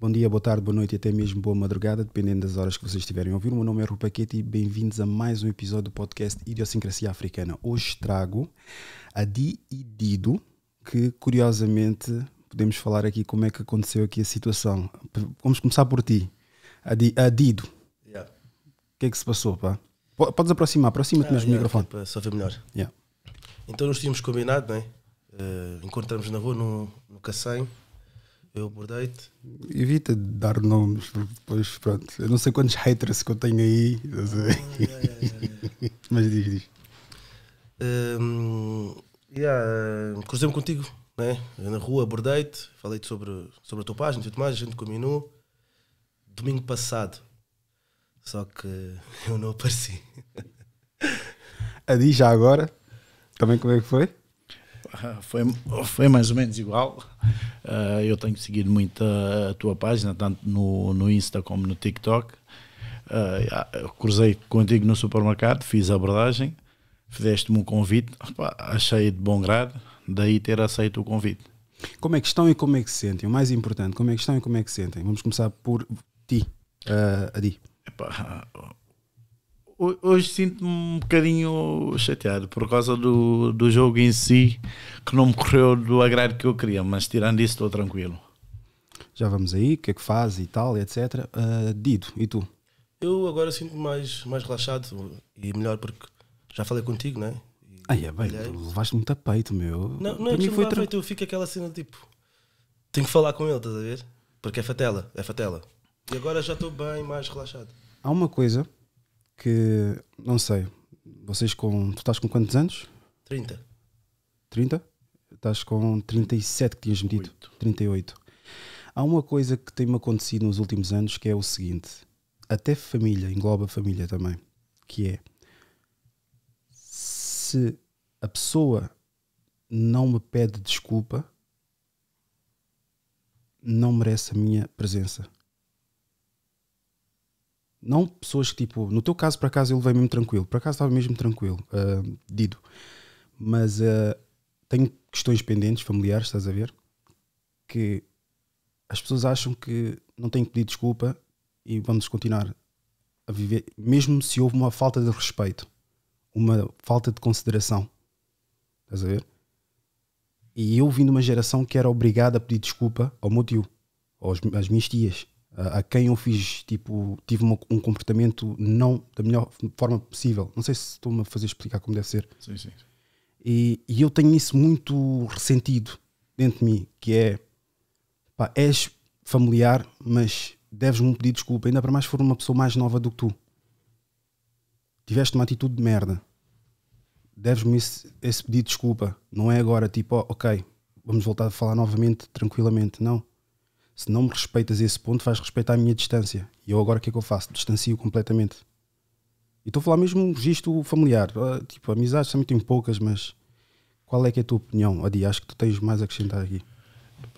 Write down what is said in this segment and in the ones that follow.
Bom dia, boa tarde, boa noite e até mesmo boa madrugada, dependendo das horas que vocês estiverem a ouvir. O meu nome é Rui Paquete e bem-vindos a mais um episódio do podcast Idiosincracia Africana. Hoje trago a Di e Dido, que curiosamente podemos falar aqui como é que aconteceu aqui a situação. Vamos começar por ti, a, Di, a Dido. Yeah. O que é que se passou, pá? Podes aproximar, aproxima-te ah, mesmo yeah, do microfone. Só ver melhor. Yeah. Então nós tínhamos combinado, não é? Uh, encontramos na rua, no, no Cacém eu abordei-te. Evita de dar nomes, depois, pronto, eu não sei quantos haters que eu tenho aí. Ah, Mas diz, diz. Um, yeah, cruzei-me contigo, né? na rua, abordei-te, falei-te sobre, sobre a tua página e tudo mais, a gente combinou. Domingo passado, só que eu não apareci. a diz já agora, também como é que foi? foi, foi mais ou menos igual. Uh, eu tenho seguido muito a, a, tua página, tanto no, no Insta como no TikTok. Uh, cruzei contigo no supermercado, fiz a abordagem, fizeste-me um convite, opa, achei de bom grado, daí ter aceito o convite. Como é que estão e como é que se sentem? O mais importante, como é que estão e como é que se sentem? Vamos começar por ti, uh, Adi. Hoje sinto-me um bocadinho chateado por causa do, do jogo em si, que não me correu do agrado que eu queria, mas tirando isso estou tranquilo. Já vamos aí, o que é que faz e tal, etc. Uh, ah, Dido, e tu? Eu agora sinto-me mais, mais relaxado e melhor porque já falei contigo, né? é? ah, é bem, levaste muito a peito, meu. Não, não é que foi tranquilo. eu fico aquela cena tipo, tenho que falar com ele, estás a ver? Porque é fatela, é fatela. E agora já estou bem mais relaxado. Há uma coisa que, não sei, vocês com. Tu estás com quantos anos? 30. 30? Estás com 37 que tinhas medido? 8. 38. Há uma coisa que tem-me acontecido nos últimos anos que é o seguinte: até família, engloba família também, que é se a pessoa não me pede desculpa, não merece a minha presença. Não pessoas que, tipo, no teu caso, por acaso, ele veio mesmo tranquilo. Por acaso estava mesmo tranquilo, uh, Dido. Mas uh, tenho questões pendentes, familiares, estás a ver? Que as pessoas acham que não têm que pedir desculpa e vamos continuar a viver, mesmo se houve uma falta de respeito, uma falta de consideração. Estás a ver? E eu vim de uma geração que era obrigada a pedir desculpa ao meu tio, aos, às minhas tias a quem eu fiz, tipo, tive uma, um comportamento não da melhor forma possível. Não sei se estou-me a fazer explicar como deve ser. Sim, sim. E, e, eu tenho isso muito ressentido dentro de mim, que é, pá, és familiar, mas deves-me pedir desculpa, ainda para mais se for uma pessoa mais nova do que tu. Tiveste uma atitude de merda. Deves-me esse, esse pedido de desculpa. Não é agora, tipo, oh, ok, vamos voltar a falar novamente tranquilamente. Não se não me respeitas esse ponto, vais respeitar a minha distância. E eu agora o que é que eu faço? Distancio completamente. E estou a falar mesmo um registro familiar. Ah, tipo, amizades também tenho poucas, mas qual é que é a tua opinião, Adi? Acho que tu tens mais a acrescentar aqui.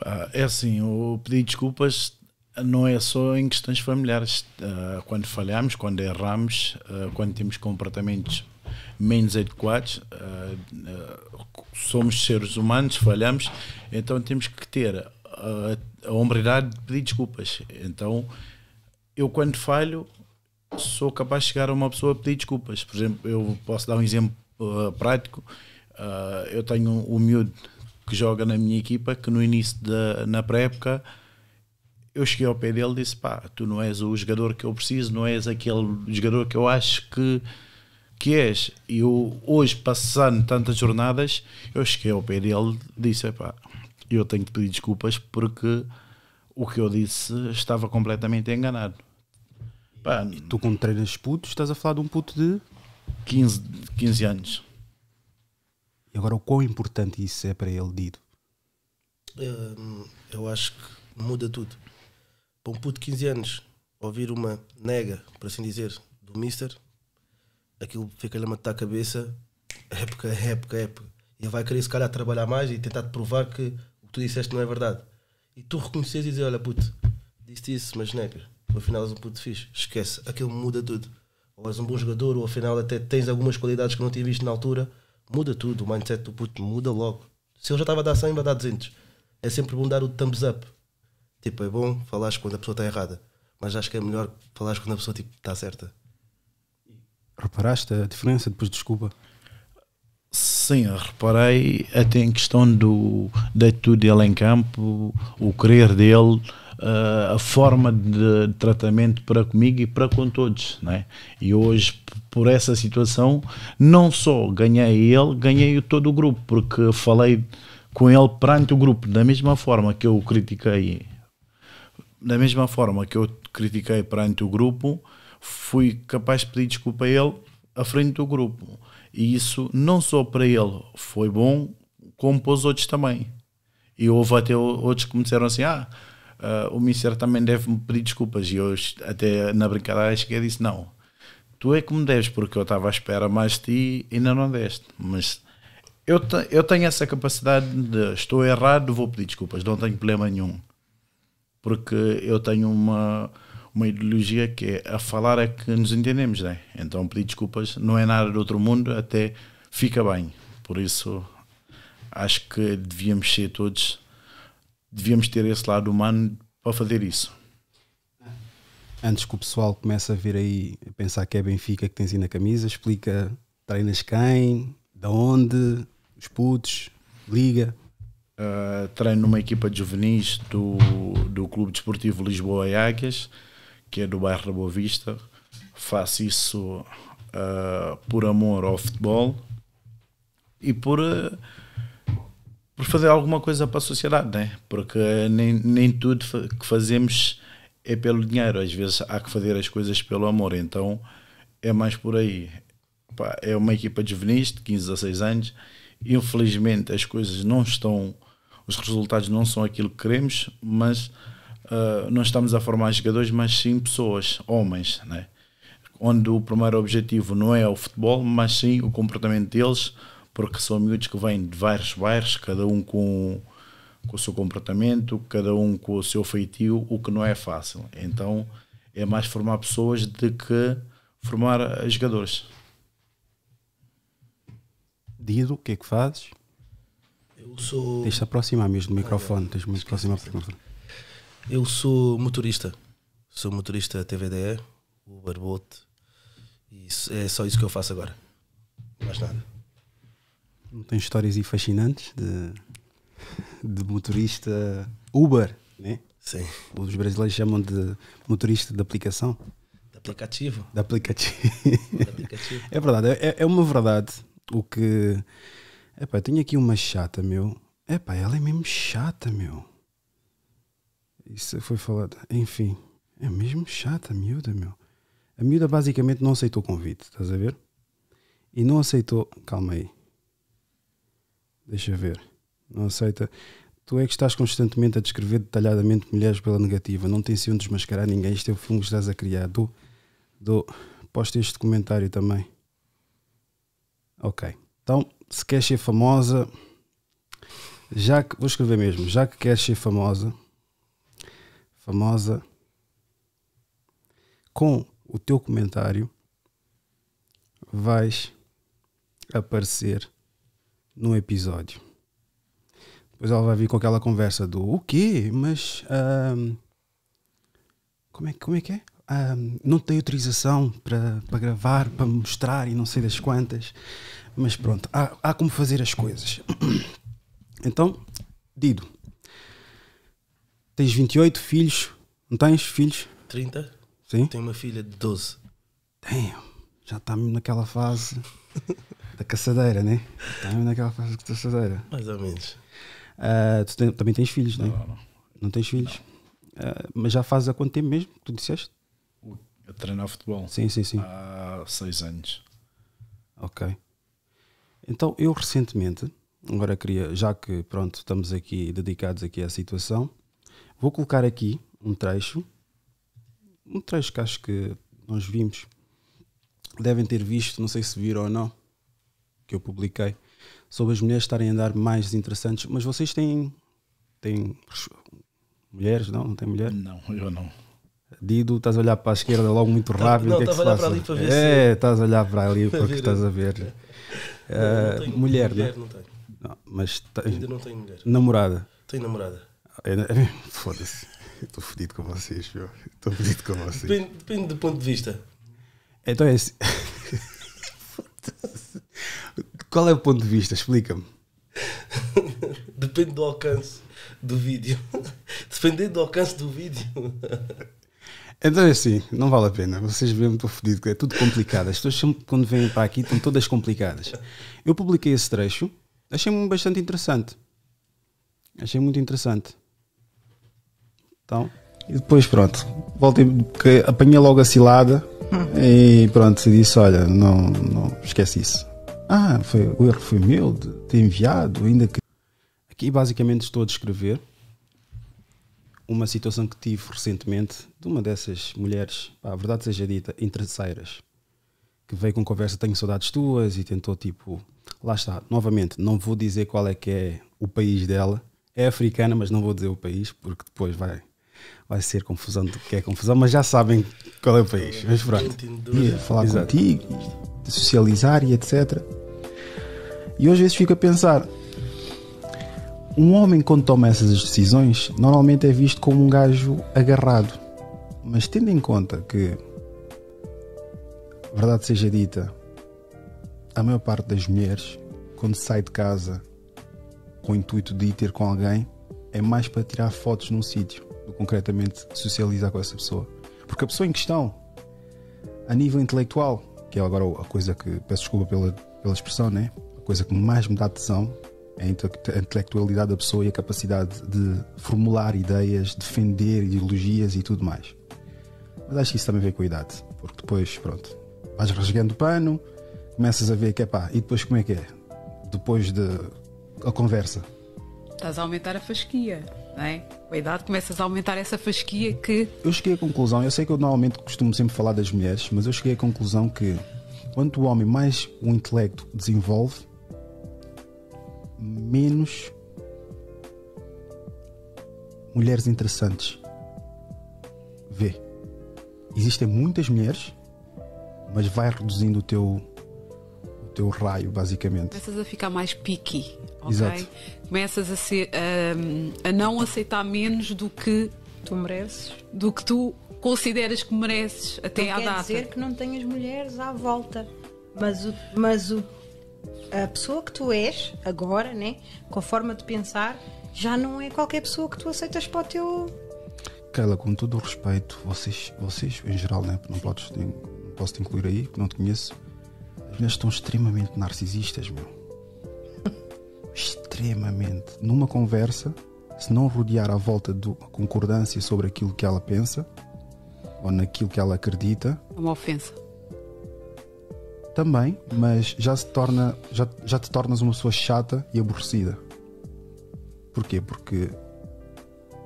Ah, é assim, o pedir desculpas não é só em questões familiares. Ah, quando falhamos, quando erramos, quando temos comportamentos menos adequados, somos seres humanos, falhamos, então temos que ter a, hombridade de pedir desculpas. Então, eu quando falho, sou capaz de chegar a uma pessoa a pedir desculpas. Por exemplo, eu posso dar um exemplo uh, prático. Uh, eu tenho um, miúdo que joga na minha equipa que no início da na pré-época eu cheguei ao pé dele e disse pá, tu não és o jogador que eu preciso, não és aquele jogador que eu acho que que és. E eu hoje passando tantas jornadas, eu cheguei ao pé dele e disse pá, eu tenho que pedir desculpas porque o que eu disse estava completamente enganado. Pá, e tu, quando treinas putos, estás a falar de um puto de 15, 15 anos. E agora, o quão importante isso é para ele, Dido? Hum, eu, acho que muda tudo. Para um puto de 15 anos, ouvir uma nega, por assim dizer, do Mister, aquilo fica-lhe a matar a cabeça, época, época, época. E vai querer, se calhar, trabalhar mais e tentar provar que que tu disseste não é verdade. E tu reconheces e dizes, olha puto, disse isso, mas neca, no final és um puto fixe. Esquece, aquilo muda tudo. Ou és um bom jogador, ou afinal até tens algumas qualidades que não tinha visto na altura, muda tudo, o mindset do puto muda logo. Se eu já estava a dar 100, vai dar 200. É sempre bom dar o thumbs up. Tipo, é bom falares quando a pessoa está errada, mas acho que é melhor falares quando a pessoa tipo, está certa. Reparaste a diferença depois, desculpa? Sim, reparei até em questão do, da atitude dele em campo, o querer dele, eh, a forma de tratamento para comigo e para com todos. Né? E hoje, por essa situação, não só ganhei ele, ganhei todo o grupo, porque falei com ele perante o grupo, da mesma forma que eu o critiquei, da mesma forma que eu critiquei perante o grupo, fui capaz de pedir desculpa a ele à frente do grupo e isso não só para ele foi bom, como para os outros também. E houve até outros que me disseram assim: ah, uh, o Mister também deve-me pedir desculpas. E eu, até na brincadeira, cheguei e disse: não, tu é que me deves, porque eu estava à espera mais de ti e ainda não deste. Mas eu, te, eu tenho essa capacidade de estou errado, vou pedir desculpas, não tenho problema nenhum. Porque eu tenho uma uma ideologia que é a falar é que nos entendemos, né? Então pedir desculpas não é nada do outro mundo, até fica bem. Por isso acho que devíamos ser todos, devíamos ter esse lado humano para fazer isso. Antes que o pessoal comece a vir aí a pensar que é Benfica que tens aí na camisa, explica treinas quem, da onde, os putos, liga. Uh, treino numa equipa de juvenis do, do Clube Desportivo Lisboa e Águias que é do bairro da Boa Vista. Faço isso uh, por amor ao futebol e por, uh, por fazer alguma coisa para a sociedade, né? porque nem, nem tudo que fazemos é pelo dinheiro, às vezes há que fazer as coisas pelo amor, então é mais por aí. Pá, é uma equipa de juvenis de 15 a 16 anos, infelizmente as coisas não estão, os resultados não são aquilo que queremos, mas ah, não estamos a formar jogadores, mas sim pessoas, homens, né? onde o primeiro objetivo não é o futebol, mas sim o comportamento deles, porque são miúdos que vêm de vários bairros, cada um com, com o seu comportamento, cada um com o seu feitio, o que não é fácil. Então é mais formar pessoas do que formar ah, jogadores. Dido, o que é que fazes? Eu sou. te aproximar mesmo do microfone, tens muito próximo ao microfone. Eu sou motorista. Sou motorista TVDE, Uber, Bolt. E é só isso que eu faço agora. Mais nada. Não tem histórias fascinantes de, de motorista Uber, né? Sim. Os brasileiros chamam de motorista de aplicação. De aplicativo. De aplicativo. De aplicativo. é verdade, é, é, uma verdade. O que. Epá, eu tenho aqui uma chata, meu. Epá, ela é mesmo chata, meu. Isso foi falado. Enfim, é mesmo chata a miúda, meu. A miúda basicamente não aceitou o convite, estás a ver? E não aceitou. Calma aí. Deixa ver. Não aceita. Tu é que estás constantemente a descrever detalhadamente mulheres pela negativa. Não tens sido desmascarar ninguém. Este é o filme que estás a criar. do do Posta este comentário também. Ok. Então, se queres ser famosa. Já que. Vou escrever mesmo. Já que queres ser famosa famosa, com o teu comentário vais aparecer num episódio. Depois ela vai vir com aquela conversa do o quê? Mas um, ah, como, é, como é que é? Um, ah, não tem autorização para, para gravar, para mostrar e não sei das quantas. Mas pronto, há, há como fazer as coisas. Então, Dido, Tens 28 filhos? Não tens filhos? 30? Sim. Tenho uma filha de 12. Damn, já está mesmo naquela fase da caçadeira, né? Está mesmo naquela fase da caçadeira. Mais ou menos. Uh, tu tem, também tens filhos, não, né? Não, não. não tens filhos? Uh, mas já fazes há quanto tempo mesmo que tu disseste? A treinar futebol? Sim, sim, sim. Há seis anos. Ok. Então, eu recentemente, agora queria, já que pronto, estamos aqui dedicados aqui à situação, Vou colocar aqui um trecho, um trecho que acho que nós vimos. Devem ter visto, não sei se viram ou não, que eu publiquei, sobre as mulheres estarem a andar mais interessantes, mas vocês têm. têm mulheres, não? Não tem mulher? Não, eu não. Dido, estás a olhar para a esquerda logo muito tá, rápido. Não, estás é a olhar para ali para ver é, se. estás a olhar para ali para porque ver. estás a ver. Não, não uh, mulher, mulher, não? É? não tenho. Não, mas Ainda não tenho mulher. Namorada. Tenho namorada. É, é, foda-se. Estou fodido com vocês, Estou fodido com vocês. Depende, depende, do ponto de vista. Então é assim. Qual é o ponto de vista? Explica-me. Depende do alcance do vídeo. Dependendo do alcance do vídeo. Então é assim, não vale a pena. Vocês veem, estou fodido, é tudo complicado. As pessoas sempre, quando vêm para aqui estão todas complicadas. Eu publiquei esse trecho, achei-me bastante interessante. Achei muito interessante. Então. E depois, pronto, voltei, porque apanhei logo a cilada e pronto, disse: Olha, não, não esquece isso. Ah, foi, o erro foi meu de ter enviado, ainda que. Aqui basicamente estou a descrever uma situação que tive recentemente de uma dessas mulheres, a verdade seja dita, interesseiras, que veio com conversa, tenho saudades tuas e tentou tipo, lá está, novamente, não vou dizer qual é que é o país dela, é africana, mas não vou dizer o país porque depois vai vai ser confusão do que é confusão, mas já sabem qual é o país. Mas pronto. Yeah, falar Exato. contigo, socializar e etc. E hoje vezes fico a pensar. Um homem quando toma essas decisões normalmente é visto como um gajo agarrado. Mas tendo em conta que, verdade seja dita, a maior parte das mulheres, quando sai de casa com o intuito de ir ter com alguém, é mais para tirar fotos num sítio concretamente socializar com essa pessoa. Porque a pessoa em questão, a nível intelectual, que é agora a coisa que, peço desculpa pela, pela expressão, né? a coisa que mais me dá tesão é a intelectualidade da pessoa e a capacidade de formular ideias, defender ideologias e tudo mais. Mas acho que isso também vem com a idade, porque depois, pronto, vais rasgando o pano, começas a ver que é pá, e depois como é que é? Depois de conversa. Estás a aumentar a fasquia. É? Com a idade começas a aumentar essa fasquia que. Eu cheguei à conclusão, eu sei que eu normalmente costumo sempre falar das mulheres, mas eu cheguei à conclusão que quanto o homem mais o intelecto desenvolve, menos mulheres interessantes vê. Existem muitas mulheres, mas vai reduzindo o teu teu raio, basicamente. Começas a ficar mais picky, ok? Exato. Começas a, ser, a, hum, a não aceitar menos do que tu mereces. Do que tu consideras que mereces até não à quer data. dizer que não tenhas mulheres à volta, mas o, mas o a pessoa que tu és agora, né, com a forma de pensar, já não é qualquer pessoa que tu aceitas para o teu. Carla, com todo o respeito, vocês, vocês em geral, né, não, podes, não posso te incluir aí, que não te conheço, meninas estão extremamente narcisistas, meu. extremamente. Numa conversa, se não rodear à volta de concordância sobre aquilo que ela pensa ou naquilo que ela acredita. É uma ofensa. Também, mas já se torna, já, já te tornas uma pessoa chata e aborrecida. Porquê? Porque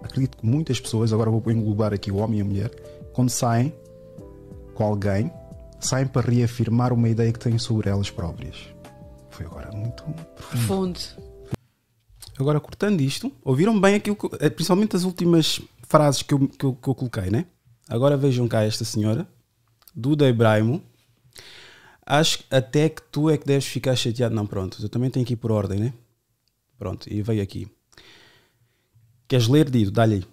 acredito que muitas pessoas, agora vou englobar aqui o homem e a mulher, quando saem com alguém, saem para reafirmar uma ideia que têm sobre elas próprias. Foi agora muito profundo. Agora, cortando isto, ouviram bem aquilo que, eh, principalmente as últimas frases que eu, que eu, que eu coloquei, né? Agora vejam cá esta senhora, Duda Ibrahimo. Acho até que tu é que deves ficar chateado. Não, pronto, eu também tenho que ir por ordem, né? Pronto, e veio aqui. Queres ler, Dido? Dá-lhe aí.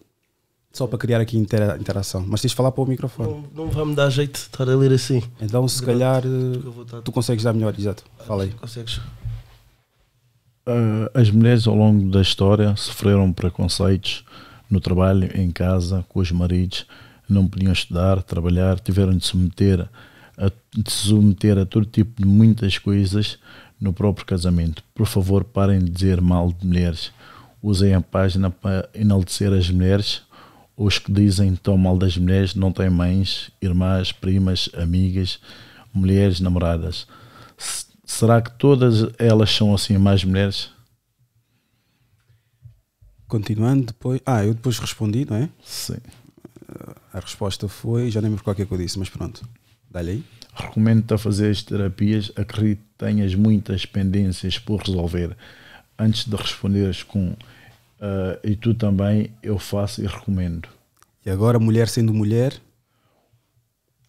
Só para criar aqui intera interação. Mas tens de falar para o microfone. Não, não vai-me dar jeito de estar a ler assim. Então, se Grande, calhar, eh, tu consegues dar melhor, exato. Ah, Fala aí. Consegues. Uh, as mulheres ao longo da história sofreram preconceitos no trabalho, em casa, com os maridos, não podiam estudar, trabalhar, tiveram de submeter a, de submeter a todo tipo de muitas coisas no próprio casamento. Por favor, parem de dizer mal de mulheres. Usem a página para enaltecer as mulheres os que dizem tão mal das mulheres não têm mães, irmãs, primas, amigas, mulheres, namoradas. será que todas elas são assim mais mulheres? Continuando, depois. Ah, eu depois respondi, não é? Sim. A resposta foi. Já nem me lembro qual é que eu disse, mas pronto. Dá-lhe aí. Recomendo-te a fazer as terapias. Acredito que tenhas muitas pendências por resolver. Antes de responderes com Uh, e tu também, eu faço e recomendo. E agora, mulher sendo mulher,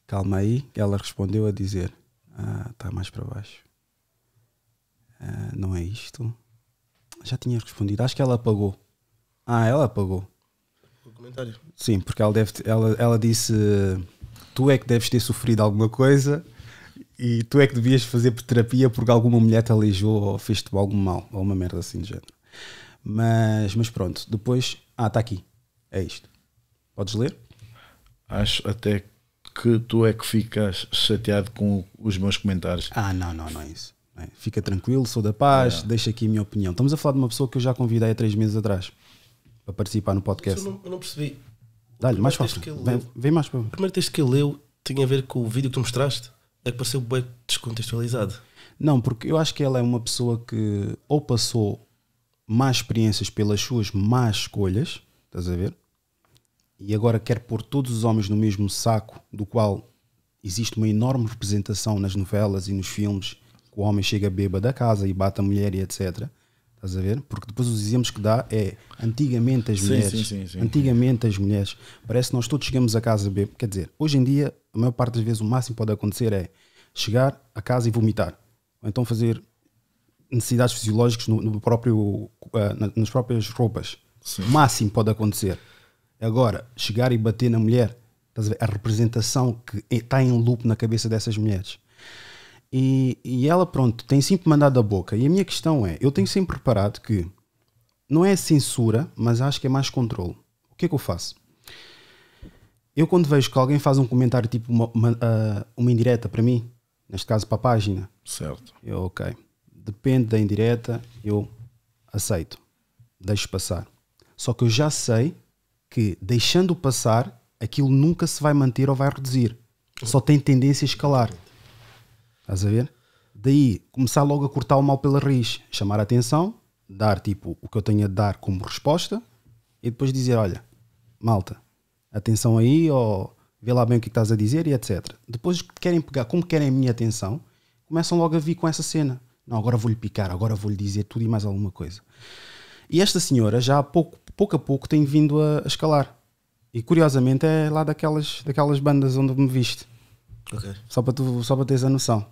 calma aí, ela respondeu a dizer: Ah, está mais para baixo. Eh, não é isto? Já tinha respondido, acho que ela apagou. Ah, ela apagou. O comentário? Sim, porque ela, deve, ela, ela disse: Tu é que deves ter sofrido alguma coisa e tu é que devias fazer terapia porque alguma mulher te aleijou ou fez-te algo mal, alguma merda assim do género. Mas, mas pronto, depois. Ah, está aqui. É isto. Podes ler? Acho até que tu é que ficas chateado com os meus comentários. Ah, não, não, não é isso. É. Fica tranquilo, sou da paz, é. deixa aqui a minha opinião. Estamos a falar de uma pessoa que eu já convidei há três meses atrás para participar no podcast. Eu não, eu não percebi. Dá-lhe, mais para vem, vem, mais para O primeiro texto que ele leu tinha a ver com o vídeo que tu mostraste. É que pareceu bem descontextualizado. Não, porque eu acho que ela é uma pessoa que ou passou más experiências pelas suas más escolhas, estás a ver? E agora quer pôr todos os homens no mesmo saco, do qual existe uma enorme representação nas novelas e nos filmes, que o homem chega bêbado da casa e bate a mulher e etc. Estás a ver? Porque depois os exemplos que dá é antigamente as mulheres. Sim, sim, sim, antigamente as mulheres. Parece que nós todos chegamos a casa bêbado. Quer dizer, hoje em dia, a maior parte das vezes, o máximo que pode acontecer é chegar a casa e vomitar. Ou então fazer necessidades fisiológicas no, no próprio uh, nas próprias roupas. O máximo pode acontecer. Agora, chegar e bater na mulher, a, a representação que está é, em loop na cabeça dessas mulheres. E, e ela, pronto, tem sempre mandado a boca. E a minha questão é: eu tenho sempre reparado que não é censura, mas acho que é mais controle. O que é que eu faço? Eu, quando vejo que alguém faz um comentário tipo uma, uma, ah, uma indireta para mim, neste caso para a página, certo. Eu, ok, depende da indireta, eu aceito, deixo passar. Só que eu já sei que deixando passar, aquilo nunca se vai manter ou vai reduzir. Só tem tendência a escalar. Estás a ver? Daí, começar logo a cortar o mal pela raiz, chamar a atenção, dar tipo o que eu tenho a dar como resposta e depois dizer: olha, malta, atenção aí, ou vê lá bem o que estás a dizer e etc. Depois querem pegar, como querem a minha atenção, começam logo a vir com essa cena. Não, agora vou-lhe picar, agora vou-lhe dizer tudo e mais alguma coisa. E esta senhora já há pouco, pouco a pouco tem vindo a, a escalar. E curiosamente é lá daquelas, daquelas bandas onde me viste. Ok. Só, para tu, só para teres a noção.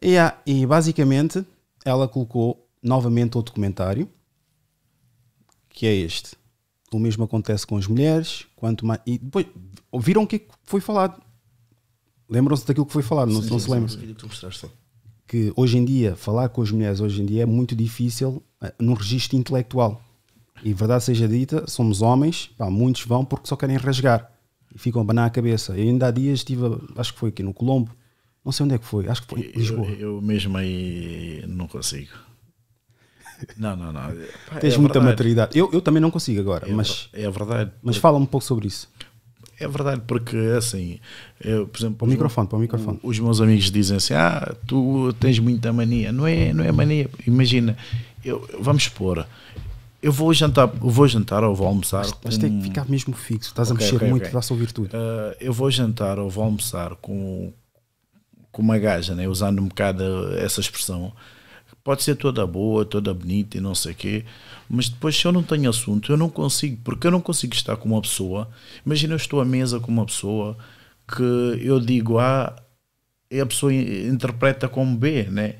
E, e basicamente ela colocou novamente outro comentário, que é este. O mesmo acontece com as mulheres, quanto mais. E depois ouviram o que é foi falado. Lembram-se daquilo que foi falado, sim, não, não sim, se lembram? que hoje em dia, falar com as mulheres hoje em dia é muito difícil uh, num registro intelectual. E verdade seja dita, somos homens, pá, muitos vão porque só querem rasgar e ficam a banar a cabeça. Eu ainda há dias estive, acho que foi aqui no Colombo, não sei onde é que foi, acho que foi em Lisboa. Eu, eu mesmo aí não consigo. Não, não, não. Pá, Tens é muita verdade. maturidade. Eu, eu também não consigo agora, é mas, é verdade. Mas fala um pouco sobre isso. É verdade, porque assim, eu, por exemplo. Para o microfone, para o microfone. Os meus amigos dizem assim: ah, tu tens muita mania. Não é, não é mania. Imagina, eu, vamos supor. Eu vou jantar, vou jantar ou vou almoçar. Mas, mas com... tem que ficar mesmo fixo, estás okay, a mexer okay, muito, okay. estás a ouvir tudo. Uh, eu vou jantar ou vou almoçar com, com uma gaja, né? usando um bocado essa expressão Pode ser toda boa, toda bonita e não sei o quê, mas depois se eu não tenho assunto, eu não consigo, porque eu não consigo estar com uma pessoa. Imagina eu estou à mesa com uma pessoa que eu digo A e a pessoa interpreta como B, né?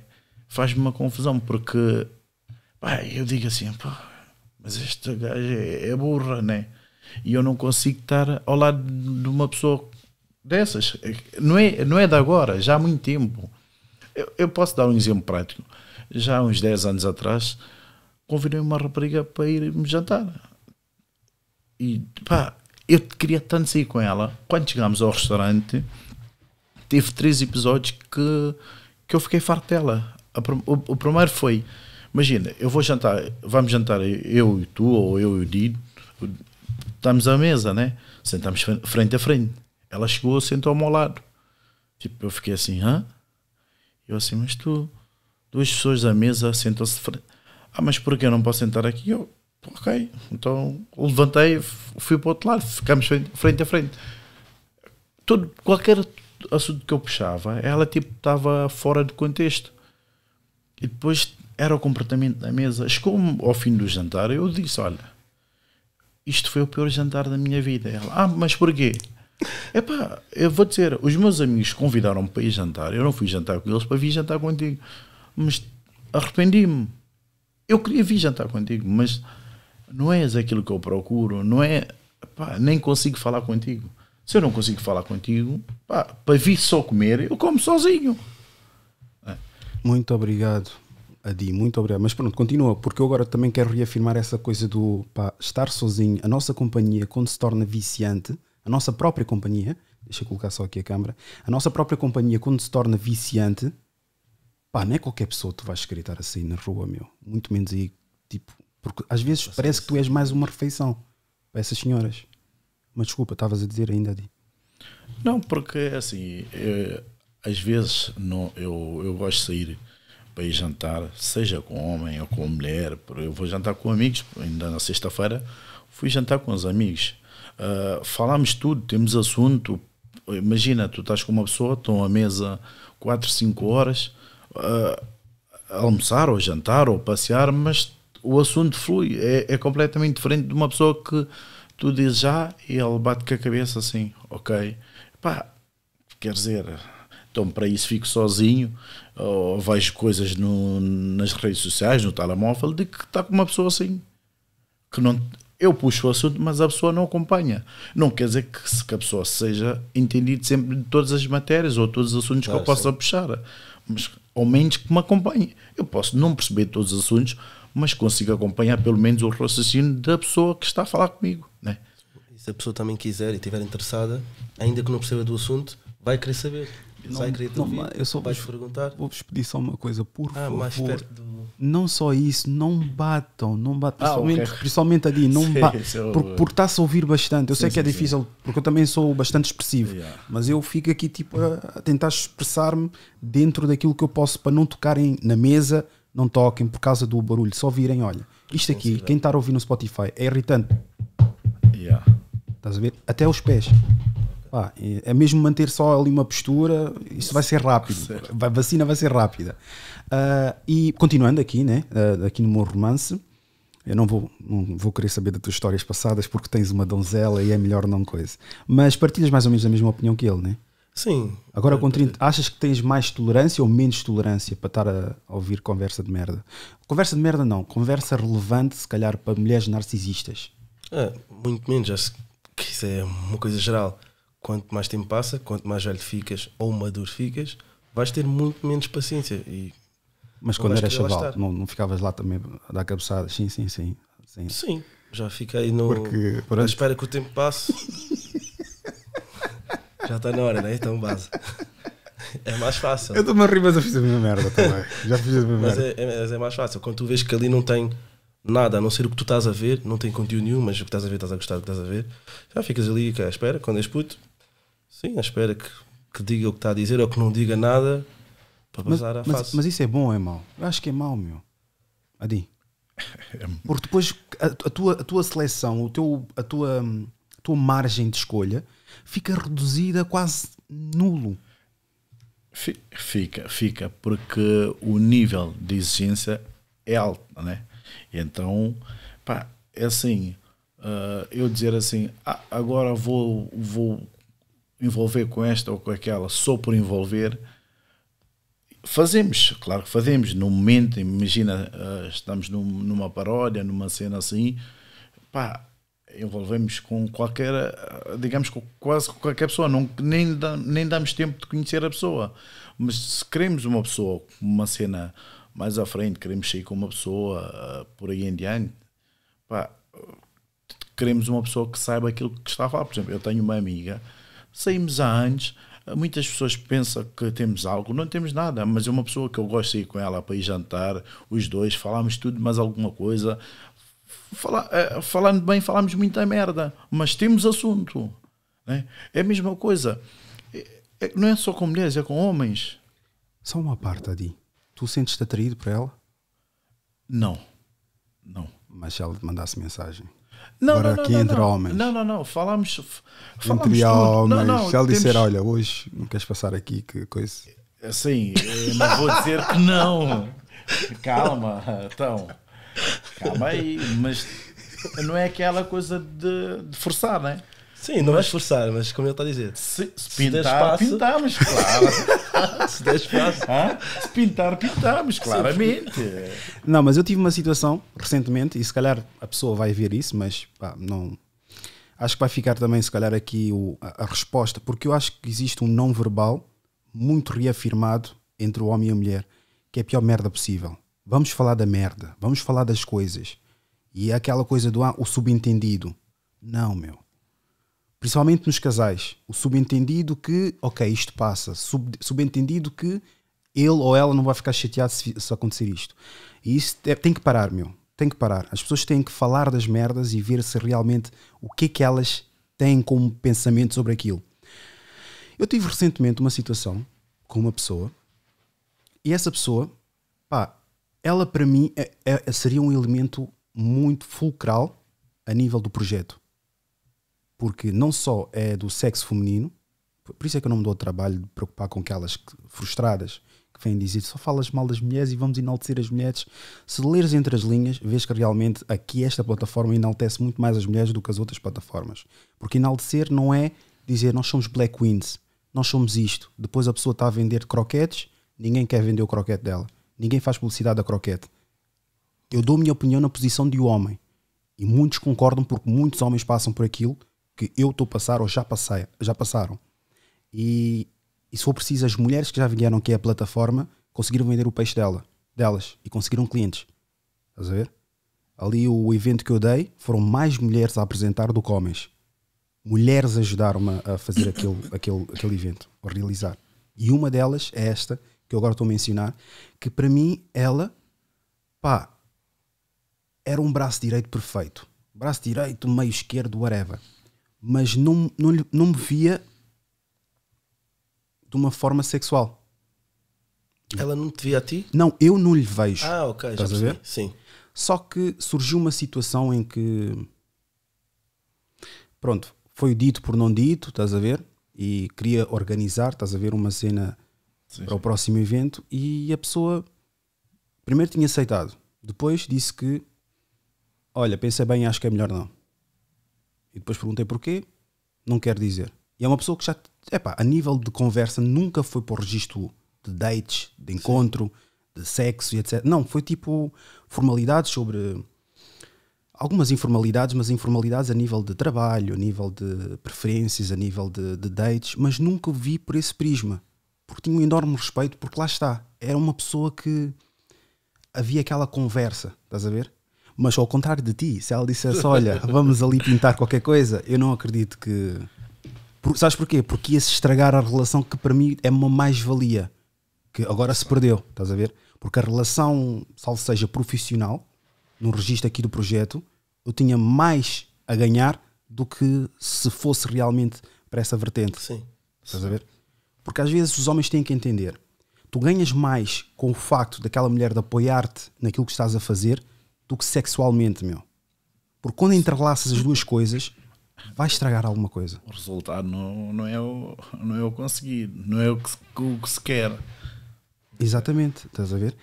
Faz-me uma confusão, porque pá, eu digo assim, pá, mas esta gaja é, é, burra, né? E eu não consigo estar ao lado de uma pessoa dessas. É não é, não é de agora, já há muito tempo. Eu, eu posso dar um exemplo prático já há uns 10 anos atrás, convidei uma rapariga para ir me jantar. E pá, eu queria tanto sair com ela. Quando chegámos ao restaurante, teve três episódios que, que eu fiquei farto dela. O, o primeiro foi: imagina, eu vou jantar, vamos jantar eu e tu, ou eu e o Dido, estamos à mesa, né? Sentamos frente a frente. Ela chegou, sentou ao meu lado. Tipo, eu fiquei assim, hã? Eu assim, mas tu duas pessoas à mesa sentam-se. Ah, mas porquê eu não posso sentar aqui? Eu, ok, então levantei, fui para o outro lado, ficamos frente a frente. Todo, qualquer assunto que eu puxava, ela tipo estava fora de contexto. E depois era o comportamento da mesa. Chegou ao fim do jantar, eu disse: Olha, isto foi o pior jantar da minha vida. Ela, ah, mas porquê? Epá, eu vou dizer, os meus amigos convidaram-me para ir jantar, eu não fui jantar com eles para vir jantar contigo mas arrependi-me. Eu queria vir jantar contigo, mas não és aquilo que eu procuro, não é. Pá, nem consigo falar contigo. Se eu não consigo falar contigo, pá, para vir só comer, eu como sozinho. É. Muito obrigado, Adi, muito obrigado. Mas pronto, continua, porque eu agora também quero reafirmar essa coisa do pá, estar sozinho, a nossa companhia, quando se torna viciante, a nossa própria companhia, deixa eu colocar só aqui a câmera, a nossa própria companhia, quando se torna viciante, Pá, não é qualquer pessoa que tu vais gritar assim na rua, meu. Muito menos aí, tipo. Porque às vezes parece que tu és mais uma refeição para essas senhoras. Mas desculpa, estavas a dizer ainda, Adi. Não, porque assim, eu, às vezes não, eu, eu gosto de sair para ir jantar, seja com homem ou com mulher. Eu vou jantar com amigos, ainda na sexta-feira fui jantar com os amigos. Uh, ah, falámos tudo, temos assunto. Imagina, tu estás com uma pessoa, estão à mesa 4, 5 horas uh, almoçar ou jantar ou passear, mas o assunto flui. É, é completamente diferente de uma pessoa que tu dizes já e ele bate com a cabeça assim, ok. Pá, quer dizer, então para isso fico sozinho ou vejo coisas no, nas redes sociais, no telemóvel, de que está com uma pessoa assim. Que não, eu puxo o assunto, mas a pessoa não acompanha. Não quer dizer que, que a pessoa seja entendida sempre de todas as matérias ou todos os assuntos claro, que eu possa sim. puxar. Mas ao menos que me acompanhe. Eu posso não perceber todos os assuntos, mas consigo acompanhar pelo menos o raciocínio da pessoa que está a falar comigo. Né? se a pessoa também quiser e estiver interessada, ainda que não perceba do assunto, vai querer saber não, Sai, queria não, eu só vais vos, perguntar. Vou-vos pedir só uma coisa, por ah, favor. Mais perto do... Não só isso, não batam, não batam, ah, principalmente, okay. principalmente ali, não batam. Porque por está-se a ouvir bastante. Eu sim, sei que é sim, é difícil, sim. porque eu também sou bastante expressivo, yeah. mas eu fico aqui tipo a, a tentar expressar-me dentro daquilo que eu posso para não tocarem na mesa, não toquem por causa do barulho, só virem, olha, isto aqui, quem está a ouvir no Spotify é irritante. Yeah. Estás a ver? Até os pés. Pá, é mesmo manter só ali uma postura, isso vai ser rápido, a vacina vai ser rápida. Uh, e continuando aqui, né, uh, aqui no meu romance, eu não vou, não vou querer saber das tuas histórias passadas porque tens uma donzela e é melhor não coisa. Mas partilhas mais ou menos a mesma opinião que ele, né? Sim. Agora, é, com 30, é. achas que tens mais tolerância ou menos tolerância para estar a ouvir conversa de merda? Conversa de merda não, conversa relevante, se calhar, para mulheres narcisistas. É, muito menos, acho que isso é uma coisa geral quanto mais tempo passa, quanto mais velho ficas ou maduro ficas, vais ter muito menos paciência. E Mas quando eras chaval, não, não, ficavas lá também a dar cabeçada Sim, sim, sim. Sim, sim já fiquei no. Porque, por antes... espera que o tempo passe. já está na hora, não é? Então, base. É mais fácil. Eu estou-me a rir, mas eu fiz a minha merda também. Já fiz a minha mas merda. É, é, mas é mais fácil. Quando tu vês que ali não tem nada, a não ser o que tu estás a ver, não tem conteúdo nenhum, mas o que estás a ver, estás a gostar do que estás a ver, já ficas ali à é, espera, quando és puto, Sim, à espera que, que diga o que está a dizer ou que não diga nada para passar a à mas, face. Mas isso é bom ou é mau? Eu acho que é mau, meu. Adi. É porque depois a, a, tua, a tua seleção, o teu, a, tua, hum, a tua margem de escolha fica reduzida quase nulo. Fica, fica, porque o nível de exigência é alto, né? Então, pá, é assim, uh, eu dizer assim, ah, agora vou, vou envolver com esta ou com aquela só por envolver. Fazemos, claro que fazemos. No momento, imagina, ah, estamos num, numa paródia, numa cena assim, pá, envolvemos com qualquer, ah, digamos, com quase qualquer pessoa, não, nem, nem damos tempo de conhecer a pessoa. Mas se queremos uma pessoa, uma cena mais à frente, queremos sair com uma pessoa ah, por aí em diante, pá, queremos uma pessoa que saiba aquilo que está a falar. Por exemplo, eu tenho uma amiga saímos há anos. Eh, muitas pessoas pensam que temos algo, não temos nada, mas é uma pessoa que eu gosto de ir com ela para ir jantar, os dois, falámos tudo, mais alguma coisa. Fala, eh, falando bem, falámos muita merda, mas temos assunto. Né? É a mesma coisa. É, é, não é só com mulheres, é com homens. Só uma parte, Adi. Tu sentes-te atraído por ela? Não. Não. Mas se ela te mandasse mensagem? Não, Agora não, não, aqui não, entre não. homens. Não, não, não. Falámos. falámos entre tudo. homens. Não, não, Se ele temos... disser, olha, hoje não queres passar aqui, que coisa. Assim, não vou dizer que não. Calma, então. Calma aí. Mas não é aquela coisa de, de forçar, né? Sim, não mas, vais forçar, mas como ele está a dizer. Se, se pintar, espaço, pintamos, claro. se der espaço. Ah, se pintar, pintamos, claramente. Não, mas eu tive uma situação recentemente, e se calhar a pessoa vai ver isso, mas pá, não. Acho que vai ficar também, se calhar, aqui o, a, a resposta, porque eu acho que existe um não verbal muito reafirmado entre o homem e a mulher, que é a pior merda possível. Vamos falar da merda, vamos falar das coisas. E é aquela coisa do ah, o subentendido. Não, meu principalmente nos casais, o subentendido que, ok, isto passa, sub, subentendido que ele ou ela não vai ficar chateado se, se acontecer isto. E isso é, tem que parar, meu. Tem que parar. As pessoas têm que falar das merdas e ver se realmente o que é que elas têm como pensamento sobre aquilo. Eu tive recentemente uma situação com uma pessoa e essa pessoa, pá, ela para mim é, é, seria um elemento muito fulcral a nível do projeto porque não só é do sexo feminino, por isso é que eu não me dou o trabalho de preocupar com aquelas frustradas que vêm dizer só falas mal das mulheres e vamos enaltecer as mulheres. Se leres entre as linhas, vês que realmente aqui esta plataforma enaltece muito mais as mulheres do que as outras plataformas. Porque enaltecer não é dizer nós somos black queens, nós somos isto. Depois a pessoa está a vender croquetes, ninguém quer vender o croquete dela. Ninguém faz publicidade da croquete. Eu dou a minha opinião na posição de homem. E muitos concordam porque muitos homens passam por aquilo que eu estou a passar ou já, passei, já passaram. E, e se for preciso, as mulheres que já vieram aqui à plataforma conseguiram vender o peixe dela, delas e conseguiram clientes. Estás a ver? Ali o evento que eu dei foram mais mulheres a apresentar do que homens. Mulheres ajudaram-me a fazer aquele, aquele, aquele evento, a realizar. E uma delas é esta, que eu agora estou a mencionar, que para mim ela, pá, era um braço direito perfeito. Braço direito, meio esquerdo, whatever mas não, não, não me via de uma forma sexual. Ela não te via a ti? Não, eu não lhe vejo. Ah, ok, Estás já percebi. Sim. Só que surgiu uma situação em que. Pronto, foi dito por não dito, estás a ver? E queria organizar, estás a ver, uma cena sim, para o próximo evento e a pessoa primeiro tinha aceitado, depois disse que olha, pensei bem, acho que é melhor não. E depois perguntei porquê, não quer dizer. E é uma pessoa que já, epá, a nível de conversa, nunca foi para o registro de dates, de encontro, Sim. de sexo e etc. Não, foi tipo formalidades sobre. Algumas informalidades, mas informalidades a nível de trabalho, a nível de preferências, a nível de, de dates, mas nunca vi por esse prisma. Porque tinha um enorme respeito, porque lá está. Era uma pessoa que havia aquela conversa, estás a ver? Mas ao contrário de ti, se ela dissesse, olha, vamos ali pintar qualquer coisa, eu não acredito que. Por, sabes porquê? Porque ia-se estragar a relação que para mim é uma mais-valia, que agora se perdeu, estás a ver? Porque a relação, salvo seja profissional, no registro aqui do projeto, eu tinha mais a ganhar do que se fosse realmente para essa vertente. Sim. Estás a ver? Porque às vezes os homens têm que entender. Tu ganhas mais com o facto daquela mulher de apoiar-te naquilo que estás a fazer do que sexualmente, meu. Porque quando entrelaças as duas coisas, vai estragar alguma coisa. O resultado não, não, é, o, não é o conseguido, não é o que, o que se quer. Exatamente, estás a ver?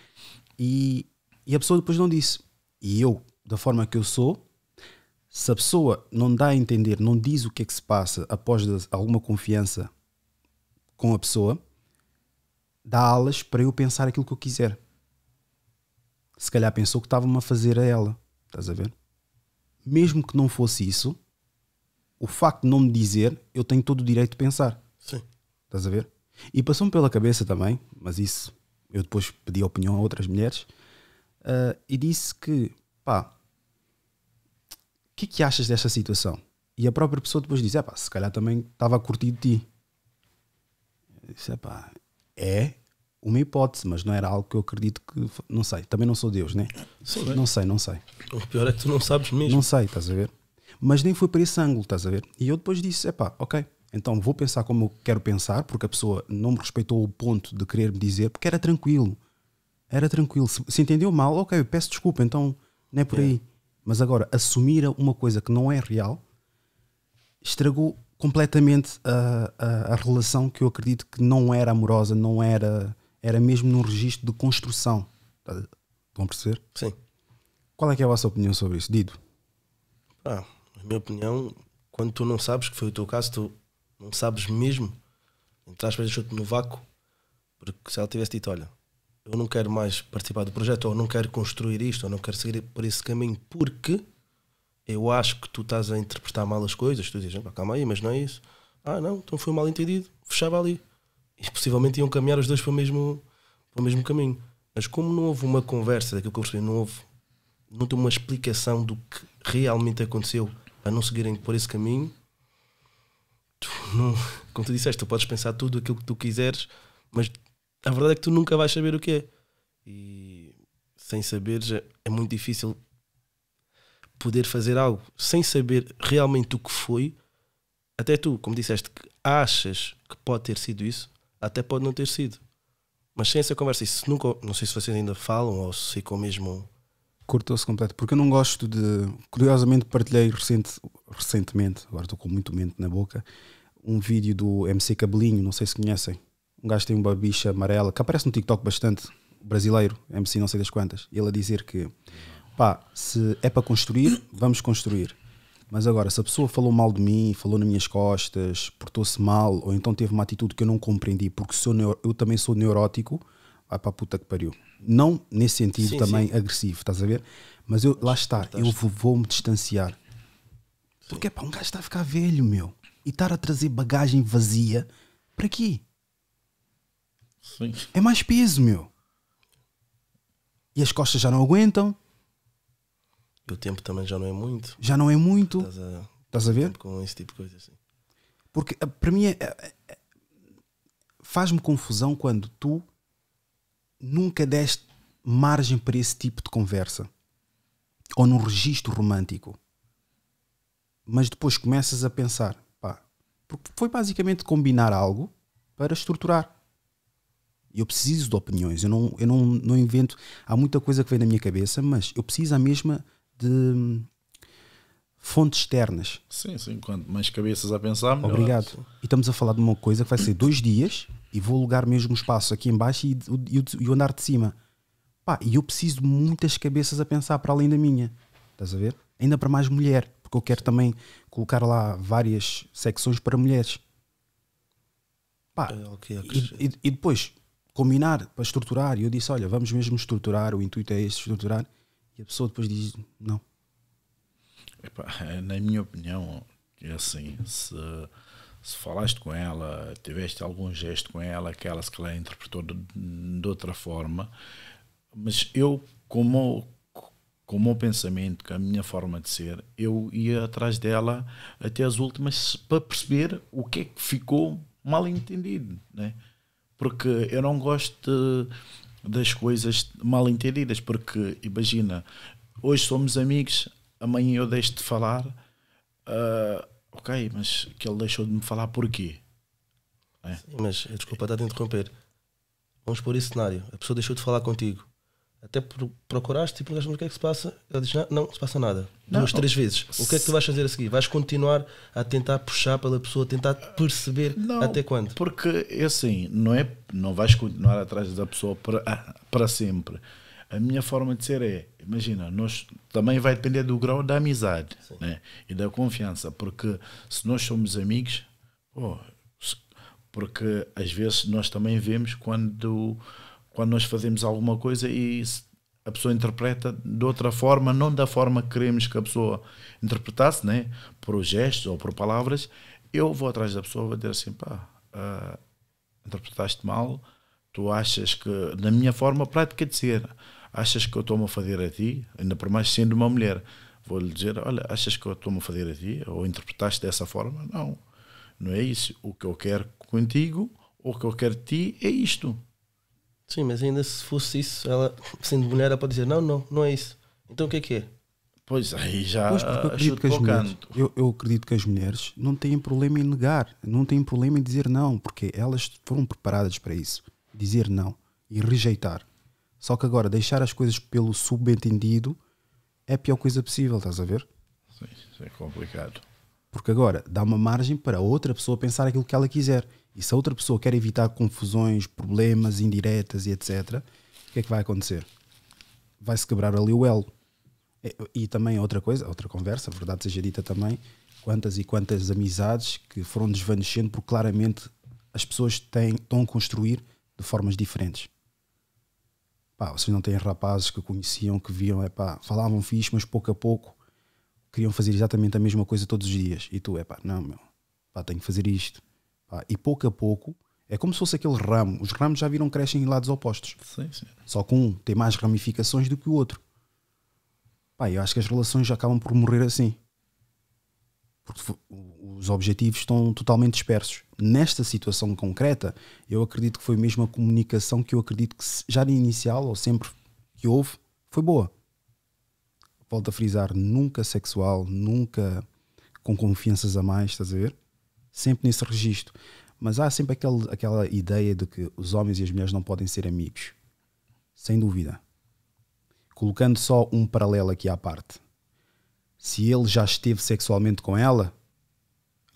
E, e a pessoa depois não disse. E eu, da forma que eu sou, se a pessoa não dá a entender, não diz o que é que se passa após alguma confiança com a pessoa, dá alas para eu pensar aquilo que eu quiser se calhar pensou que estava-me a fazer a ela. Estás a ver? Mesmo que não fosse isso, o facto de não me dizer, eu tenho todo o direito de pensar. Sim. Estás a ver? E passou-me pela cabeça também, mas isso eu depois pedi a opinião a outras mulheres uh, e disse que, pá, o que, é que achas desta situação? E a própria pessoa depois disse: é pá, se calhar também estava a curtir de ti. Eu disse: é pá, é, uma hipótese, mas não era algo que eu acredito que. Não sei, também não sou Deus, né? Sim, é? não sei, não sei. O pior é que tu não sabes mesmo. Não sei, estás a ver? Mas nem foi para esse ângulo, estás a ver? E eu depois disse: é pá, ok, então vou pensar como eu quero pensar, porque a pessoa não me respeitou o ponto de querer me dizer, porque era tranquilo. Era tranquilo. Se, se entendeu mal, ok, peço desculpa, então não é por aí. Mas agora, assumir uma coisa que não é real estragou completamente a, a, a relação que eu acredito que não era amorosa, não era era mesmo num registro de construção. Tá, estão a perceber? Sim. Qual é que é a vossa opinião sobre isso, Dido? Ah, a minha opinião, quando tu não sabes, que foi o teu caso, tu não sabes mesmo, entre aspas, deixou-te no vácuo, porque se ela tivesse dito, olha, eu não quero mais participar do projeto, ou não quero construir isto, ou não quero seguir por esse caminho, porque eu acho que tu estás a interpretar mal as coisas, tu dizes, calma aí, mas não é isso. Ah, não, então foi mal entendido, fechava ali e possivelmente iam caminhar os dois para o mesmo, para o mesmo caminho. Mas como não houve uma conversa daquilo que eu percebi, não houve não houve uma explicação do que realmente aconteceu a não seguirem por esse caminho, tu não, como tu disseste, tu podes pensar tudo aquilo que tu quiseres, mas a verdade é que tu nunca vais saber o que é. E sem saber já é muito difícil poder fazer algo sem saber realmente o que foi. Até tu, como disseste, que achas que pode ter sido isso, até pode não ter sido. Mas sem essa conversa, isso nunca, não sei se vocês ainda falam ou se ficam mesmo. Cortou-se completo, porque eu não gosto de. Curiosamente, partilhei recente, recentemente, agora estou com muito mente na boca, um vídeo do MC Cabelinho, não sei se conhecem. Um gajo tem uma bicha amarela, que aparece no TikTok bastante, brasileiro, MC não sei das quantas, ele a dizer que, pá, se é para construir, vamos construir. Mas agora, se a pessoa falou mal de mim, falou nas minhas costas, portou-se mal, ou então teve uma atitude que eu não compreendi, porque sou neuro, eu também sou neurótico, vai para a puta que pariu. Não nesse sentido sim, também sim. agressivo, estás a ver? Mas eu, lá está, eu vou-me distanciar. Sim. Porque pá, um gajo está a ficar velho, meu. E estar a trazer bagagem vazia, para aqui Sim. É mais peso, meu. E as costas já não aguentam, e o tempo também já não é muito. Já não é muito. Estás a, Estás a ver? Com esse tipo de coisa assim. Porque eh, para mim é, é, é, faz-me confusão quando tu nunca deste margem para esse tipo de conversa ou num registro romântico. Mas depois começas a pensar, pá, porque foi basicamente combinar algo para estruturar. Eu preciso de opiniões, eu não, eu não, não invento. Há muita coisa que vem na minha cabeça, mas eu preciso a mesma de hum, fontes externas. Sim, sim, quanto mais cabeças a pensar, melhor. Obrigado. E estamos a falar de uma coisa que vai ser dois dias e vou alugar mesmo o espaço aqui embaixo e, e, e o andar de cima. Pá, e eu preciso de muitas cabeças a pensar para além da minha. Estás a ver? Ainda para mais mulher, porque eu quero também colocar lá várias secções para mulheres. Pá, é, e, e, e depois combinar para estruturar. E eu disse: Olha, vamos mesmo estruturar. O intuito é este: estruturar. E a pessoa depois diz não. Epá, é, na minha opinião, é assim, se, se falaste com ela, tiveste algum gesto com ela que ela se calhar interpretou de, de outra forma, mas eu, como, com o meu pensamento, com a minha forma de ser, eu ia atrás dela até as últimas para perceber o que é que ficou mal entendido, né? Porque eu não gosto de, das coisas mal entendidas, porque imagina, hoje somos amigos, amanhã eu deixo de falar, uh, ok, mas que ele deixou de me falar porquê? É. Sim, mas desculpa, está a interromper. Vamos pôr esse cenário: a pessoa deixou de falar contigo, até procuraste e perguntaste-me o que é que se passa. Ela diz: Não, não se passa nada. Não. Duas, três vezes. O que é que tu vais fazer a seguir? Vais continuar a tentar puxar pela pessoa, tentar perceber não, até quando? Porque, é assim, não, é, não vais continuar atrás da pessoa para, para sempre. A minha forma de ser é: imagina, nós também vai depender do grau da amizade né? e da confiança. Porque se nós somos amigos, oh, porque às vezes nós também vemos quando quando nós fazemos alguma coisa e a pessoa interpreta de outra forma, não da forma que queremos que a pessoa interpretasse, né? por gestos ou por palavras, eu vou atrás da pessoa e vou dizer assim, pá, uh, interpretaste mal, tu achas que, na minha forma prática de ser, achas que eu estou-me a fazer a ti, ainda por mais sendo uma mulher, vou-lhe dizer, olha, achas que eu estou-me a fazer a ti, ou interpretaste dessa forma? Não, não é isso. O que eu quero contigo, ou o que eu quero de ti, é isto. Sim, mas ainda se fosse isso, ela, sendo mulher, ela pode dizer: não, não, não é isso. Então o que é que é? Pois aí já. Pois porque eu acredito, que as, mulheres, eu, eu, acredito que as mulheres não têm problema em negar, não têm problema em dizer não, porque elas foram preparadas para isso. Dizer não e rejeitar. Só que agora, deixar as coisas pelo subentendido é a pior coisa possível, estás a ver? Sim, isso é complicado. Porque agora dá uma margem para outra pessoa pensar aquilo que ela quiser. E se a outra pessoa quer evitar confusões, problemas, indiretas e etc., o que é que vai acontecer? Vai-se quebrar ali o elo. E, é, e também é outra coisa, outra conversa, a verdade seja dita também, quantas e quantas amizades que foram desvanecendo porque claramente as pessoas têm, estão a construir de formas diferentes. Pá, vocês não têm rapazes que conheciam, que viam, é pá, falavam fixe, mas pouco a pouco queriam fazer exatamente a mesma coisa todos os dias. E tu, é pá, não, meu, pá, tenho que fazer isto, ah, e pouco a pouco, é como se fosse aquele ramo. Os ramos já viram crescem em lados opostos. Sim, sim. Só que um tem mais ramificações do que o outro. Pá, eu acho que as relações já acabam por morrer assim. Porque os objetivos estão totalmente dispersos. Nesta situação concreta, eu acredito que foi mesmo a comunicação que eu acredito que já de inicial, ou sempre que houve, foi boa. Volto a frisar, nunca sexual, nunca com confianças a mais, estás a ver? sempre nesse registro. Mas há sempre aquele, aquela ideia de que os homens e as mulheres não podem ser amigos. Sem dúvida. Colocando só um paralelo aqui à parte. Se ele já esteve sexualmente com ela,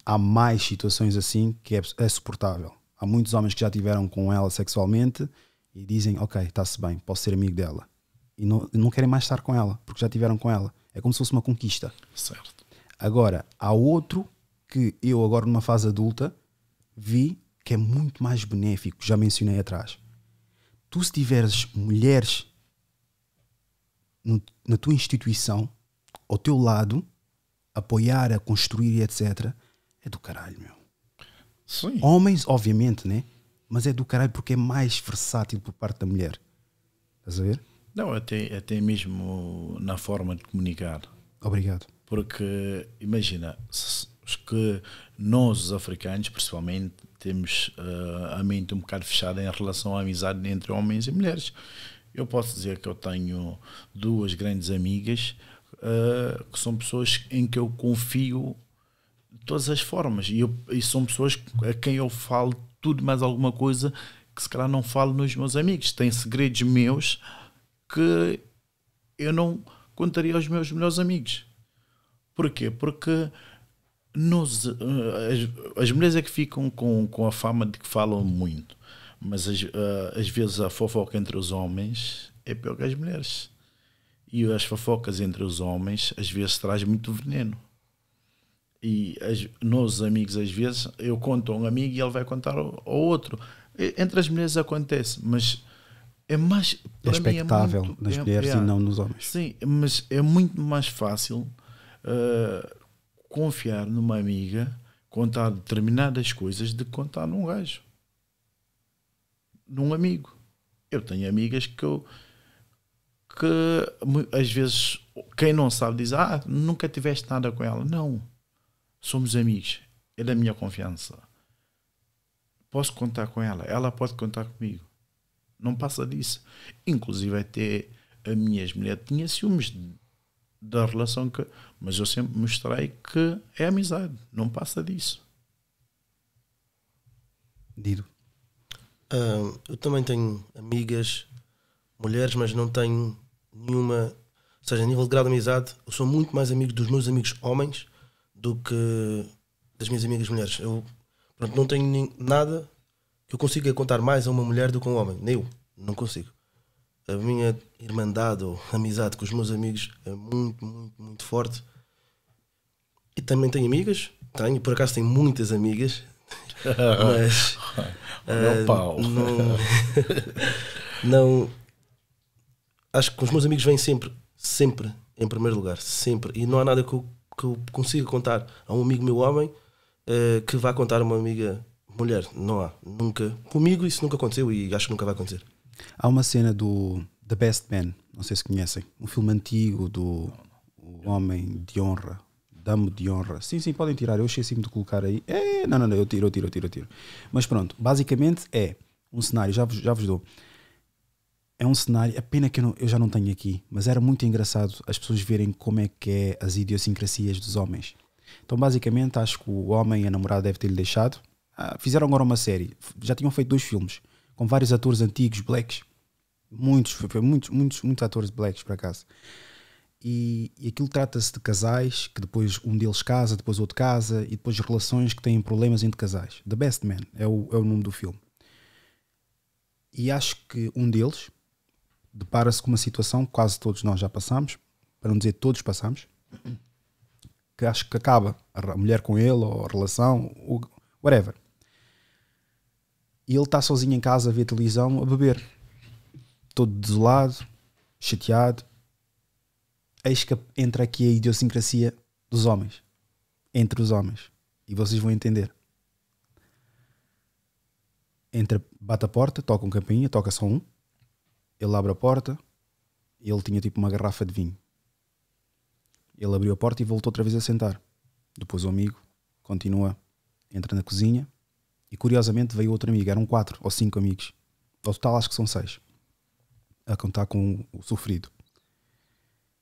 há mais situações assim que é, é suportável. Há muitos homens que já tiveram com ela sexualmente e dizem: Ok, está-se bem, posso ser amigo dela. E não, não querem mais estar com ela, porque já tiveram com ela. É como se fosse uma conquista. Certo. Agora, há outro que eu agora numa fase adulta vi que é muito mais benéfico, já mencionei atrás. Tu se tiveres mulheres no, na tua instituição, ao teu lado, apoiar a construir etc, é do caralho, meu. Sim. Homens, obviamente, né? Mas é do caralho porque é mais versátil por parte da mulher. Estás a ver? Não, até, até mesmo na forma de comunicar. Obrigado. Porque, imagina, se, que nós, os africanos, principalmente, temos uh, a mente um bocado fechada em relação à amizade entre homens e mulheres. Eu posso dizer que eu tenho duas grandes amigas uh, que são pessoas em que eu confio de todas as formas e, eu, e são pessoas a quem eu falo tudo mais alguma coisa que se calhar não falo nos meus amigos. Tem segredos meus que eu não contaria aos meus melhores amigos. Porquê? Porque eh, as, as, mulheres é que ficam com, com a fama de que falam muito, mas as, eh, às vezes a fofoca entre os homens é pior que as mulheres. E as fofocas entre os homens às vezes traz muito veneno. E as, nos amigos, às vezes, eu conto a um amigo e ele vai contar ao, ao outro. Entre as mulheres acontece, mas é mais. É expectável é muito, nas é, mulheres é, e não nos homens. Sim, mas é muito mais fácil. Uh, confiar numa amiga, contar determinadas coisas, de contar num gajo, num amigo. Eu tenho amigas que eu que às vezes quem não sabe diz: Ah, nunca tiveste nada com ela. Não, somos amigos, é da minha confiança. Posso contar com ela, ela pode contar comigo. Não passa disso. Inclusive, até a minha ex-mulher tinha ciúmes da relação que mas eu sempre mostrei que é amizade, não passa disso. Dido. Uh, eu também tenho amigas, mulheres, mas não tenho nenhuma. Ou seja, a nível de grau de amizade, eu sou muito mais amigo dos meus amigos homens do que das minhas amigas mulheres. Eu pronto, não tenho nem, nada que eu consiga contar mais a uma mulher do que a um homem. Nem eu. Não consigo a minha irmandade ou amizade com os meus amigos é muito, muito, muito forte. E também tenho amigas, tenho, por acaso tenho muitas amigas, mas. Meu uh, pau! Não, não. Acho que os meus amigos vêm sempre, sempre em primeiro lugar, sempre. E não há nada que eu, que eu consiga contar a um amigo meu homem uh, que vá contar a uma amiga mulher. Não há, nunca. Comigo isso nunca aconteceu e acho que nunca vai acontecer. Há uma cena do The Best Man, não sei se conhecem, um filme antigo do o Homem de Honra, Damo de Honra. Sim, sim, podem tirar, eu esqueci-me de colocar aí. É, não, não, não, eu tiro, eu tiro, eu tiro, eu tiro. Mas pronto, basicamente é um cenário, já vos, já vos dou. É um cenário, a é pena que eu, não, eu já não tenho aqui, mas era muito engraçado as pessoas verem como é que é as idiosincrasias dos homens. Então, basicamente, acho que o homem e a namorada deve ter-lhe deixado. Ah, fizeram agora uma série, já tinham feito dois filmes com vários atores antigos, blacks. Muitos, muitos, muitos, muitos atores blacks, por acaso. E, e aquilo trata-se de casais que depois um deles casa, depois outro casa e depois relações que têm problemas entre casais. The Best Man é o, é o nome do filme. E acho que um deles depara-se com uma situação que quase todos nós já passamos, para não dizer todos passamos, que acho que acaba a mulher com ele ou a relação, whatever e ele está sozinho em casa a ver a televisão, a beber. Todo desolado, chateado. Eis que entra aqui a idiosincrasia dos homens. Entre os homens. E vocês vão entender. Entra, bate a porta, toca um campainha, toca só um. Ele abre a porta. Ele tinha tipo uma garrafa de vinho. Ele abriu a porta e voltou outra vez a sentar. Depois o amigo continua, entra na cozinha, e curiosamente veio outro amigo, eram quatro ou cinco amigos. Ao total acho que são seis. A contar com o sofrido.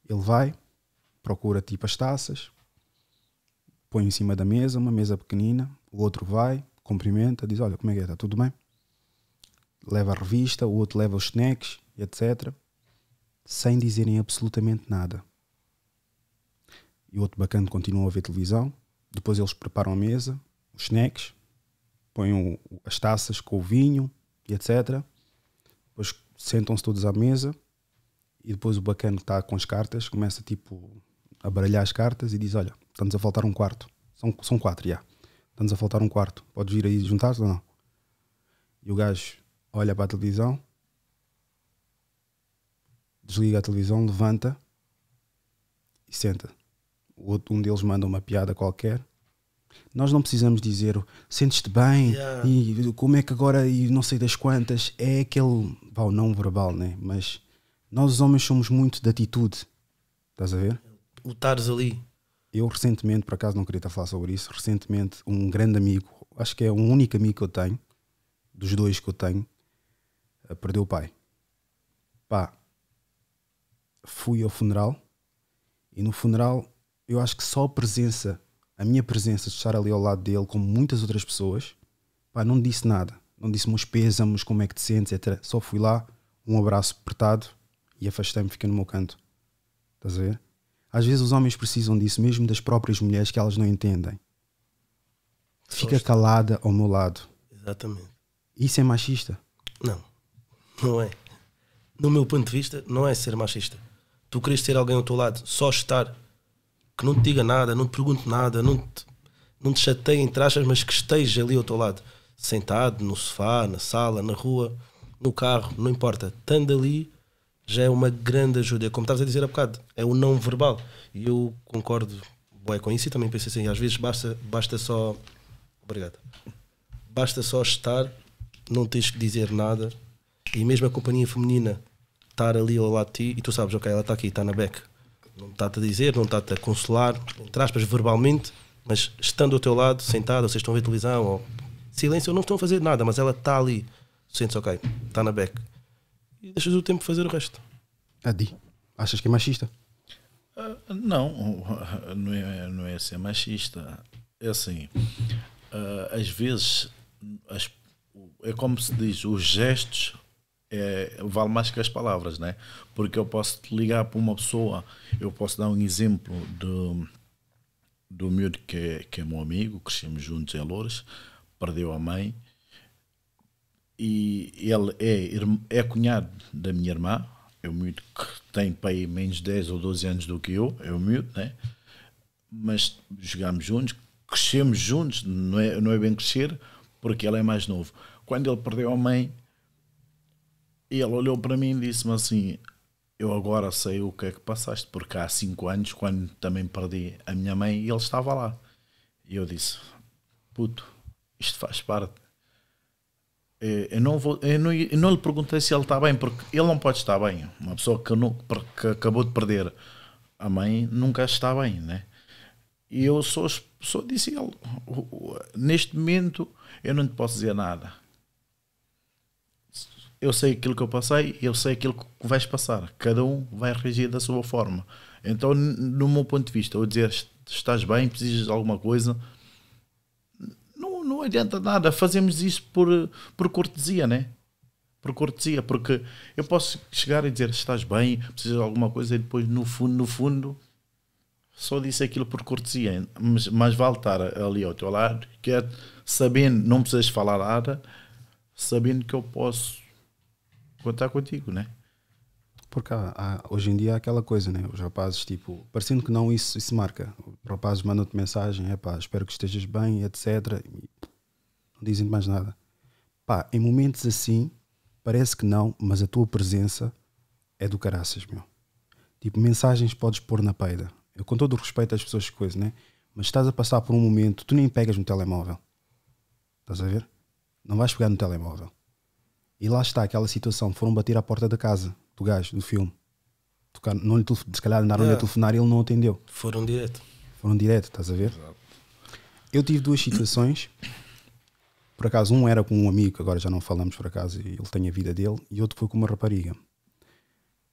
Ele vai, procura tipo as taças, põe em cima da mesa, uma mesa pequenina. O outro vai, cumprimenta, diz: Olha, como é que é? Está tudo bem? Leva a revista, o outro leva os snacks, etc. Sem dizerem absolutamente nada. E o outro bacana continua a ver televisão. Depois eles preparam a mesa, os snacks, põem as taças com o vinho e etc. Depois sentam-se todos à mesa e depois o bacana que está com as cartas começa tipo a baralhar as cartas e diz: Olha, estamos a faltar um quarto. São, são quatro, já. Estamos a faltar um quarto. Podes vir aí juntar se ou não? E o gajo olha para a televisão, desliga a televisão, levanta e senta. O outro, um deles manda uma piada qualquer nós não precisamos dizer sentes-te bem yeah. e como é que agora e não sei das quantas. É aquele pau não verbal, né? Mas nós os homens somos muito de atitude. Estás a ver? O estares ali. Eu recentemente, por acaso não queria estar a falar sobre isso, recentemente um grande amigo, acho que é o um único amigo que eu tenho, dos dois que eu tenho, eh, perdeu o pai. Pá, fui ao funeral e no funeral eu acho que só a presença a minha presença, de estar ali ao lado dele, como muitas outras pessoas, pá, não disse nada. Não disse meus pésamos, como é que te sentes, etc. Só fui lá, um abraço apertado e afastei-me, fiquei no meu canto. Estás a ver? Às vezes os homens precisam disso, mesmo das próprias mulheres que elas não entendem. Fica calada ao meu lado. Exatamente. Isso é machista? Não, não é. No meu ponto de vista, não é ser machista. Tu queres ter alguém ao teu lado, só estar que não te diga nada, não te pergunte nada, não te, não te chateie em aspas, mas que esteja ali ao teu lado, sentado no sofá, na sala, na rua, no carro, não importa, estando ali já é uma grande ajuda. É como estavas a dizer há bocado, é o não verbal. E eu concordo bem com isso e também pensei assim, às vezes basta, basta só. Obrigado. Basta só estar, não tens que dizer nada e mesmo a companhia feminina estar ali ao lado de ti e tu sabes, ok, ela está aqui, está na beca não está-te a dizer, não está-te a consolar, entre aspas, verbalmente, mas estando ao teu lado, sentado, vocês estão a ver televisão, ou silêncio, ou não estão a fazer nada, mas ela está ali, sentes, ok, está na beca. E deixas o tempo fazer o resto. Adi, achas que é machista? Uh, não, não é, não é ser assim, é machista. É assim, uh, às vezes, as, é como se diz, os gestos é, vale mais que as palavras, né? Porque eu posso ligar para uma pessoa, eu posso dar um exemplo do, do miúdo que, é, que é meu amigo, crescemos juntos em Louros, perdeu a mãe e ele é, é cunhado da minha irmã, é um miúdo que tem pai menos 10 ou 12 anos do que eu, é um miúdo, né? Mas jogámos juntos, crescemos juntos, não é, não é bem crescer, porque ele é mais novo. Quando ele perdeu a mãe, e ele olhou para mim e disse-me assim: Eu agora sei o que é que passaste, porque há cinco anos, quando também perdi a minha mãe, ele estava lá. E eu disse: Puto, isto faz parte. Eh, eu não, vou, eu, não, eu não lhe perguntei se ele está bem, porque ele não pode estar bem. Uma pessoa que, não, que acabou de perder a mãe nunca está bem, né? E eu só, só disse ele: Neste momento eu não te posso dizer nada eu sei aquilo que eu passei eu sei aquilo que vais passar. Cada um vai reagir da sua forma. Então, no meu ponto de vista, eu dizer estás bem, precisas de alguma coisa, não, não adianta nada. Fazemos isso por, por cortesia, né? Por cortesia, porque eu posso chegar e dizer estás bem, precisas de alguma coisa, e depois, no fundo, no fundo, só disse aquilo por cortesia. Mas, mas vale estar ali ao teu lado, é sabendo, não precisas falar nada, sabendo que eu posso contar contigo, né? Porque há, há, hoje em dia há aquela coisa, né? Os rapazes, tipo, parecendo que não, isso, isso marca. Os rapazes mandam-te mensagem, é pá, espero que estejas bem, etc. E não dizem mais nada. Pá, em momentos assim, parece que não, mas a tua presença é do caraças, meu. Tipo, mensagens podes pôr na peida. Eu, com todo o respeito às pessoas que coisa, né? Mas estás a passar por um momento, tu nem pegas no telemóvel. Estás a ver? Não vais pegar no telemóvel. E lá está aquela situação, foram bater à porta da casa do gajo, do filme. Tocar, não lhe, se calhar andaram yeah. a telefonar e ele não atendeu. Foram direto. Foram direto, estás a ver? Exato. Eu tive duas situações. Por acaso, um era com um amigo, agora já não falamos por acaso, e ele tem a vida dele, e outro foi com uma rapariga.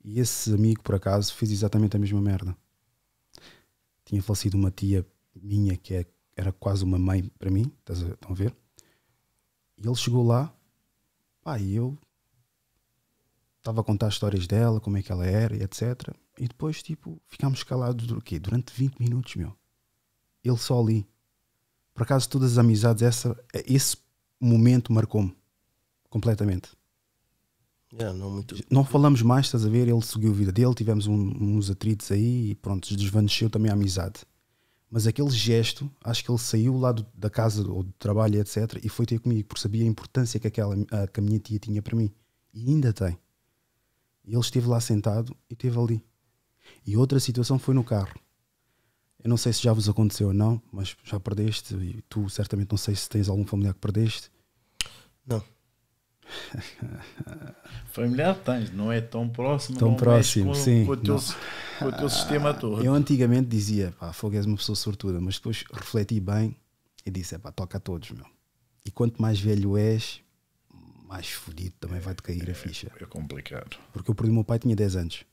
E esse amigo, por acaso, fez exatamente a mesma merda. Tinha falecido uma tia minha que é, era quase uma mãe para mim, estás a, estão a ver? E ele chegou lá, Pá, e eu estava a contar histórias dela, como é que ela era e etc. E depois, tipo, ficámos calados do quê? Durante 20 minutos, meu. Ele só ali. Por acaso, todas as amizades, essa, é, esse momento marcou-me completamente. Yeah, não, muito... não, falamos mais, estás a ver? Ele seguiu a vida dele, tivemos um, uns atritos aí e pronto, desvaneceu também a amizade. Mas aquele gesto, acho que ele saiu lá do, da casa ou do trabalho, etc., e foi ter comigo, porque sabia a importância que, aquela, a, que a minha tia tinha para mim. E ainda tem. E ele esteve lá sentado e esteve ali. E outra situação foi no carro. Eu não sei se já vos aconteceu ou não, mas já perdeste, e tu certamente não sei se tens algum familiar que perdeste. Não. Familiar tens, não é tão próximo. Tão próximo, com, sim. Com o, teu, com o teu sistema ah, todo. Eu antigamente dizia, pá, fogo és uma pessoa sortuda, mas depois refleti bem e disse, pá, toca a todos, meu. E quanto mais velho és, mais fodido também é, vai-te cair é, a ficha. É complicado. Porque eu perdi o meu pai, tinha 10 anos.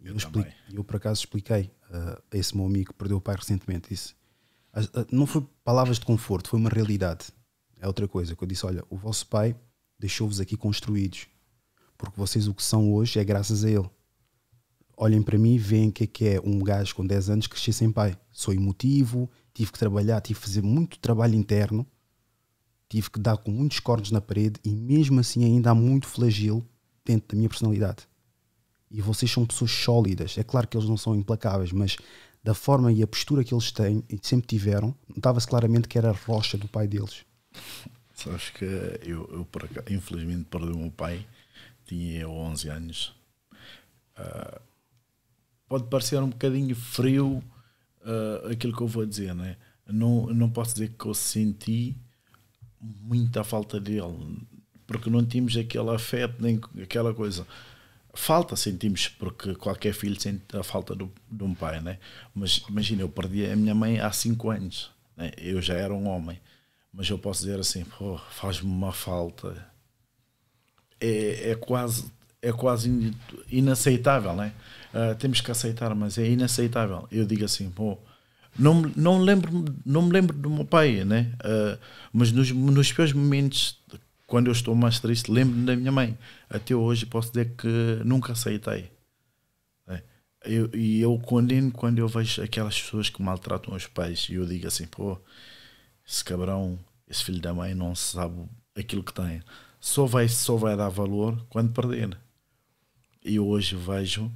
Eu, eu, expliquei, eu por acaso expliquei uh, a esse meu amigo que perdeu o pai recentemente, disse, uh, não foi palavras de conforto, foi uma realidade. É outra coisa que eu disse, olha, o vosso pai deixou-vos aqui construídos. Porque vocês o que são hoje é graças a ele. Olhem para mim e veem o que é, que é um gajo com 10 anos crescer sem pai. Sou emotivo, tive que trabalhar, tive que fazer muito trabalho interno, tive que dar com muitos cornos na parede e mesmo assim ainda há muito flagelo dentro da minha personalidade. E vocês são pessoas sólidas. É claro que eles não são implacáveis, mas da forma e a postura que eles têm e sempre tiveram, notava-se claramente que era a rocha do pai deles. Sabes que eu, eu por acaso, infelizmente perdi o meu pai, tinha eu 11 anos. Uh, pode parecer um bocadinho frio uh, aquilo que eu vou dizer, né? não Não posso dizer que eu senti muita falta dele, porque não tínhamos aquele afeto nem aquela coisa. Falta sentimos, porque qualquer filho sente a falta do, de um pai, né? Mas imagina, eu perdi a minha mãe há 5 anos, né? eu já era um homem mas eu posso dizer assim, faz-me uma falta. É, é, quase, é quase inaceitável, né? Uh, temos que aceitar, mas é inaceitável. Eu digo assim, pô, não, não, lembro, não me lembro do meu pai, né? Uh, mas nos, nos meus momentos, quando eu estou mais triste, lembro-me da minha mãe. Até hoje posso dizer que nunca aceitei. Né? Eu, e eu condeno quando eu vejo aquelas pessoas que maltratam os pais e eu digo assim, pô, esse cabrão esse filho da mãe não sabe aquilo que tem. Só vai, só vai dar valor quando perder. E hoje vejo,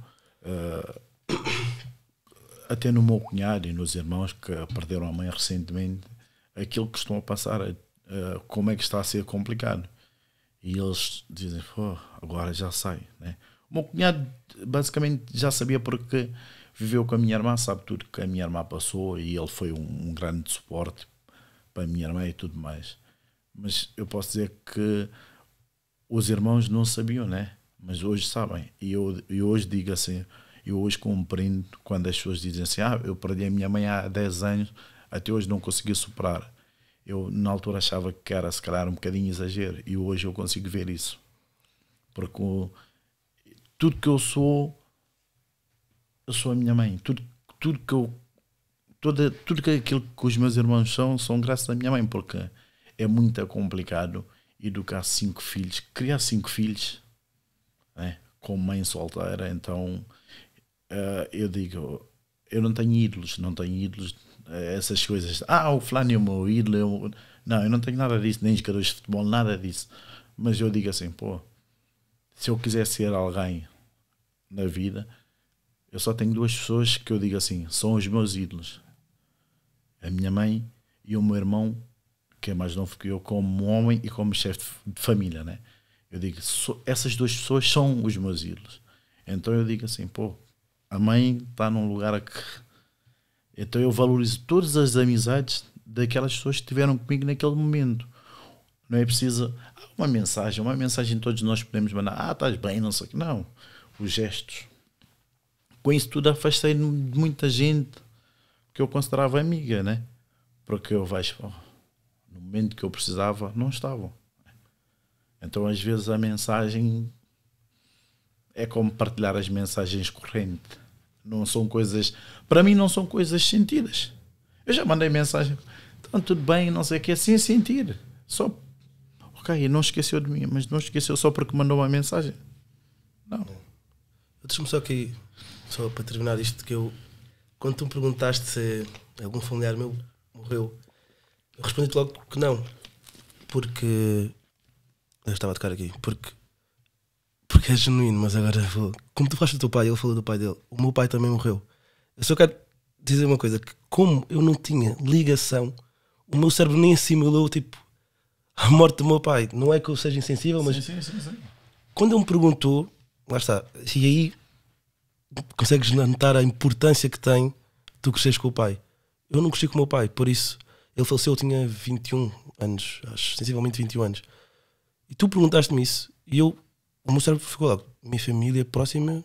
uh, até no meu cunhado e nos irmãos que perderam a mãe recentemente, aquilo que estão a passar, uh, como é que está a ser complicado. E eles dizem, pô, agora já sei. Né? O meu cunhado basicamente já sabia porque viveu com a minha irmã, sabe tudo que a minha irmã passou e ele foi um, um grande suporte para a minha irmã e tudo mais. Mas eu posso dizer que os irmãos não sabiam, né? Mas hoje sabem. E eu, eu hoje digo assim, eu hoje compreendo quando as pessoas dizem assim, ah, eu perdi a minha mãe há 10 anos, até hoje não consegui superar. Eu na altura achava que era se calhar um bocadinho exagero e hoje eu consigo ver isso. Porque tudo que eu sou, eu sou a minha mãe. Tudo, tudo que eu toda, tudo que aquilo que os meus irmãos são, são graças à minha mãe, porque é muito complicado educar cinco filhos, criar cinco filhos né, com mãe solteira. Então uh, eu digo, eu não tenho ídolos, não tenho ídolos, eh, essas coisas. Ah, o Flávio é o meu ídolo. Eu... Não, eu não tenho nada disso, nem jogadores de futebol, nada disso. Mas eu digo assim, pô, se eu quiser ser alguém na vida, eu só tenho duas pessoas que eu digo assim, são os meus ídolos a minha mãe e o meu irmão, que é mais novo que eu, como homem e como chefe de família, né? Eu digo, so, essas duas pessoas são os meus ídolos. Então eu digo assim, pô, a mãe está num lugar que. Então eu valorizo todas as amizades daquelas pessoas que estiveram comigo naquele momento. Não é preciso. Ah, uma mensagem, uma mensagem todos nós podemos mandar. Ah, estás bem, não sei o que. Não. Os gestos. Com isso tudo afastei-me de muita gente que eu considerava amiga, né? Porque eu vejo, oh, no momento que eu precisava, não estavam. Então, às vezes, a mensagem é como partilhar as mensagens correntes. Não são coisas, para mim, não são coisas sentidas. Eu já mandei mensagem, então tudo bem, não sei o que, sem sentir. Só, ok, não esqueceu de mim, mas não esqueceu só porque mandou uma mensagem. Não. Deixa-me só aqui, só para terminar isto, que eu quando tu me perguntaste se algum familiar meu morreu, eu respondi-te logo que não. Porque. Eu estava a tocar aqui. Porque. Porque é genuíno, mas agora vou. Como tu falaste do teu pai, ele falou do pai dele. O meu pai também morreu. Eu só quero dizer uma coisa: que como eu não tinha ligação, o meu cérebro nem assimilou, tipo, a morte do meu pai. Não é que eu seja insensível, mas. Sim, sim, sim, quando ele me perguntou, lá está, e aí consegues notar a importância que tem tu cresceres com o pai. Eu não cresci com o meu pai, por isso ele faleceu, eu tinha 21 anos, acho, sensivelmente 21 anos. E tu perguntaste-me isso e eu, o meu cérebro ficou logo. Minha família próxima,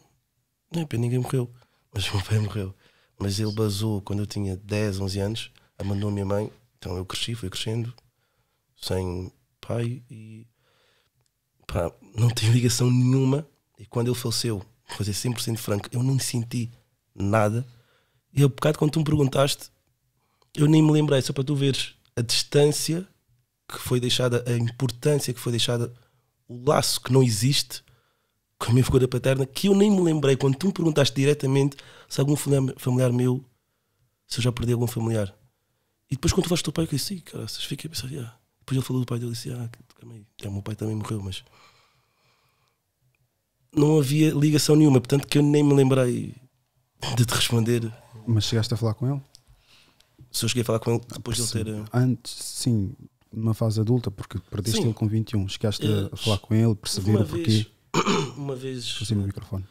não é, ninguém morreu, mas o meu pai morreu. Mas ele basou quando eu tinha 10, 11 anos, abandonou a minha mãe, então eu cresci, fui crescendo, sem pai e pá, não tem ligação nenhuma. E quando ele faleceu, vou ser 100% franco, eu me senti nada. E o bocado, quando tu me perguntaste, eu nem me lembrei, só para tu veres a distância que foi deixada, a importância que foi deixada, o laço que não existe com a minha figura paterna, que eu nem me lembrei quando tu me perguntaste diretamente se algum familiar meu, se eu já perdi algum familiar. E depois, quando tu falaste do teu pai, eu disse, sim, cara, vocês fiquem a pensar, yeah. Depois ele falou do pai dele disse, ah, que, é, o meu pai também morreu, mas não havia ligação nenhuma, portanto que eu nem me lembrei de te responder. Mas chegaste a falar com ele? Se eu cheguei a falar com ele ah, depois de ele ter. Eh, Antes, sim, numa fase adulta, porque perdeste sim. ele com 21. Chegaste a eh, falar com ele, perceber o porquê. Uma vez. Assim, o microfone.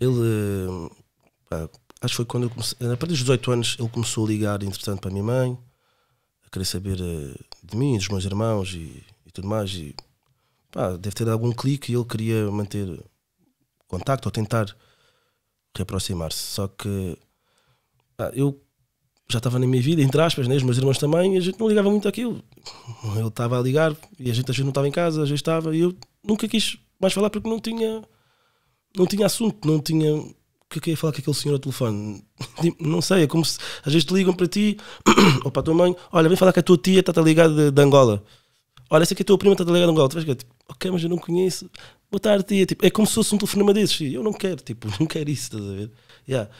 Ele. Eh, acho que foi quando eu comecei. A partir dos 18 anos, ele começou a ligar, entretanto, para a minha mãe, a querer saber de mim, dos meus irmãos e, e tudo mais. E pá, deve ter dado algum clique e ele queria manter contacto ou tentar reaproximar-se. Só que pá, eu já estava na minha vida, entre aspas, né? os meus irmãos também, e a gente não ligava muito àquilo. Ele estava a ligar e a gente, às vezes não estava em casa, a gente estava, e eu nunca quis mais falar porque não tinha, não tinha assunto, não tinha. O que é que ia falar com aquele senhor ao telefone? Tipo, não sei, é como se às vezes te ligam para ti ou para a tua mãe: olha, vem falar que a tua tia está ligada de, de Angola olha, essa aqui a tua prima está a ligar no gol. Tu vais tipo, ok, mas eu não conheço. Boa tarde, tia. Tipo, é como se fosse um telefonema desses. Tia. Eu não quero, tipo, não quero isso, estás a ver? Yeah.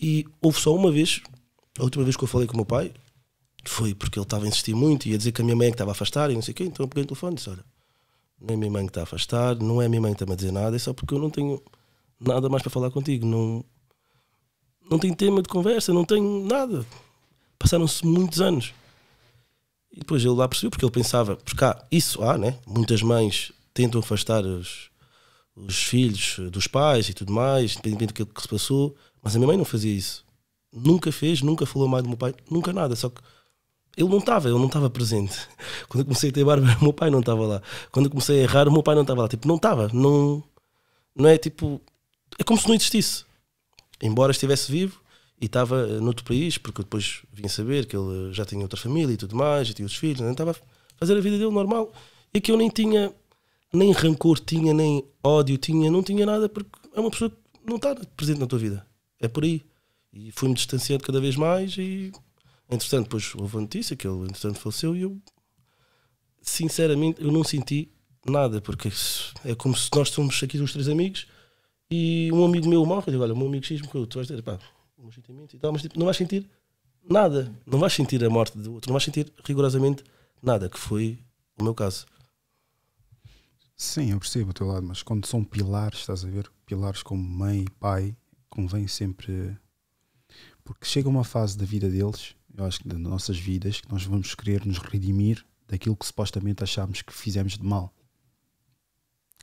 E houve só uma vez, a última vez que eu falei com o meu pai, foi porque ele estava a insistir muito e a dizer que a minha mãe é que estava a afastar e não sei o quê. Então eu peguei o telefone e disse: Olha, não é a minha mãe que está a afastar, não é a minha mãe que está-me a dizer nada, é só porque eu não tenho nada mais para falar contigo. Não, não tenho tema de conversa, não tenho nada. Passaram-se muitos anos. E depois ele lá percebeu, porque ele pensava, porque há, isso há, né? Muitas mães tentam afastar os, os filhos dos pais e tudo mais, independente do que se passou, mas a minha mãe não fazia isso. Nunca fez, nunca falou mais do meu pai, nunca nada, só que ele não estava, ele não estava presente. Quando eu comecei a ter barba, o meu pai não estava lá. Quando eu comecei a errar, o meu pai não estava lá. Tipo, não estava, não, não é tipo, é como se não existisse. Embora estivesse vivo, e estava noutro país, porque depois vim saber que ele já tinha outra família e tudo mais, já tinha os filhos, né? estava a fazer a vida dele normal. E que eu nem tinha, nem rancor tinha, nem ódio tinha, não tinha nada, porque é uma pessoa que não está presente na tua vida. É por aí. E fui-me distanciando cada vez mais e, entretanto, depois houve a notícia que ele, entretanto, faleceu e eu, sinceramente, eu não senti nada, porque é como se nós fomos aqui os três amigos e um amigo meu morre, e digo, olha, o meu amigo X morreu, tu vais dizer, pá, sentimentos e tal, mas tipo, não vais sentir nada. Não vais sentir a morte do outro, não vais sentir rigorosamente nada, que foi o meu caso. Sim, eu percebo o teu lado, mas quando são pilares, estás a ver? Pilares como mãe e pai, convém sempre. Porque chega uma fase da vida deles, eu acho que das nossas vidas, que nós vamos querer nos redimir daquilo que supostamente achámos que fizemos de mal.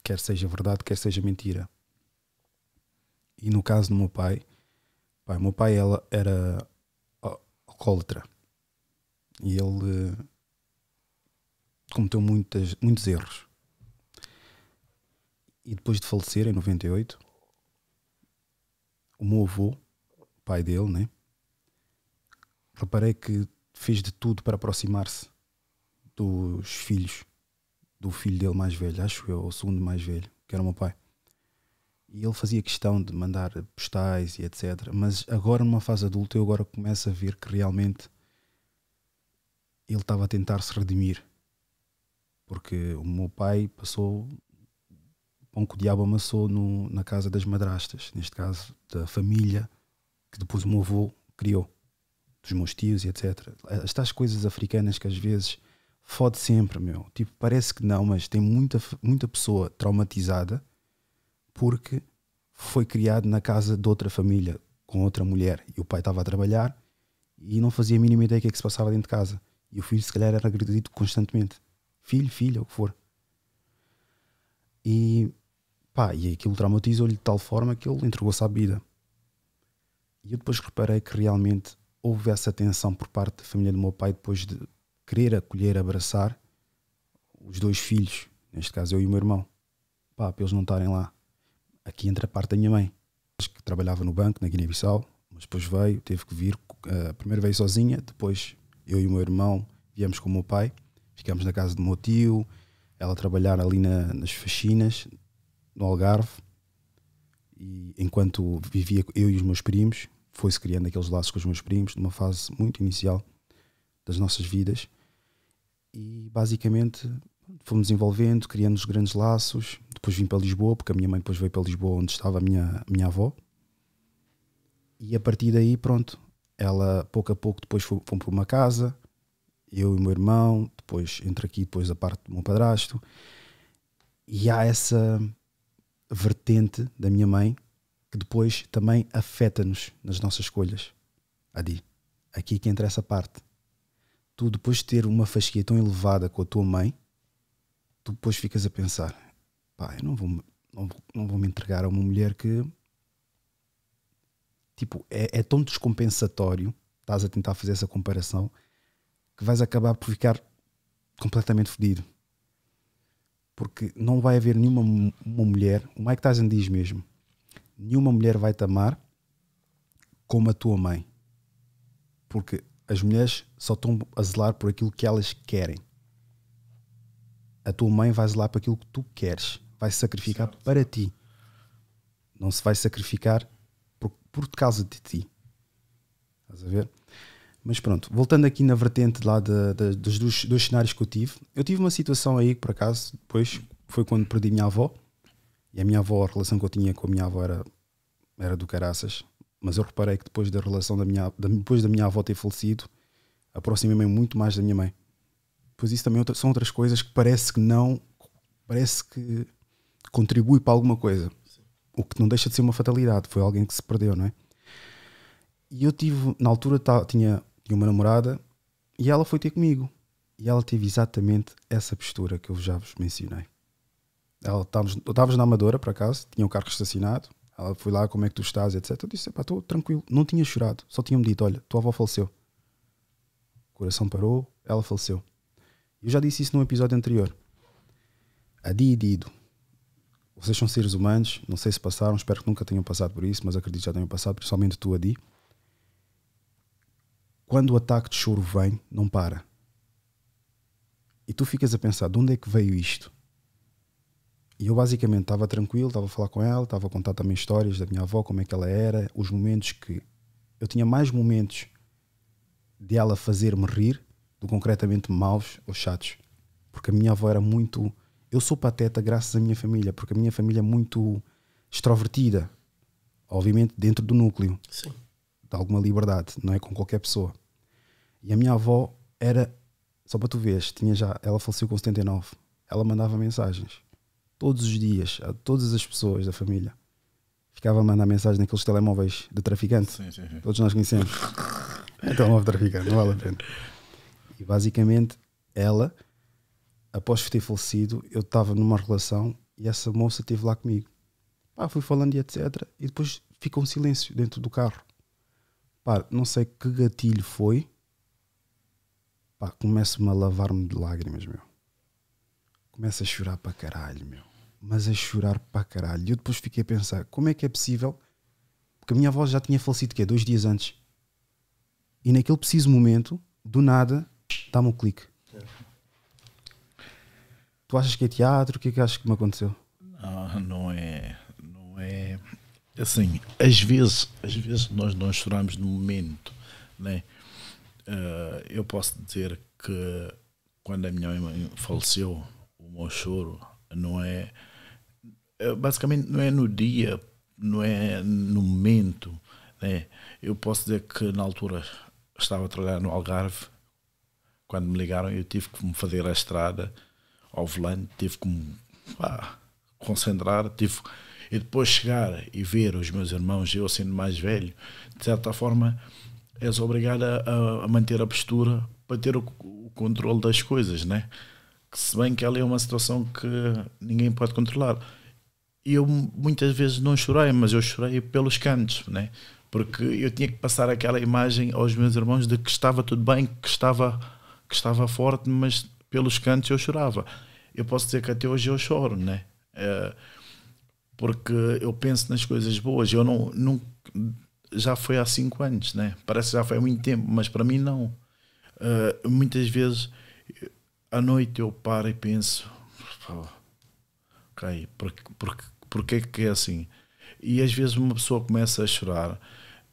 Quer seja verdade, quer seja mentira. E no caso do meu pai, Pai, meu pai ela era alcoólatra e ele eh, cometeu muitas, muitos erros. E depois de falecer, em 98, o meu avô, pai dele, né? Reparei que fez de tudo para aproximar-se dos filhos, do filho dele mais velho, acho eu, o segundo mais velho, que era o meu pai. E ele fazia questão de mandar postais e etc. Mas agora, numa fase adulta, eu agora começo a ver que realmente ele estava a tentar se redimir. Porque o meu pai passou pão que o diabo amassou no, na casa das madrastas, neste caso da família que depois o meu avô criou, dos meus tios e etc. Estas coisas africanas que às vezes fode sempre, meu. Tipo, parece que não, mas tem muita, muita pessoa traumatizada porque foi criado na casa de outra família, com outra mulher, e o pai estava a trabalhar e não fazia a mínima ideia do que é que se passava dentro de casa. E o filho, se calhar, era agredido constantemente. Filho, filha, o que for. E pá, e aquilo traumatizou-lhe de tal forma que ele entregou-se à vida. E eu depois reparei que realmente houve essa tensão por parte da família do meu pai depois de querer acolher, abraçar os dois filhos, neste caso eu e o meu irmão, pá, para eles não estarem lá aqui entra a parte da minha mãe, que trabalhava no banco na Guiné-Bissau, mas depois veio, teve que vir, eh, a primeiro veio sozinha, depois eu e o meu irmão viemos com o meu pai, ficámos na casa do meu tio, ela trabalhar ali na, nas faxinas, no Algarve, e enquanto vivia eu e os meus primos, foi-se criando aqueles laços com os meus primos, numa fase muito inicial das nossas vidas, e basicamente fomos envolvendo, criando os grandes laços, depois vim para Lisboa, porque a minha mãe depois veio para Lisboa, onde estava a minha, minha avó. E a partir daí, pronto, ela pouco a pouco depois foi, foi para uma casa, eu e o meu irmão, depois entre aqui, depois a parte do meu padrasto. E há essa vertente da minha mãe que depois também afeta-nos nas nossas escolhas. Adi, aqui é que entra essa parte. Tu, depois de ter uma fasquia tão elevada com a tua mãe, tu depois ficas a pensar: pá, eu não vou, não, vou, não vou me entregar a uma mulher que tipo, é, é tão descompensatório, estás a tentar fazer essa comparação, que vais acabar por ficar completamente fodido. Porque não vai haver nenhuma mulher, o Mike Tyson diz mesmo, nenhuma mulher vai te amar como a tua mãe. Porque as mulheres só estão a zelar por aquilo que elas querem. A tua mãe vai zelar por aquilo que tu queres vai se sacrificar certo. para ti. Não se vai sacrificar por, por causa de ti. Estás a ver? Mas pronto, voltando aqui na vertente lá de, de, dos, dos, cenários que eu tive, eu tive uma situação aí que por acaso depois foi quando perdi minha avó. E a minha avó, a relação que eu tinha com a minha avó era, era do caraças. Mas eu reparei que depois da relação da minha, depois da minha avó ter falecido, aproximei-me muito mais da minha mãe. Pois isso também é são outras coisas que parece que não, parece que contribui para alguma coisa. O que não deixa de ser uma fatalidade. Foi alguém que se perdeu, não é? E eu tive, na altura, tinha, tinha uma namorada e ela foi ter comigo. E ela teve exatamente essa postura que eu já vos mencionei. Ela, estávamos, na Amadora, por acaso, tinha o um carro estacionado. Ela foi lá, como é que tu estás, etc. Eu disse, estou tranquilo. Não tinha chorado, só tinha-me dito, olha, tua avó faleceu. O coração parou, ela faleceu. Eu já disse isso num episódio anterior. Adi e Dido vocês são seres humanos, não sei se passaram, espero que nunca tenham passado por isso, mas acredito que já tenham passado, principalmente tu, Adi. Quando o ataque de choro vem, não para. E tu ficas a pensar, de onde é que veio isto? E eu basicamente estava tranquilo, estava a falar com ela, estava a contar também histórias da minha avó, como é que ela era, os momentos que. Eu tinha mais momentos de ela fazer-me rir do que concretamente maus ou chatos. Porque a minha avó era muito eu sou pateta graças à minha família, porque a minha família é muito extrovertida. Obviamente dentro do núcleo. Sim. De alguma liberdade, não é com qualquer pessoa. E a minha avó era, só para tu veres, tinha já, ela faleceu com 79. Ela mandava mensagens todos os dias a todas as pessoas da família. Ficava a mandar mensagem naqueles telemóveis de traficante. Sim, sim, sim. Todos nós conhecemos. é telemóvel traficante, não vale a pena. E basicamente ela após ter falecido, eu estava numa relação e essa moça esteve lá comigo. Pá, fui falando e etc. E depois ficou um silêncio dentro do carro. Pá, não sei que gatilho foi. Pá, começo-me a lavar-me de lágrimas, meu. Começo a chorar para caralho, meu. Mas a chorar para caralho. E eu depois fiquei a pensar, como é que é possível? Porque a minha avó já tinha falecido, que é Dois dias antes. E naquele preciso momento, do nada, dá-me um clique. Tu achas que é teatro? O que é que achas que me aconteceu? Não, ah, não é. Não é. Assim, às vezes, às vezes nós não choramos no momento, né? Uh, eu posso dizer que quando a minha mãe faleceu, o meu choro não é, é. Basicamente, não é no dia, não é no momento, né? Eu posso dizer que na altura estava a trabalhar no Algarve, quando me ligaram, eu tive que me fazer a estrada ao volante, tive que me pá, concentrar, tive e depois chegar e ver os meus irmãos, eu sendo mais velho, de certa forma és obrigado a, a manter a postura para ter o, o controle das coisas, né? Que se bem que ela é uma situação que ninguém pode controlar. E eu muitas vezes não chorei, mas eu chorei pelos cantos, né? Porque eu tinha que passar aquela imagem aos meus irmãos de que estava tudo bem, que estava, que estava forte, mas pelos cantos eu chorava eu posso dizer que até hoje eu choro, né? É, porque eu penso nas coisas boas. Eu não, não já foi há cinco anos, né? Parece que já foi há muito tempo, mas para mim não. Uh, muitas vezes à noite eu paro e penso, ok, porque, que é assim? E às vezes uma pessoa começa a chorar.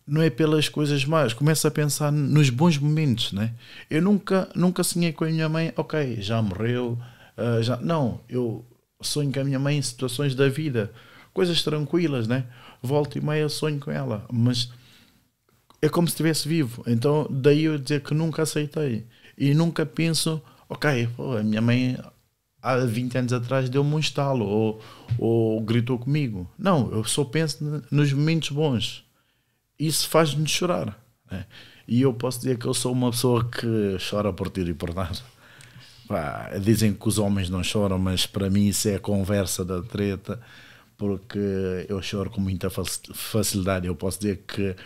Não é pelas coisas más, começa a pensar nos bons momentos, né? Eu nunca, nunca sonhei com a minha mãe, ok, já morreu, uh, já, não, eu sonho com a minha mãe em situações da vida, coisas tranquilas, né? Volto e meia sonho com ela, mas é como se estivesse vivo. Então, daí eu dizer que nunca aceitei e nunca penso, ok, pô, a minha mãe há 20 anos atrás deu-me um estalo ou, ou gritou comigo. Não, eu só penso nos momentos bons. Isso faz-me chorar. Né? E eu posso dizer que eu sou uma pessoa que chora por ti e por nada. Pá, dizem que os homens não choram, mas para mim isso é a conversa da treta, porque eu choro com muita facilidade. Eu posso dizer que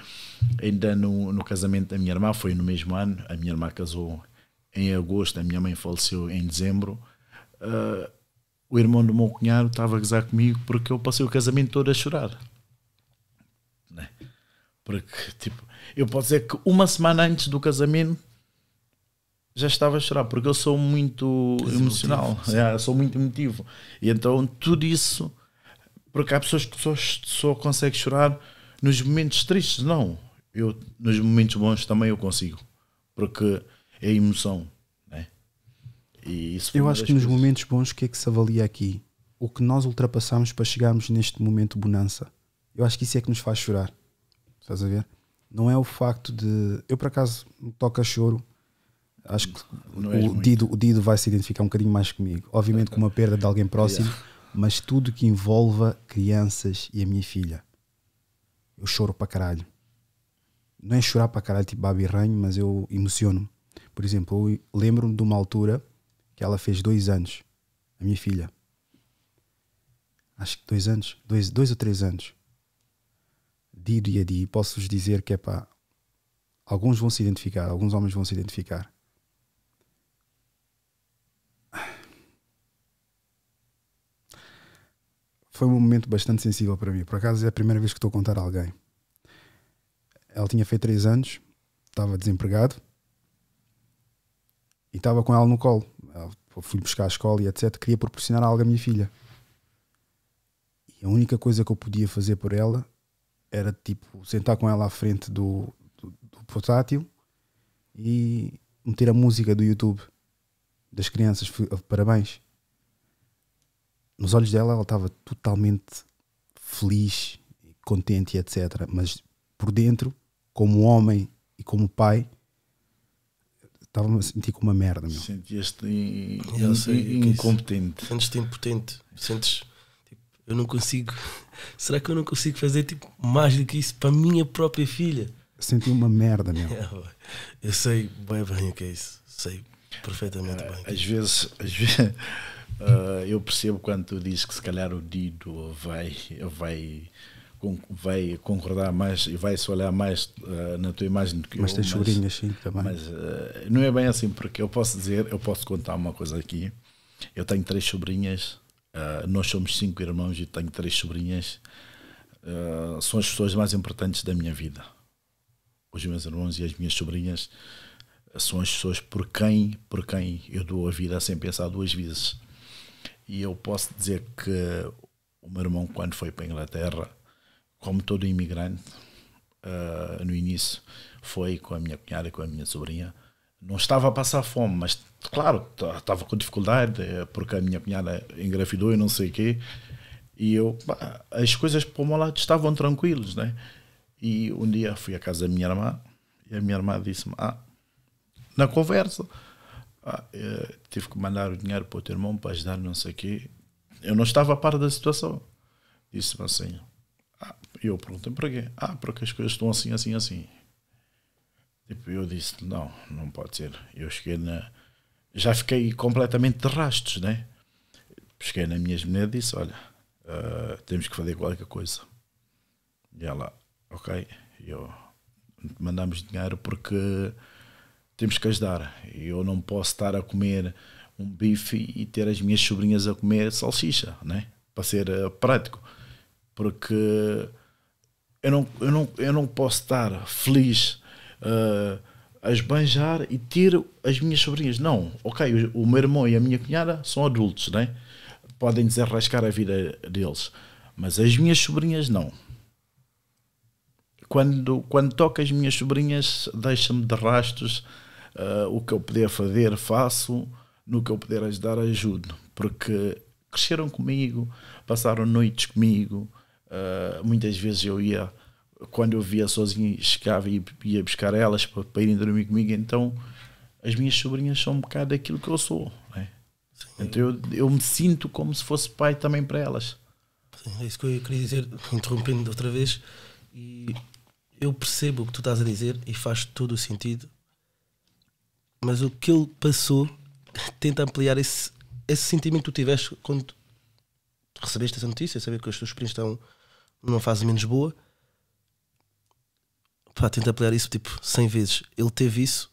ainda no, no casamento da minha irmã, foi no mesmo ano, a minha irmã casou em agosto, a minha mãe faleceu em dezembro. Uh, o irmão do meu cunhado estava a gozar comigo porque eu passei o casamento todo a chorar. Né? Porque, tipo, eu posso dizer que uma semana antes do casamento já estava a chorar, porque eu sou muito emocional, é, sou muito emotivo. E então tudo isso, porque há pessoas que só, só conseguem chorar nos momentos tristes, não. Eu, nos momentos bons também eu consigo, porque é emoção. Né? E isso eu acho que coisas. nos momentos bons, o que é que se avalia aqui? O que nós ultrapassamos para chegarmos neste momento bonança. Eu acho que isso é que nos faz chorar. Estás a ver? Não é o facto de. Eu, por acaso, toca choro Acho que o Dido, o Dido, vai se identificar um bocadinho mais comigo. Obviamente, com uma perda de alguém próximo, mas tudo que envolva crianças e a minha filha. Eu choro para caralho. Não é chorar para caralho tipo Babi Ranho, mas eu emociono-me. Por exemplo, eu lembro-me de uma altura que ela fez dois anos, a minha filha. Acho que dois anos, dois, dois ou três anos. Dido e Adi, posso-vos dizer que é pá. Alguns vão se identificar, alguns homens vão se identificar foi um momento bastante sensível para mim. Por acaso é a primeira vez que estou a contar a alguém. Ela tinha feito 3 anos, estava desempregado e estava com ela no colo. Eu fui buscar a escola e etc. Queria proporcionar algo à minha filha. E a única coisa que eu podia fazer por ela era tipo sentar com ela à frente do, do, do portátil e meter a música do YouTube das crianças. Parabéns nos olhos dela ela estava totalmente feliz, contente e etc. Mas por dentro, como homem e como pai, estava-me a sentir como uma merda. Meu. Sentias-te in, assim, incompetente. Sentes-te impotente. Sentes, tipo, eu não consigo. Será que eu não consigo fazer tipo, mais do que isso para a minha própria filha? Senti uma merda, meu. É, eu sei bem, bem o que é isso. Sei perfeitamente é, bem. É às vezes, às vezes Uh, eu percebo quando tu dizes que se calhar o Dido vai, vai, vai concordar mais e vai se olhar mais uh, na tua imagem do que mas eu. mas tem sobrinhas, sim, também. Mas uh, não é bem assim, porque eu posso dizer, eu posso contar uma coisa aqui. Eu tenho três sobrinhas, nós somos cinco irmãos e tenho três sobrinhas. são as pessoas mais importantes da minha vida. Os meus irmãos e as minhas sobrinhas são as pessoas por quem, por quem eu dou a vida sem pensar duas vezes e eu posso dizer que o meu irmão, quando foi para a Inglaterra, como todo imigrante, uh, no início foi com a minha cunhada e com a minha sobrinha. Não estava a passar fome, mas claro, estava com dificuldade, eh, porque a minha cunhada engravidou e não sei o quê. E eu, bah, as coisas para o meu lado estavam tranquilos, né? E um dia fui à casa da minha irmã e a minha irmã disse-me: Ah, na conversa, ah, tive que mandar o dinheiro para o teu irmão para ajudar não sei o quê. Eu não estava a par da situação. Disse-me assim, ah, eu perguntei para quê? Ah, porque as coisas estão assim, assim, assim. Tipo, eu disse, não, não pode ser. Eu cheguei na... Já fiquei completamente de rastros, né? Cheguei na minha moedas. e disse, olha, uh, temos que fazer qualquer coisa. E ela, ok, eu mandamos dinheiro porque temos que ajudar. Eu não posso estar a comer um bife e ter as minhas sobrinhas a comer salsicha, né? para ser eh, prático, porque eu não, eu, não, eu não posso estar feliz uh, a esbanjar e ter as minhas sobrinhas. Não, ok, o, o meu irmão e a minha cunhada são adultos, né? podem desarrascar a vida deles, mas as minhas sobrinhas não. Quando, quando toca as minhas sobrinhas, deixa-me de rastros Uh, o que eu puder fazer, faço. No que eu puder ajudar, ajudo. Porque cresceram comigo, passaram noites comigo. Uh, muitas vezes eu ia, quando eu via sozinho, chegava e ia buscar elas para, para irem dormir comigo. Então as minhas sobrinhas são um bocado aquilo que eu sou. Né? Então eu, eu me sinto como se fosse pai também para elas. Sim, é isso que eu queria dizer, interrompendo outra vez. E eu percebo o que tu estás a dizer e faz todo o sentido mas o que ele passou tenta ampliar esse, esse sentimento que tu tiveste quando recebeste essa notícia, saber que os teus primos estão numa fase menos boa. Pá, tenta ampliar isso tipo 100 vezes. Ele teve isso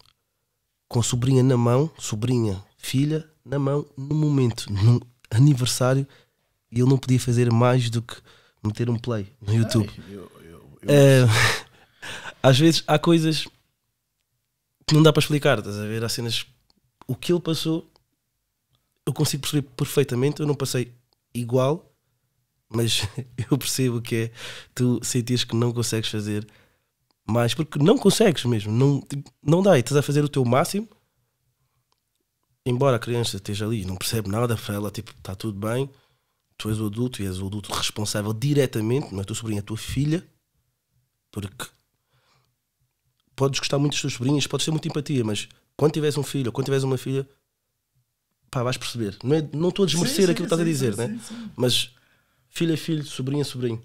com a sobrinha na mão, sobrinha, filha, na mão, no momento, no aniversário, e ele não podia fazer mais do que meter um play no YouTube. Ai, eu, eu, eu... É, às vezes há coisas não dá para explicar, estás a ver? Há cenas. O que ele passou, eu consigo perceber perfeitamente. Eu não passei igual, mas eu percebo que é tu sentires que não consegues fazer mais, porque não consegues mesmo. Não, tipo, não dá. E estás a fazer o teu máximo, embora a criança esteja ali não percebe nada, para ela, tipo, está tudo bem. Tu és o adulto e és o adulto responsável diretamente, não é tua sobrinha, é tua filha, porque podes gostar muito dos teus sobrinhos, podes ter muita empatia, mas quando tiveres um filho ou quando tiveres uma filha, pá, vais perceber. Não, é, não estou a desmerecer sim, aquilo que estás a dizer, sim, né? mas filho é filho, sobrinho é sobrinho.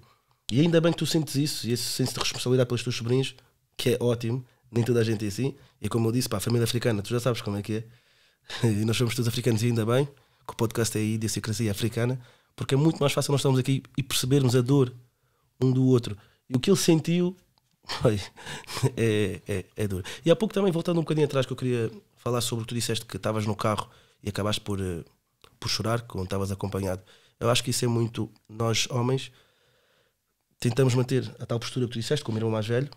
E ainda bem que tu sentes isso, e esse senso de responsabilidade pelos teus sobrinhos, que é ótimo, nem toda a gente é assim. E como eu disse, pá, a família é africana, tu já sabes como é que é. E nós somos todos africanos, e ainda bem que o podcast é aí de Idiosincrasia Africana, porque é muito mais fácil nós estarmos aqui e percebermos a dor um do outro. E o que ele sentiu é, é, é, duro. E há pouco também, voltando um bocadinho atrás, que eu queria falar sobre o que tu disseste que estavas no carro e acabaste por, eh, por chorar quando estavas acompanhado. Eu acho que isso é muito. Nós, homens, tentamos manter a tal postura que tu disseste, como irmão mais velho,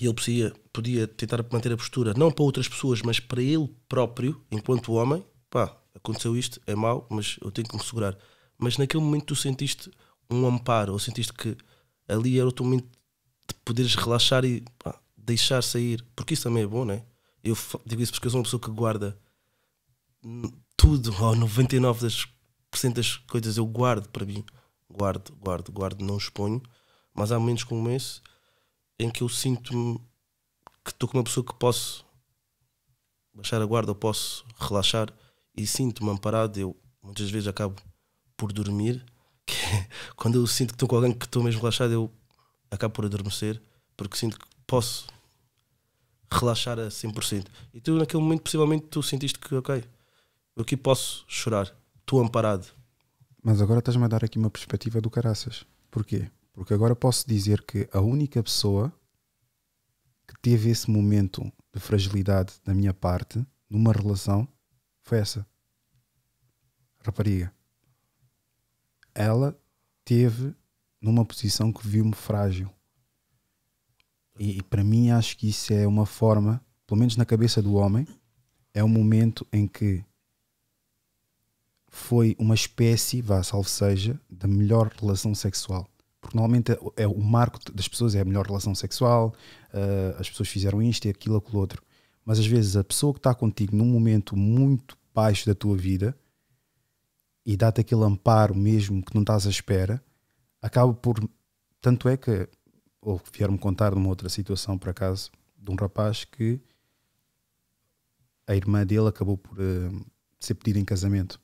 e ele podia, podia tentar manter a postura, não para outras pessoas, mas para ele próprio, enquanto homem. Pá, aconteceu isto, é mau, mas eu tenho que me segurar. Mas naquele momento tu sentiste um amparo, ou sentiste que ali era o teu momento poderes relaxar e pá, deixar sair, porque isso também é bom, né? Eu digo isso porque eu sou uma pessoa que guarda tudo, ou 99% das coisas eu guardo para mim. Guardo, guardo, guardo, não exponho. Mas há momentos como esse em que eu sinto-me que estou com uma pessoa que posso baixar a guarda, eu posso relaxar e sinto-me amparado. Eu muitas vezes acabo por dormir. Que é, quando eu sinto que estou com alguém que estou mesmo relaxado, eu acabo por adormecer porque sinto que posso relaxar a 100%. E tu, naquele momento, possivelmente, tu sentiste que, ok, eu aqui posso chorar, estou amparado. Mas agora estás-me a dar aqui uma perspectiva do caraças. Porquê? Porque agora posso dizer que a única pessoa que teve esse momento de fragilidade da minha parte numa relação foi essa rapariga. Ela teve numa posição que viu-me frágil. E, e para mim acho que isso é uma forma, pelo menos na cabeça do homem, é um momento em que foi uma espécie, vá, salvo seja, da melhor relação sexual. Porque normalmente é, é o marco das pessoas, é a melhor relação sexual, uh, as pessoas fizeram isto e aquilo, aquilo outro. Mas às vezes a pessoa que está contigo num momento muito baixo da tua vida e dá-te aquele amparo mesmo que não estás à espera, acabo por. Tanto é que. Ou vieram-me contar numa outra situação, por acaso, de um rapaz que a irmã dele acabou por uh, ser pedida em casamento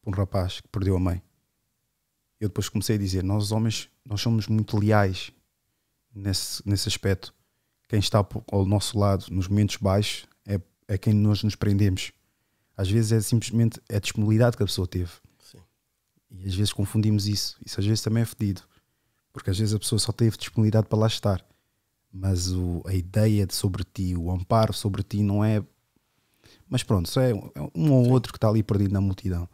por um rapaz que perdeu a mãe. Eu depois comecei a dizer: nós homens, nós somos muito leais nesse, nesse aspecto. Quem está ao nosso lado nos momentos baixos é, é quem nós nos prendemos. Às vezes é simplesmente a disponibilidade que a pessoa teve. E às vezes confundimos isso. Isso às vezes também é fedido. Porque às vezes a pessoa só teve disponibilidade para lá estar. Mas o, a ideia de sobre ti, o amparo sobre ti não é. Mas pronto, só é um é ou outro que está ali perdido na multidão.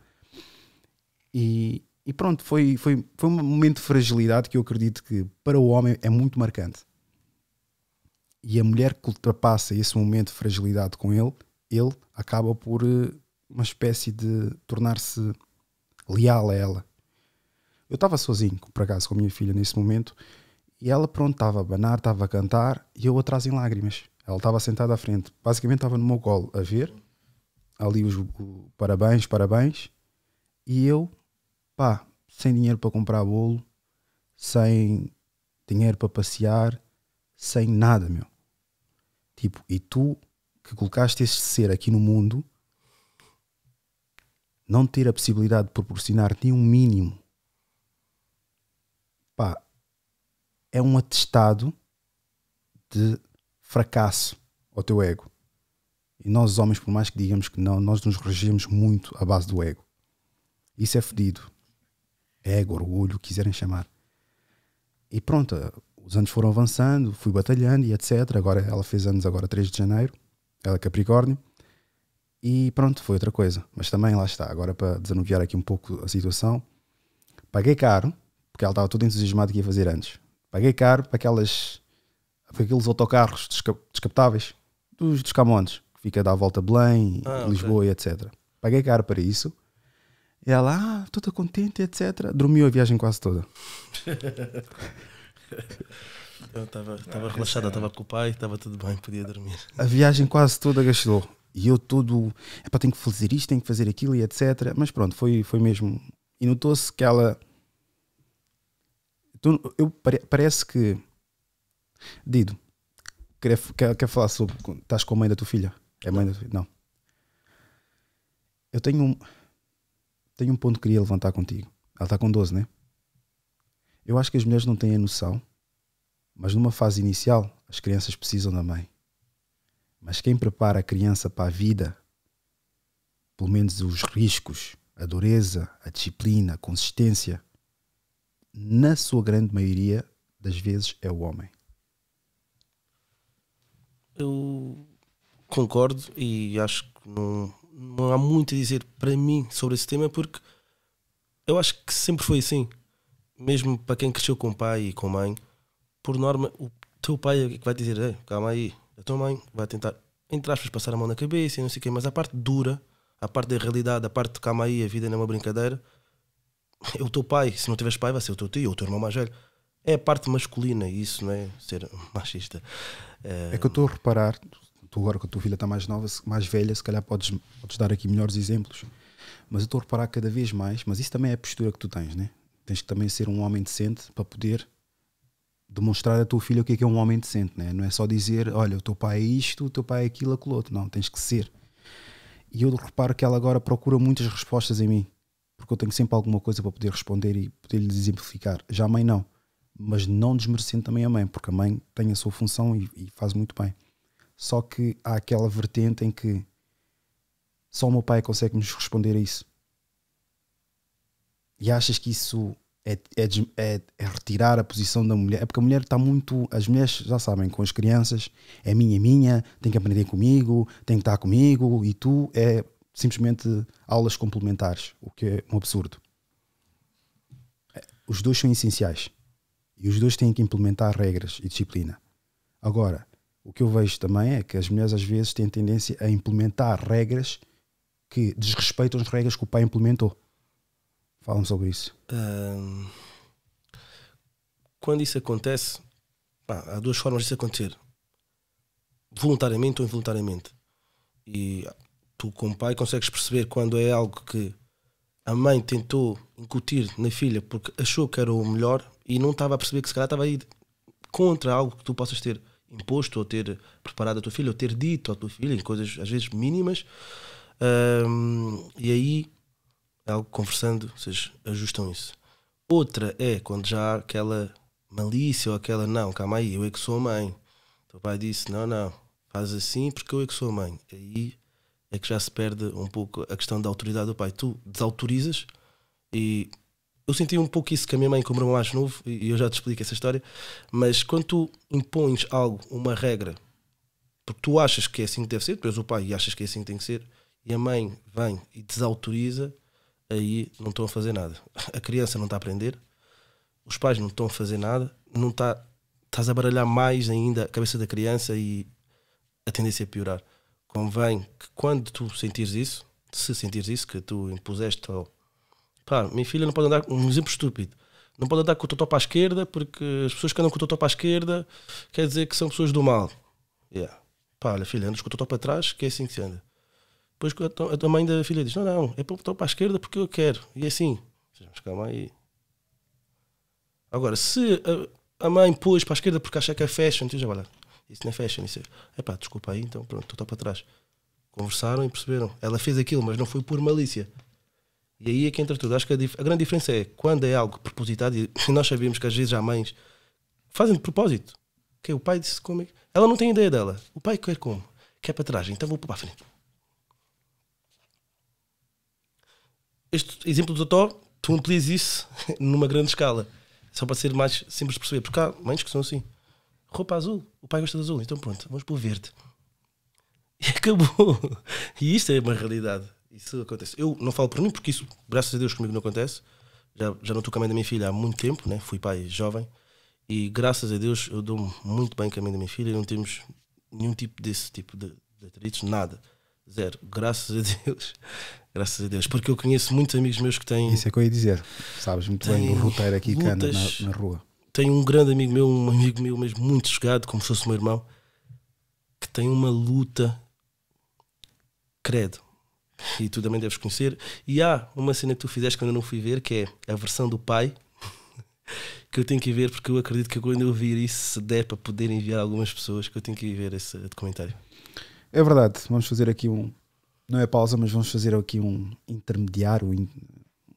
E, e pronto, foi, foi, foi um momento de fragilidade que eu acredito que para o homem é muito marcante. E a mulher que ultrapassa esse momento de fragilidade com ele, ele acaba por eh, uma espécie de tornar-se leal a ela. Eu estava sozinho, por acaso, com a minha filha nesse momento, e ela, pronto, estava a banar, estava a cantar, e eu atrás em lágrimas. Ela estava sentada à frente, basicamente estava no meu colo a ver, ali os o, parabéns, parabéns, e eu, pá, sem dinheiro para comprar bolo, sem dinheiro para passear, sem nada, meu. Tipo, e tu que colocaste este ser aqui no mundo não ter a possibilidade de proporcionar nem um mínimo, pá, é um atestado de fracasso ao teu ego. E nós, os homens, por mais que digamos que não, nós nos regemos muito à base do ego. Isso é fedido. É ego, orgulho, o que quiserem chamar. E pronto, os anos foram avançando, fui batalhando e etc. Agora ela fez anos agora 3 de janeiro, ela é Capricórnio. E pronto, foi outra coisa. Mas também, lá está, agora para desanuviar aqui um pouco a situação, paguei caro, porque ela estava toda entusiasmada que ia fazer antes. Paguei caro para aquelas. para aqueles autocarros descaptáveis dos, dos Camontes, que fica a dar a volta a Belém, ah, Lisboa okay. e etc. Paguei caro para isso. E ela, ah, toda contente, etc. Dormiu a viagem quase toda. Eu estava então, relaxada, estava com o pai, estava tudo bem, podia dormir. A viagem quase toda gastou. E eu todo, epá, tenho que fazer isto, tenho que fazer aquilo e etc. Mas pronto, foi, foi mesmo. E notou-se que ela. Eu, parece que. Dido, quer, quer, quer falar sobre. Estás com a mãe da tua filha? É mãe da tua Não. Eu tenho um. Tenho um ponto que queria levantar contigo. Ela está com 12, né? Eu acho que as mulheres não têm a noção, mas numa fase inicial, as crianças precisam da mãe. Mas quem prepara a criança para a vida, pelo menos os riscos, a dureza, a disciplina, a consistência, na sua grande maioria das vezes é o homem. Eu concordo e acho que não, não há muito a dizer para mim sobre esse tema porque eu acho que sempre foi assim. Mesmo para quem cresceu com pai e com mãe, por norma, o teu pai é que vai dizer: calma aí, a tua mãe, vai tentar, entre aspas, passar a mão na cabeça e não sei o quê, mas a parte dura, a parte da realidade, a parte de calma aí, a vida não é uma brincadeira, é o teu pai, se não tiveres pai, vai ser o teu tio, ou o teu irmão mais velho. É a parte masculina, isso não é ser machista. É, é que eu estou a reparar, tu agora que a tua filha está mais nova, mais velha, se calhar podes, podes dar aqui melhores exemplos, mas eu estou a reparar cada vez mais, mas isso também é a postura que tu tens, né? Tens que também ser um homem decente para poder demonstrar a tua filho o que é, que é um homem decente, né? não é só dizer, olha, o teu pai é isto, o teu pai é aquilo, aquilo outro, não, tens que ser. E eu reparo que ela agora procura muitas respostas em mim, porque eu tenho sempre alguma coisa para poder responder e poder lhe exemplificar. Já a mãe não, mas não desmerecendo também a mãe, porque a mãe tem a sua função e, e faz muito bem. Só que há aquela vertente em que só o meu pai é consegue nos responder a isso. E achas que isso é, é, é, é, retirar a posição da mulher. É porque a mulher está muito. As mulheres já sabem, com as crianças, é minha, é minha, tem que aprender comigo, tem que estar comigo, e tu é simplesmente aulas complementares, o que é um absurdo. É, os dois são essenciais. E os dois têm que implementar regras e disciplina. Agora, o que eu vejo também é que as mulheres às vezes têm tendência a implementar regras que desrespeitam as regras que o pai implementou. Fala-me sobre isso. Um, quando isso acontece, pá, há duas formas disso acontecer: voluntariamente ou involuntariamente. E tu, como pai, consegues perceber quando é algo que a mãe tentou incutir na filha porque achou que era o melhor e não estava a perceber que se calhar estava a ir contra algo que tu possas ter imposto ou ter preparado a tua filha ou ter dito à tua filha em coisas às vezes mínimas. Um, e aí é algo conversando, vocês ajustam isso. Outra é quando já há aquela malícia ou aquela, não, calma aí, eu é que sou a mãe. Então o teu pai disse, não, não, faz assim porque eu é que sou a mãe. Aí é que já se perde um pouco a questão da autoridade do pai. Tu desautorizas e eu senti um pouco isso com a minha mãe, com o meu irmão mais novo, e eu já te explico essa história, mas quando tu impões algo, uma regra, porque tu achas que é assim que deve ser, depois o pai e achas que é assim que tem que ser, e a mãe vem e desautoriza, aí não estão a fazer nada. A criança não está a aprender, os pais não estão a fazer nada, não está, estás a baralhar mais ainda a cabeça da criança e a tendência é piorar. Convém que quando tu sentires isso, se sentires isso, que tu impuseste ao. Pá, minha filha não pode andar. Um exemplo estúpido. Não pode andar com o totó para a esquerda, porque as pessoas que andam com o totó para a esquerda quer dizer que são pessoas do mal. Yeah. Pá, olha, filha, andas com o totó para trás, que é assim que se anda. Depois a, tua mãe da filha diz: Não, não, é para botar para a esquerda porque eu quero. E é assim, mas calma aí. Agora, se a, a mãe pôs para a esquerda porque acha que é fashion, tu já olha, isso não é fashion, isso é pá, desculpa aí, então pronto, estou para trás. Conversaram e perceberam. Ela fez aquilo, mas não foi por malícia. E aí é que entra tudo. Acho que a, a grande diferença é quando é algo propositado, e nós sabemos que às vezes há mães fazem de propósito. Que é o pai disse como é que. Ela não tem ideia dela. O pai quer como? Quer para trás, então vou para a frente. este exemplo do Totó, tu amplias isso numa grande escala. Só para ser mais simples de perceber. Porque há mães que são assim. Roupa azul. O pai gosta de azul. Então pronto, vamos o verde. E acabou. E isto é uma realidade. Isso acontece. Eu não falo por mim, porque isso, graças a Deus, comigo não acontece. Já, já não estou com a mãe da minha filha há muito tempo, né? Fui pai jovem. E graças a Deus eu dou-me muito bem com a mãe da minha filha. e Não temos nenhum tipo desse tipo de, de atritos, nada. Zero. Graças a Deus. Graças a Deus. Porque eu conheço muitos amigos meus que têm. Isso é que eu ia dizer. Sabes muito bem o roteiro aqui que anda na, na, rua. Tenho um grande amigo meu, um amigo meu mesmo muito chegado, como se fosse o meu irmão, que tem uma luta. Credo. E tu também deves conhecer. E há uma cena que tu fizeste que eu ainda não fui ver, que é a versão do pai. que eu tenho que ver, porque eu acredito que quando eu vir isso, se der para poder enviar algumas pessoas, que eu tenho que ver esse documentário. É verdade, vamos fazer aqui um. Não é pausa, mas vamos fazer aqui um intermediário,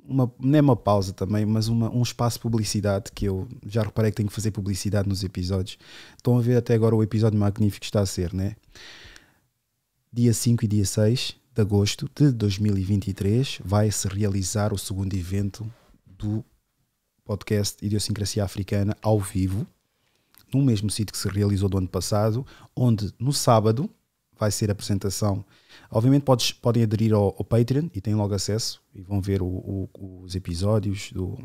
uma, não é uma pausa também, mas uma, um espaço de publicidade que eu já reparei que tenho que fazer publicidade nos episódios. Estão a ver até agora o episódio magnífico que está a ser, né? Dia 5 e dia 6 de agosto de 2023 vai-se realizar o segundo evento do podcast Idiosincracia Africana ao vivo, no mesmo sítio que se realizou do ano passado, onde no sábado vai ser a apresentação. Obviamente podes, podem aderir ao, ao Patreon e têm logo acesso e vão ver o, o, os episódios do,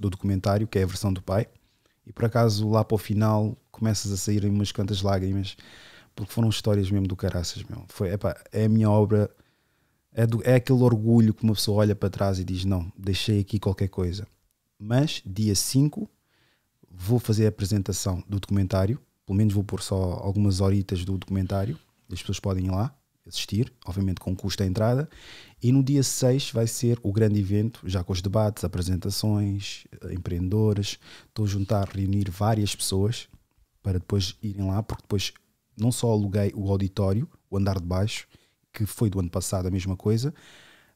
do documentário, que é a versão do pai. E por acaso lá para o final começas a sair umas quantas lágrimas, porque foram histórias mesmo do caraças, meu. Foi, é a minha obra, é, do, é aquele orgulho que uma pessoa olha para trás e diz: Não, deixei aqui qualquer coisa. Mas dia 5 vou fazer a apresentação do documentário, pelo menos vou pôr só algumas horitas do documentário as pessoas podem ir lá assistir, obviamente com custo a entrada, e no dia 6 vai ser o grande evento, já com os debates, apresentações, eh, empreendedores, estou a juntar, reunir várias pessoas para depois irem lá, porque depois não só aluguei o auditório, o andar de baixo, que foi do ano passado a mesma coisa,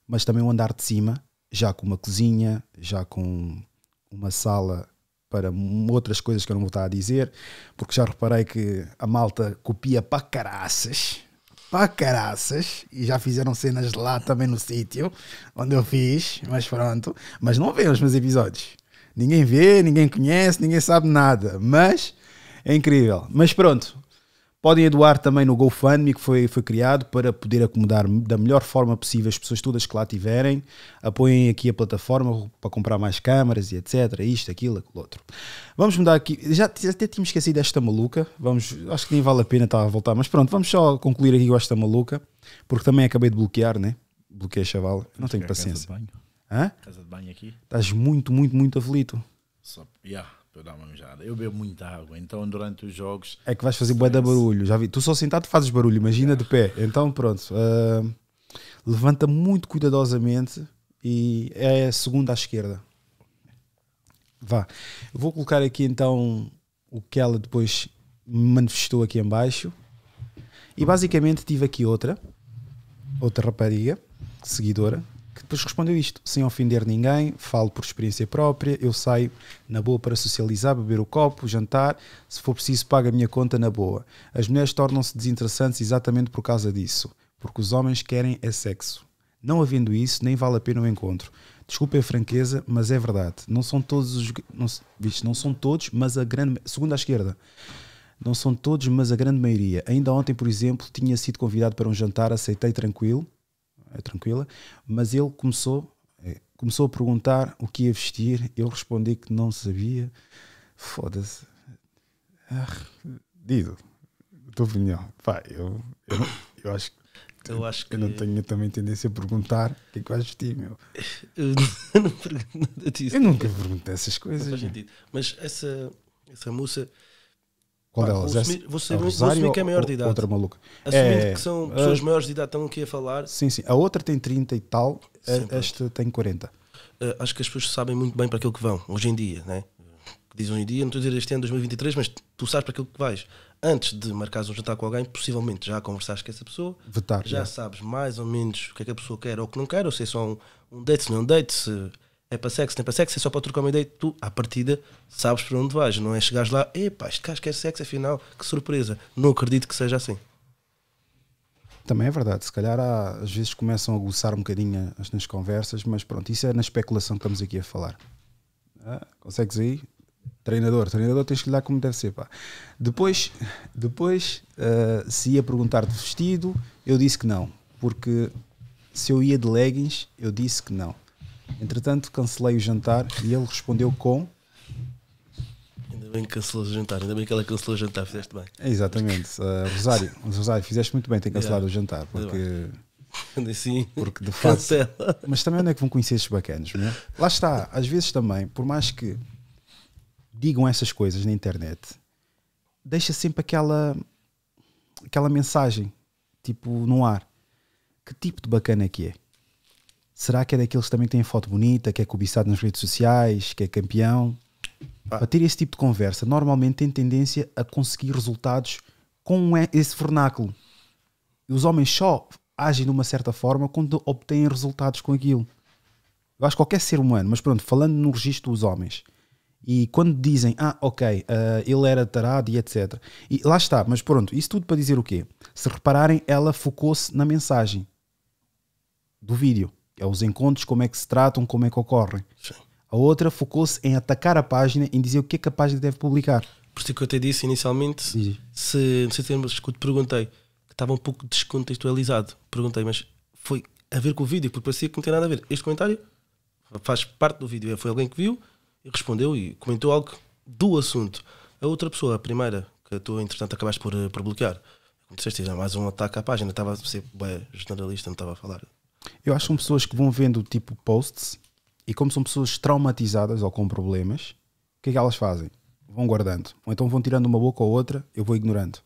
mas também o andar de cima, já com uma cozinha, já com uma sala para outras coisas que eu não vou estar a dizer, porque já reparei que a malta copia para caraças, para caraças, e já fizeram cenas lá também no sítio onde eu fiz, mas pronto. Mas não vê os meus episódios. Ninguém vê, ninguém conhece, ninguém sabe nada, mas é incrível. Mas pronto, Podem doar também no GoFundMe, que foi, foi criado para poder acomodar da melhor forma possível as pessoas todas que lá tiverem. Apoiem aqui a plataforma para comprar mais câmaras e etc. Isto, aquilo, aquilo outro. Vamos mudar aqui. Já até tínhamos esquecido esta maluca. Vamos, acho que nem vale a pena estar a voltar. Mas pronto, vamos só concluir aqui com esta maluca. Porque também acabei de bloquear, né? Bloqueei a chavala. Não tenho paciência. Casa de banho. Hã? Casa de banho aqui. Estás muito, muito, muito aflito. Só, yeah para eu dar uma mijada. Eu bebo muita água, então durante os jogos. É que vais fazer bué de barulho, já vi. Tu só sentado fazes barulho, imagina é. de pé. Então pronto, uh, levanta muito cuidadosamente e é a segunda à esquerda. Vá. vou colocar aqui então o que ela depois manifestou aqui embaixo. E basicamente tive aqui outra, outra rapariga, seguidora, respondeu isto, sem ofender ninguém, falo por experiência própria, eu saio na boa para socializar, beber o copo, jantar, se for preciso pago a minha conta na boa. As mulheres tornam-se desinteressantes exatamente por causa disso, porque os homens querem é sexo. Não havendo isso, nem vale a pena o encontro. desculpe a franqueza, mas é verdade. Não são todos os. Não, visto, não são todos, mas a grande. Segundo à esquerda. Não são todos, mas a grande maioria. Ainda ontem, por exemplo, tinha sido convidado para um jantar, aceitei tranquilo é tranquila, mas ele começou, é, começou a perguntar o que ia vestir, eu respondi que não sabia. Foda-se. Ah, Dido, tua opinião. Pá, eu, eu, eu acho que eu acho que. Eu não tenho também tendência a perguntar o que é que vais vestir, meu. eu não pergunto Eu nunca pergunto essas coisas. Mas essa, essa moça qual ah, delas? Assumir, você, vou é que é maior de idade. Outra maluca. Assumindo é, que são é, pessoas uh, maiores de idade, estão aqui a falar. Sim, sim. A outra tem 30 e tal, sim, esta tem 40. Uh, eh, acho que as pessoas sabem muito bem para aquilo que vão, hoje em dia, né? Diz hoje em dia, não estou a dizer este ano 2023, mas tu sabes para aquilo que vais. Antes de marcares um jantar com alguém, possivelmente já conversaste com essa pessoa, Vetar, já é. sabes mais ou menos o que é que a pessoa quer ou o que não quer, ou se é só um, um date, se não é um date, se é para sexo, nem para sexo, é só para trocar uma ideia. Tu, à partida, sabes para onde vais, não é? Chegares lá, epá, este gajo quer sexo, afinal, que surpresa. Não acredito que seja assim. Também é verdade, se calhar há, às vezes começam a aguçar um bocadinho as nas conversas, mas pronto, isso é na especulação que estamos aqui a falar. Ah, consegues aí? Treinador, treinador, tens que lhe dar como deve ser. Pá. Depois, depois uh, se ia perguntar de vestido, eu disse que não, porque se eu ia de leggings, eu disse que não. Entretanto, cancelei o jantar e ele respondeu com. Ainda bem que cancelou o jantar, ainda bem que ela cancelou o jantar, fizeste bem. Exatamente. Uh, Rosário, Rosário, fizeste muito bem, em cancelado yeah. o jantar, porque. sim, porque de facto. Cancela. Mas também onde é que vão conhecer estes bacanos? Né? Lá está, às vezes também, por mais que digam essas coisas na internet, deixa sempre aquela, aquela mensagem, tipo, no ar. Que tipo de bacana é que é? Será que é daqueles que também têm foto bonita, que é cobiçado nas redes sociais, que é campeão? Ah. Para ter esse tipo de conversa, normalmente tem tendência a conseguir resultados com esse vernáculo. E os homens só agem de uma certa forma quando obtêm resultados com aquilo. Eu acho que qualquer ser humano, mas pronto, falando no registro dos homens, e quando dizem, ah, ok, uh, ele era tarado e etc. E lá está, mas pronto, isso tudo para dizer o quê? Se repararem, ela focou-se na mensagem do vídeo. É os encontros, como é que se tratam, como é que ocorrem. Sim. A outra focou-se em atacar a página, em dizer o que é que a página deve publicar. Por isso é que eu até disse inicialmente, Sim. se, se temos escuto, perguntei, que estava um pouco descontextualizado. Perguntei, mas foi a ver com o vídeo, porque parecia que não tem nada a ver. Este comentário faz parte do vídeo. É, foi alguém que viu e respondeu e comentou algo do assunto. A outra pessoa, a primeira, que tu entretanto acabaste por, eh, por bloquear, como disseste, era mais um ataque à página. Estava a ser bem, generalista, não estava a falar eu acho que são pessoas que vão vendo tipo posts e como são pessoas traumatizadas ou com problemas, o que é que elas fazem? Vão guardando. Ou então vão tirando uma boca ou outra, eu vou ignorando.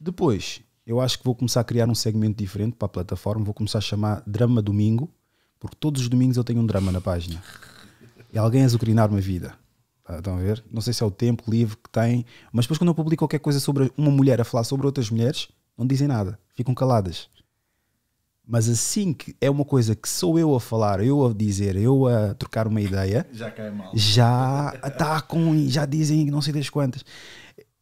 Depois, eu acho que vou começar a criar um segmento diferente para a plataforma, vou começar a chamar Drama Domingo, porque todos os domingos eu tenho um drama na página. E alguém a azucrinar uma vida. Tá, estão a ver? Não sei se é o tempo livre que tem, mas depois quando eu publico qualquer coisa sobre uma mulher a falar sobre outras mulheres, não dizem nada, ficam caladas. Mas assim que é uma coisa que sou eu a falar, eu a dizer, eu a trocar uma ideia, já cai mal. Já atacam e já dizem não sei das quantas.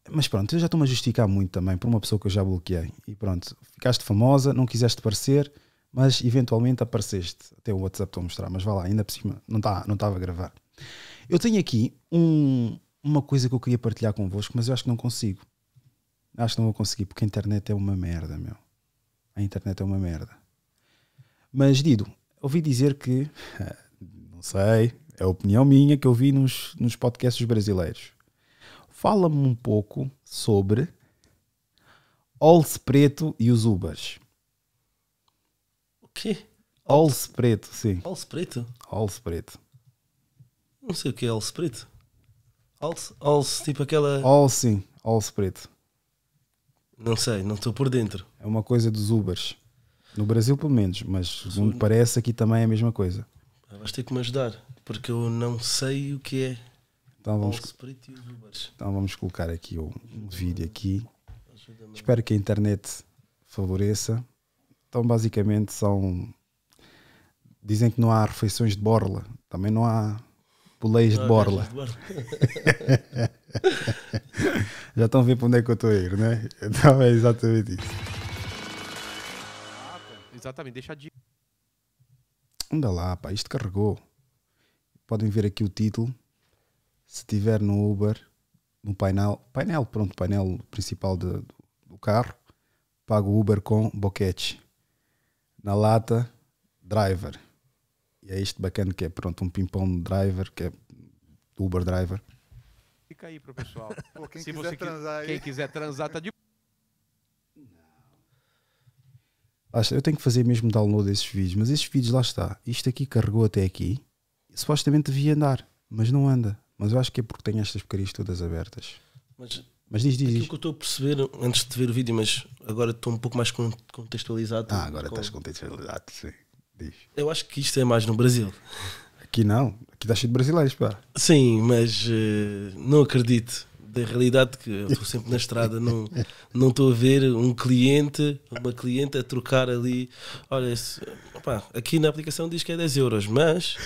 Mas pronto, eu já estou-me a justificar muito também por uma pessoa que eu já bloqueei. E pronto, ficaste famosa, não quiseste parecer, mas eventualmente apareceste. Até o WhatsApp estou a mostrar, mas vá lá, ainda por cima, não estava tá, não a gravar. Eu tenho aqui um, uma coisa que eu queria partilhar convosco, mas eu acho que não consigo. Acho que não vou conseguir, porque a internet é uma merda, meu. A internet é uma merda. Mas, Dido, ouvi dizer que, não sei, é opinião minha que eu vi nos, nos podcasts brasileiros. Fala-me um pouco sobre Olse Preto e os Ubers. O quê? Olse Preto, sim. Olse Preto? Olse Preto. Não sei o que é Olse Preto. Olse tipo aquela... Olse, sim. Olse Preto. Não sei, não estou por dentro. É uma coisa dos Ubers. No Brasil, pelo menos, mas segundo parece, aqui também é a mesma coisa. Ah, vais ter que me ajudar, porque eu não sei o que é. Então vamos, então vamos colocar aqui um, um vídeo aqui. Espero que a internet favoreça. Então basicamente são dizem que não há refeições de borla, também não há boleias de borla. De borla. Já estão a ver para onde é que eu estou a ir, não é? Então é exatamente isso. Exatamente, deixa de. Anda lá, pá, isto carregou. Podem ver aqui o título. Se tiver no Uber, no painel, painel, pronto, painel principal de, do carro, pago Uber com boquete. Na lata, driver. E é isto bacana que é, pronto, um pimpão driver, que é Uber driver. Fica aí para o pessoal. Pô, quem, Se quiser você, transar quem quiser transar, está de eu tenho que fazer mesmo download desses vídeos, mas esses vídeos lá está. Isto aqui carregou até aqui, supostamente devia andar, mas não anda. Mas eu acho que é porque tem estas porcarias todas abertas. Mas, mas diz, diz. Aquilo diz. que eu estou a perceber antes de ver o vídeo, mas agora estou um pouco mais contextualizado. Ah, agora com... estás contextualizado, sim. Diz. Eu acho que isto é mais no Brasil. Aqui não, aqui está cheio de brasileiros, pá. Sim, mas uh, não acredito da realidade que eu estou sempre na estrada, não, não estou a ver um cliente, uma cliente a trocar ali. Olha, esse, opa, aqui na aplicação diz que é 10 euros, mas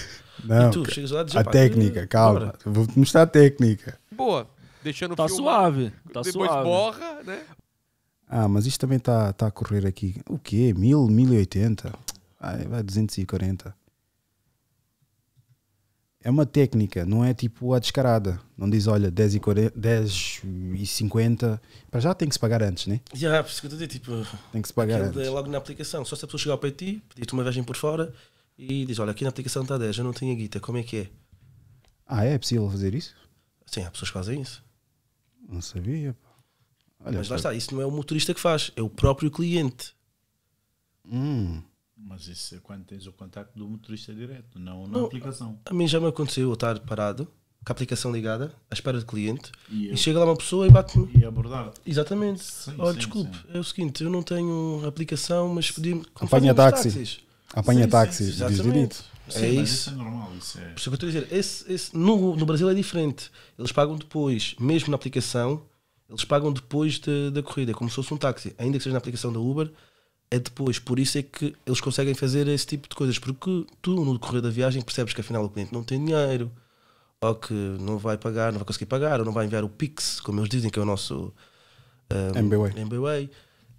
não, tu, chegas lá diz, A técnica, que, calma, vou-te mostrar a técnica. Boa, deixando tá filmar, suave, tá depois suave. borra, né? Ah, mas isto também está tá a correr aqui. O quê? 1000, 1080? Ai, vai 240 é uma técnica, não é tipo a descarada. Não diz, olha, 10 e, 40, 10 e 50. Para já tem que se pagar antes, né? Já, por isso que eu te digo, tipo, tem que se pagar antes. É logo na aplicação. Só se a pessoa chegar ao pé de ti, pedir-te uma viagem por fora e diz, olha, aqui na aplicação está 10, eu não tenho guita, como é que é? Ah, é? É possível fazer isso? Sim, há pessoas que fazem isso. Não sabia. Olha, Mas lá está, isso não é o motorista que faz, é o próprio cliente. Hum. Mas isso é quando tens o contacto do motorista direto, não na não, aplicação. A mim já me aconteceu eu estar parado, com a aplicação ligada, à espera de cliente, e, e chega lá uma pessoa e bate-me. E abordar. Exatamente. Sim, oh, sim, desculpe, sim. é o seguinte, eu não tenho aplicação, mas pedi-me. Apanha táxi. Táxis. Apanha táxis, diz direito. Sim, é isso. isso é normal. Isso é... Por isso é que eu estou a dizer, esse, esse, no, no Brasil é diferente. Eles pagam depois, mesmo na aplicação, eles pagam depois da de, de corrida, é como se fosse um táxi. Ainda que seja na aplicação da Uber, é depois. Por isso é que eles conseguem fazer esse tipo de coisas, porque tu, no decorrer da viagem, percebes que afinal o cliente não tem dinheiro, ou que não vai pagar, não vai conseguir pagar, ou não vai enviar o Pix, como eles dizem, que é o nosso um, MBA.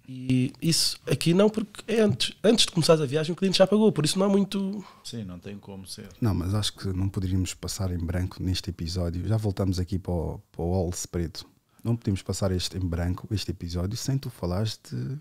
E isso aqui não, porque é antes, antes de começar a viagem o cliente já pagou, por isso não há muito. Sim, não tem como ser. Não, mas acho que não poderíamos passar em branco neste episódio. Já voltamos aqui para o, para o All Preto. Não podemos passar este em branco, este episódio, sem tu falares de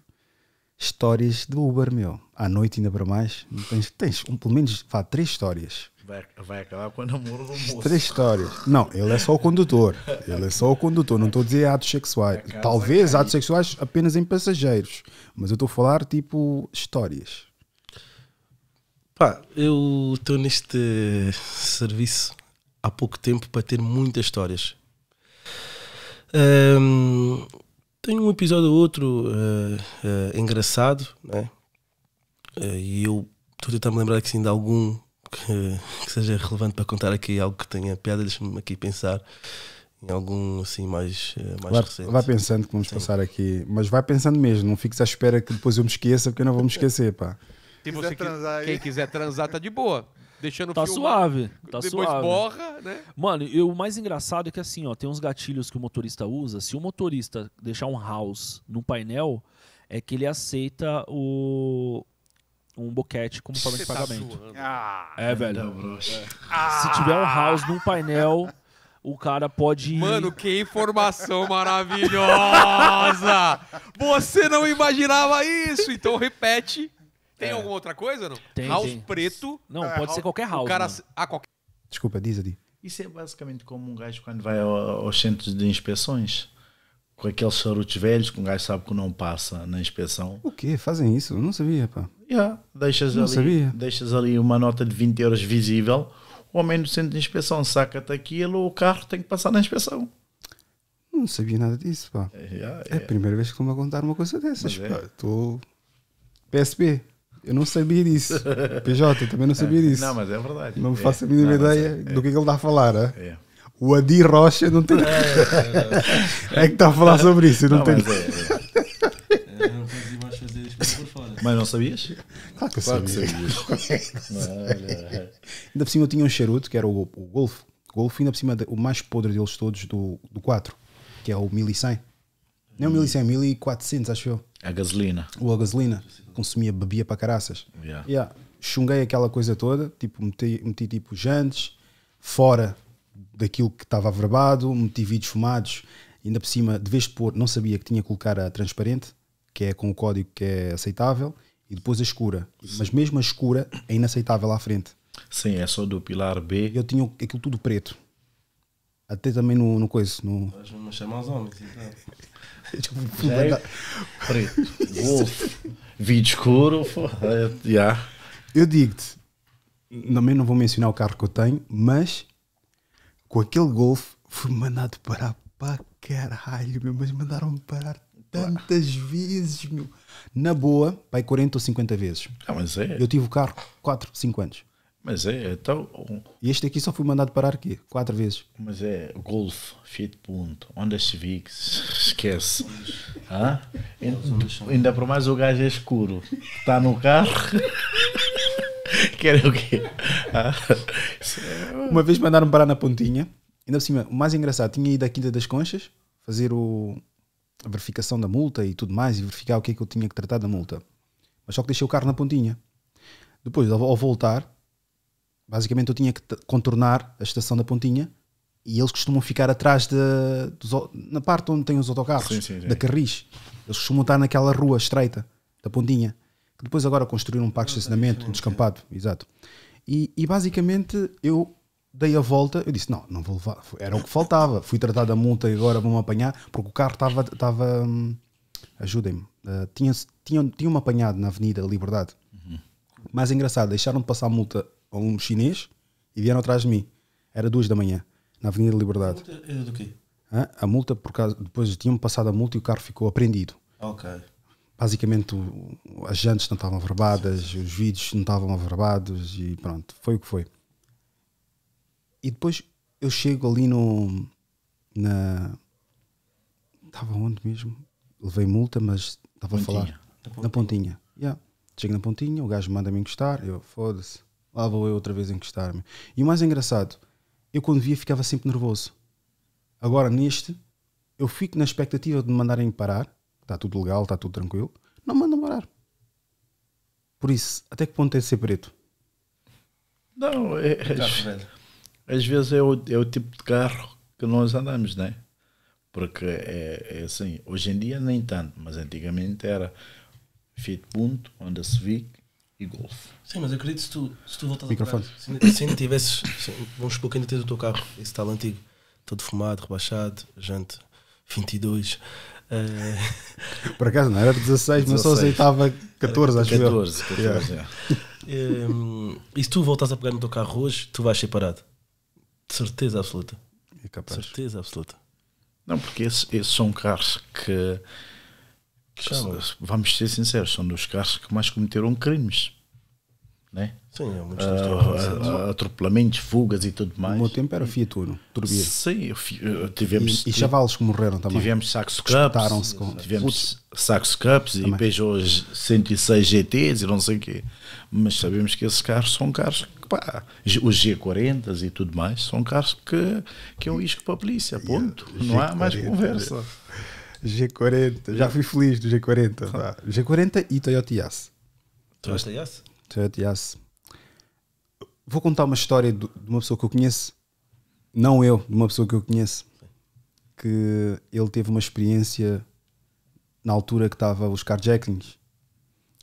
histórias do Uber, meu. À noite, ainda para mais, tens, tens um, pelo menos vá, três histórias. Vai, vai acabar com o namoro do moço. Três histórias. Não, ele é só o condutor. Ele é só o condutor. Não estou a dizer atos sexuais. Talvez é atos sexuais apenas em passageiros. Mas eu estou a falar, tipo, histórias. Pá, eu estou neste serviço há pouco tempo para ter muitas histórias. Um, tem um episódio ou outro uh, uh, engraçado, né? Uh, e eu estou a tentar me lembrar que sim de algum que, que, seja relevante para contar aqui algo que tenha piada, deixa-me aqui pensar em algum assim mais, mais vai, recente. Vai pensando que vamos Sim. passar aqui, mas vai pensando mesmo, não fiques à espera que depois eu me esqueça, porque eu não vou me esquecer, pá. Se você tipo, quiser quem quiser transar, está de boa. Deixando tá filmar, suave, tá depois suave. borra, né? Mano, e o mais engraçado é que assim, ó, tem uns gatilhos que o motorista usa. Se o motorista deixar um house no painel, é que ele aceita o um boquete como forma de tá pagamento. Tá ah, é, velho. Não, é. Se tiver um house num painel, o cara pode. Mano, que informação maravilhosa! Você não imaginava isso! Então repete tem é. alguma outra coisa, não? Tem, house tem. preto. Não, ah, pode house, ser qualquer house. O cara, a ah, qualquer... Desculpa, diz ali. Isso é basicamente como um gajo quando vai aos centros de inspeções. Com aqueles charutos velhos que um gajo sabe que não passa na inspeção. O quê? Fazem isso? Eu não sabia, pá. Yeah, deixas, não ali, sabia. deixas ali uma nota de 20 euros visível. O homem do centro de inspeção saca-te aquilo, o carro tem que passar na inspeção. Não sabia nada disso, pá. Yeah, é, yeah. É a é. primeira vez que estou-me a contar uma coisa dessas. Estou. É. PSB. Eu não sabia disso. PJ, também não sabia disso. Não, mas é verdade. Não me é. faço a mínima não, ideia é, é. do que, é que ele está a falar. É? O Adi Rocha não tem. É, que está a falar sobre isso. Não, não tem. Mas não sabias? Claro que eu claro sabia. Que sabias. ainda por cima eu tinha um charuto que era o, o Golf. O Golfo, ainda por cima, o mais podre deles todos do, do 4, que é o 1100. Não, mil e cem, mil e quatrocentos, acho eu. A gasolina. Ou a gasolina. Consumia, bebia para caraças. Yeah. yeah. Chunguei aquela coisa toda, tipo, meti, meti tipo jantes, fora daquilo que estava averbado, meti vídeos fumados, ainda por cima, de vez de pôr, não sabia que tinha que colocar a transparente, que é com o código que é aceitável, e depois a escura. Sim. Mas mesmo a escura é inaceitável à frente. Sim, é só do pilar B. Eu tinha aquilo tudo preto. Até também no, no coisa. No... Mas não me chamas homens, então. Tipo, Fuleiro, é preto, golfo, vídeo escuro. Yeah. É, eu digo-te, também não vou mencionar o carro que eu tenho, mas com aquele Golf fui mandado parar para caralho, meu, mas mandaram-me parar tantas vezes, meu. Na boa, vai 40 ou 50 vezes. Ah, mas é. Eu tive o carro 4, 5 anos. Mas é, então. E este aqui só fui mandado parar aqui, quatro vezes. Mas é Golf, Fiat Punto, Honda Civic, esquece. Ainda por mais o gajo é escuro. Está no carro. Querem o quê? É Uma vez mandaram parar na pontinha. Ainda por cima, o mais engraçado, tinha ido à Quinta das Conchas fazer o, a verificação da multa e tudo mais, e verificar o que é que eu tinha que tratar da multa. Mas só que deixei o carro na pontinha. Depois, ao voltar, basicamente eu tinha que contornar a estação da Pontinha e eles costumam ficar atrás de, dos, na parte onde tem os autocarros sim, sim, sim. da Carris. Eles costumam estar naquela rua estreita da Pontinha, que depois agora construíram um parque de estacionamento, um descampado, exato. E, e, basicamente eu dei a volta, eu disse, não, não vou levar, era o que faltava, fui tratado da multa e agora vão apanhar, porque o carro estava, estava hum, ajudem-me, uh, eh, tinha, tinha, tinha apanhado na Avenida Liberdade. Uhum. Mais engraçado, deixaram de passar a multa um chinês e vieram atrás de mim. Era duas da manhã, na Avenida da Liberdade. A multa era eh, do quê? Hã? A multa, por causa, depois tinham passado a multa e o carro ficou apreendido. Ok. Basicamente, as jantes não estavam averbadas, os vídeos não estavam averbados e pronto, foi o que foi. E depois eu chego ali no. na. Estava onde mesmo? Levei multa, mas estava a falar. Na pontinha. Na pontinha. Yeah. Chego na pontinha, o gajo manda-me encostar, eu foda-se lá ah, vou eu outra vez encostar-me. E o mais engraçado, eu quando via ficava sempre nervoso. Agora neste, eu fico na expectativa de me mandarem parar, está tudo legal, está tudo tranquilo, não me mandam parar. Por isso, até que ponto é de ser preto? Não, é, às, às vezes é o, é o tipo de carro que nós andamos, né? Porque é, é assim, hoje em dia nem tanto, mas antigamente era Fiat Punto, Honda Civic, e Golf. Sim, mas acredito se tu, se tu voltas Microfone. a parar, se, ainda tivesses, se, vamos supor que ainda tens o teu carro, esse tal antigo, todo fumado, rebaixado, jante 22. Uh... Por acaso não, era 16, 16. mas só aceitava 14, acho 14, 14, 14 yeah. Yeah. Um, eh, e se tu voltas a pegar no teu carro hoje, tu vais ser parado. De certeza absoluta. É capaz. De certeza absoluta. Não, porque esses, esses são carros que Chama. Vamos ser sinceros, são dos carros que mais cometeram crimes. Né? Sim, é muito uh, Atropelamentos, fugas e tudo mais. no meu tempo era Fiat Uno, turbina. Sim, tivemos. E, e que morreram também. Tivemos Saxo Cups. Com, tivemos Saxo Cups também. e Peugeot 106 GTs e não sei o quê. Mas sabemos que esses carros são carros que, pá, os G40s e tudo mais, são carros que, que é um risco para a polícia. Ponto. É, não há mais conversa. G40, já fui feliz do G40. Tá? G40 e Toyota Yass. Toyota Yass? Toyota Yass. Vou contar uma história de uma pessoa que eu conheço, não eu, de uma pessoa que eu conheço, que ele teve uma experiência na altura que estava os carjackings.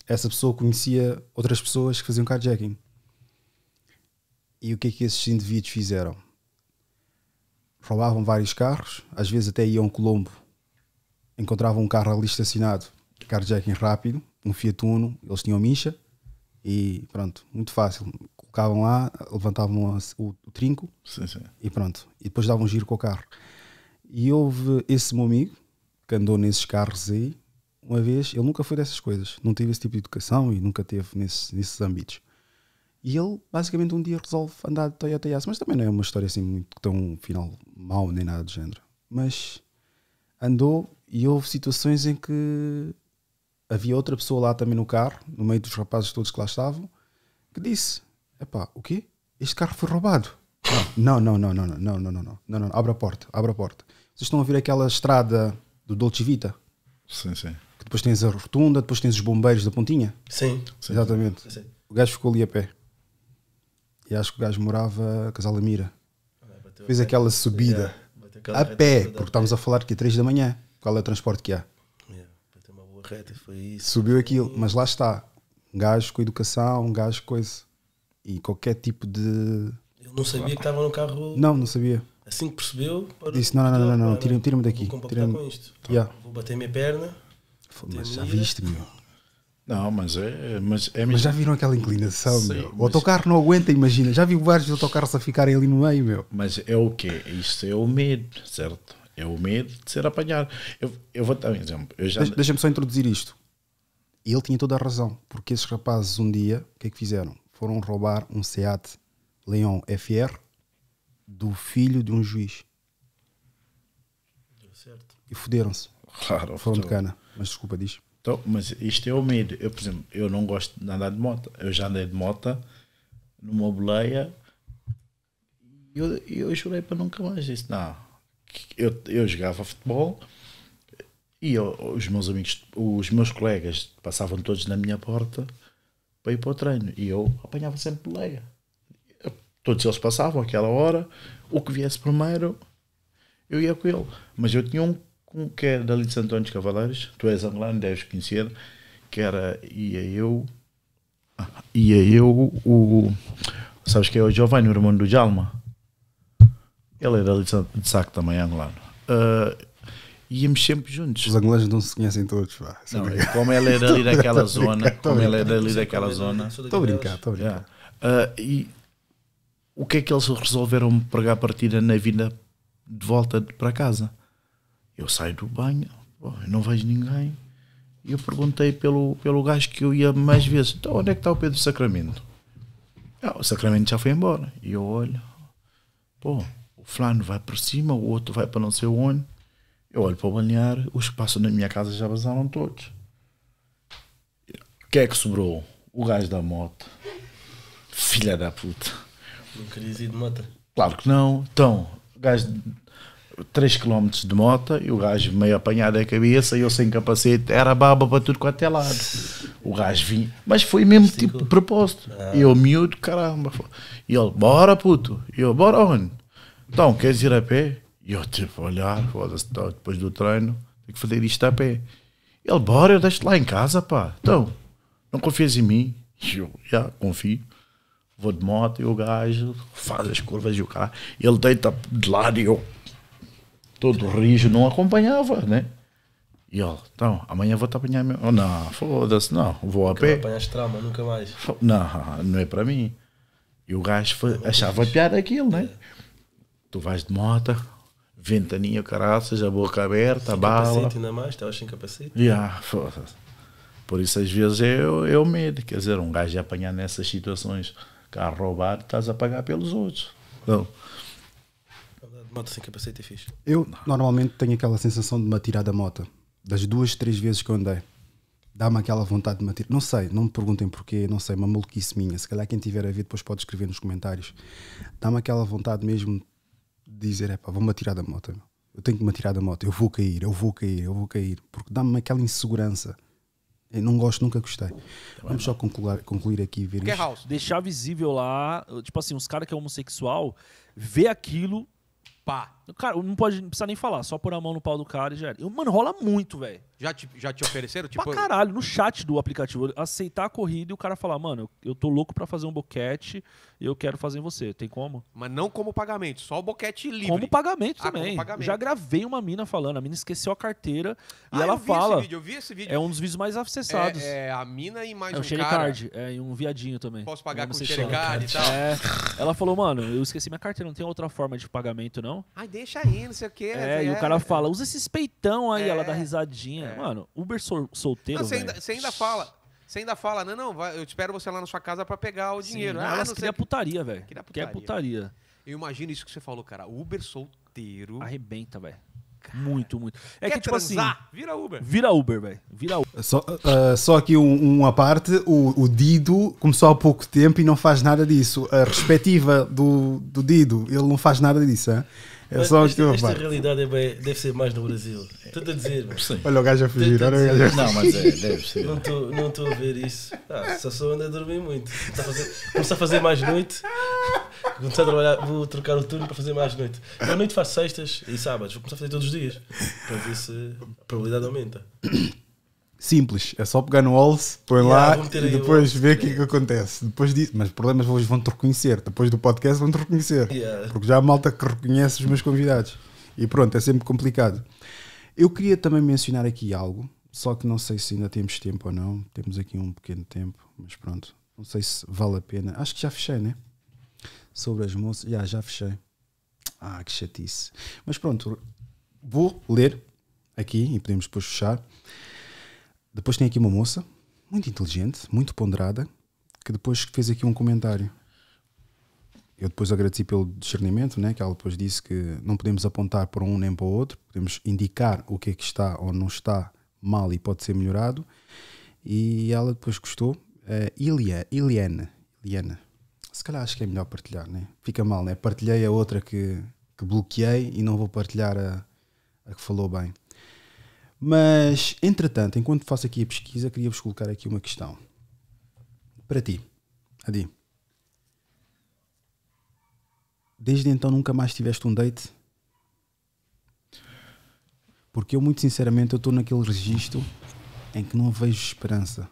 Essa pessoa conhecia outras pessoas que faziam carjacking. E o que é que esses indivíduos fizeram? Roubavam vários carros, às vezes até iam Colombo encontrava um carro ali estacionado, carjacking rápido, um Fiat Uno, eles tinham mincha e pronto, muito fácil. Colocavam lá, levantavam o, o trinco sim, sim. e pronto. E depois davam um giro com o carro. E houve esse meu amigo que andou nesses carros aí, uma vez, ele nunca foi dessas coisas, não teve esse tipo de educação e nunca teve nesses nesses âmbitos. E ele, basicamente, um dia resolve andar de Toyota Yasso, mas também não é uma história assim muito tão final mau nem nada do género. Mas andou e houve situações em que havia outra pessoa lá também no carro, no meio dos rapazes todos que lá estavam, que disse: Epá, o quê? Este carro foi roubado. Não, não, não, não, não, não, não, não, não, não, não, abre a porta, abre a porta. Vocês estão a ver aquela estrada do Dolce Vita? Sim, sim. Que depois tens a rotunda, depois tens os bombeiros da pontinha? Sim. sim. Exatamente. Sim. O gajo ficou ali a pé. E acho que o gajo morava Casal Mira. Fez aquela subida. a pé, porque estávamos a falar que é 3 da manhã qual é o transporte que há? Yeah, uma boa reta, foi isso. Subiu aquilo, mas lá está. gajo com educação, um gajo coisa. E qualquer tipo de. Ele não sabia que estava no carro. Não, não sabia. Assim que percebeu. Disse: não, não, não, não, não. tira-me tira daqui. Vou tira com isto. Yeah. Vou bater minha perna. Mas já viste, meu. Não, mas é, mas é mesmo. Mas já viram aquela inclinação, Sim, meu? O autocarro não aguenta, imagina. Já vi vários autocarros a ficarem ali no meio, meu. Mas é o quê? Isto é o medo, certo? É o medo de ser apanhado. Eu, eu vou dar um exemplo. Já... Deixa-me só introduzir isto. E ele tinha toda a razão, porque esses rapazes um dia, o que é que fizeram? Foram roubar um Seat Leon FR do filho de um juiz. Deu certo. E foderam-se. Claro. Foram de então. cana. Mas desculpa, diz. Então, mas isto é o medo. Eu, por exemplo, eu não gosto de andar de moto. Eu já andei de moto numa boleia eu, eu jurei para nunca mais. isso. não, eu, eu jogava futebol e eu, os meus amigos, os meus colegas passavam todos na minha porta para ir para o treino e eu apanhava sempre leia. Todos eles passavam aquela hora, o que viesse primeiro eu ia com ele. Mas eu tinha um, um que era dali de Santo dos Cavaleiros, tu és angolano, deves conhecer, que era ia eu, ah, ia eu, o, sabes que é o Giovanni, o irmão do Jalma. Ele era de saco também, angolano. Uh, íamos sempre juntos. Os angolanos não se conhecem todos, é Não, como ela era ali daquela zona, como ela era ali daquela zona. Estou a brincar, estou a brincar. Uh, e o que é que eles resolveram pregar partida na vinda de volta para casa? Eu saio do banho, pô, não vejo ninguém. E eu perguntei pelo, pelo gajo que eu ia mais vezes: então, onde é que está o Pedro Sacramento? Ah, o Sacramento já foi embora. E eu olho, pô, fulano vai por cima, o outro vai para não sei onde. Eu olho para o balneário, os que passam na minha casa já vazaram todos. O que é que sobrou? O gajo da moto. Filha da puta. Não querias ir de moto? Claro que não. Então, o gajo 3 km de moto e o gajo meio apanhado a cabeça e eu sem capacete, era baba para tudo quanto é lado. O gajo vinha, mas foi mesmo Cinco. tipo de propósito. Ah. Eu miúdo, caramba. E ele, bora puto. E eu, bora onde? Então, queres ir a pé? E eu, tipo, olhar, foda-se, tá, depois do treino, tenho que fazer isto a pé. Ele, bora, eu deixo-te lá em casa, pá. Então, não confias em mim? E eu, já, confio. Vou de moto e o gajo faz as curvas e o cara. Ele deita de lado e eu, todo rijo, não acompanhava, né? E ele, então, amanhã vou-te apanhar mesmo. Oh, não, foda-se, não, vou a pé. Não trauma, nunca mais. Não, não é para mim. E o gajo foi, achava piada aquilo, né? É. Tu vais de moto, ventaninha, caraças, a boca aberta, a bala. Capacete ainda mais, estavas sem capacete? Yeah, Por isso, às vezes, é, é o medo. Quer dizer, um gajo de apanhar nessas situações. Carro roubado, estás a pagar pelos outros. Então, moto sem capacete é fixe. Eu normalmente tenho aquela sensação de me atirar da moto. Das duas, três vezes que eu andei. Dá-me aquela vontade de me atirar. Não sei, não me perguntem porquê, não sei, é uma maluquice minha. Se calhar quem tiver a ver depois pode escrever nos comentários. Dá-me aquela vontade mesmo dizer: é pá, vou-me atirar da moto. Eu tenho que me atirar da moto. Eu vou cair, eu vou cair, eu vou cair. Porque dá-me aquela insegurança. Eu não gosto, nunca gostei. Tá Vamos tá só concluir, concluir aqui. Ver isso. Deixar visível lá, tipo assim, os caras que é homossexual, vê aquilo, pá, Cara, não pode, não precisa nem falar, só pôr a mão no pau do cara e já era. Mano, rola muito, velho. Já te, já te ofereceram? Tipo... Pra caralho, no chat do aplicativo. Aceitar a corrida e o cara falar, mano, eu, tô louco pra fazer um boquete e eu quero fazer em você. Tem como? Mas não como pagamento, só o boquete livre. Como pagamento ah, também. Como pagamento. Já gravei uma mina falando, a mina esqueceu a carteira ah, e ela eu fala. Vídeo, eu vi esse vídeo. É um dos vídeos mais acessados. É, é a mina e mais é um, um cara. Card, é, um viadinho também. Posso pagar com o e tal. É, ela falou, mano, eu esqueci minha carteira, não tem outra forma de pagamento, não? Ai, deixa aí, não sei o quê. É, né? e o cara é, fala, usa esse peitão aí, ela dá é, risadinha. É. Mano, Uber sol, solteiro. Você ainda, ainda fala. Você ainda fala, não, não, vai, eu espero você lá na sua casa para pegar o dinheiro. Sim, ah, elas queria putaria, velho. Queria putaria. Quer putaria. Eu imagino isso que você falou, cara. Uber solteiro. Arrebenta, velho. Muito, muito. É Quer que, tipo transar? assim. Vira Uber. Vira Uber, velho. Vira Uber. Só, uh, só aqui um, uma parte: o, o, Dido começou há pouco tempo e não faz nada disso. A respectiva do, do Dido, ele não faz nada disso. Hein? É só o que eu Esta realidade é bem, deve ser mais no Brasil. Estou a dizer, Sim. Olha o gajo a fugir. Olha o gajo a fugir. Não, mas é, deve ser. Não estou a ver isso. Ah, só sou ando a dormir muito. Começar a fazer, mais noite. Começar a trabalhar, vou trocar o turno para fazer mais noite. À noite faço sextas e sábados. Vou começar a fazer todos os dias. Para ver se a probabilidade aumenta. Simples, é só pegar no Walls, põe yeah, lá e depois ver o que é que acontece. Depois disso, mas problemas é hoje vão-te reconhecer. Depois do podcast vão-te reconhecer. Yeah. Porque já há malta que reconhece os meus convidados. E pronto, é sempre complicado. Eu queria também mencionar aqui algo, só que não sei se ainda temos tempo ou não. Temos aqui um pequeno tempo, mas pronto. Não sei se vale a pena. Acho que já fechei, né? Sobre as moças. já já fechei. Ah, que chatice. Mas pronto, vou ler aqui e podemos depois fechar. Depois tem aqui uma moça, muito inteligente, muito ponderada, que depois fez aqui um comentário. Eu depois agradeci pelo discernimento, né, que ela depois disse que não podemos apontar para um nem para o outro, podemos indicar o que é que está ou não está mal e pode ser melhorado. E ela depois gostou. Uh, Ilia, Iliana, Iliana. Se calhar acho que é melhor partilhar, né? Fica mal, né? Partilhei a outra que, que bloqueei e não vou partilhar a, a que falou bem. Mas, entretanto, enquanto faço aqui a pesquisa, queria-vos colocar aqui uma questão. Para ti, Adi. Desde então nunca mais tiveste um date? Porque eu, muito sinceramente, eu estou naquele registro em que não vejo esperança.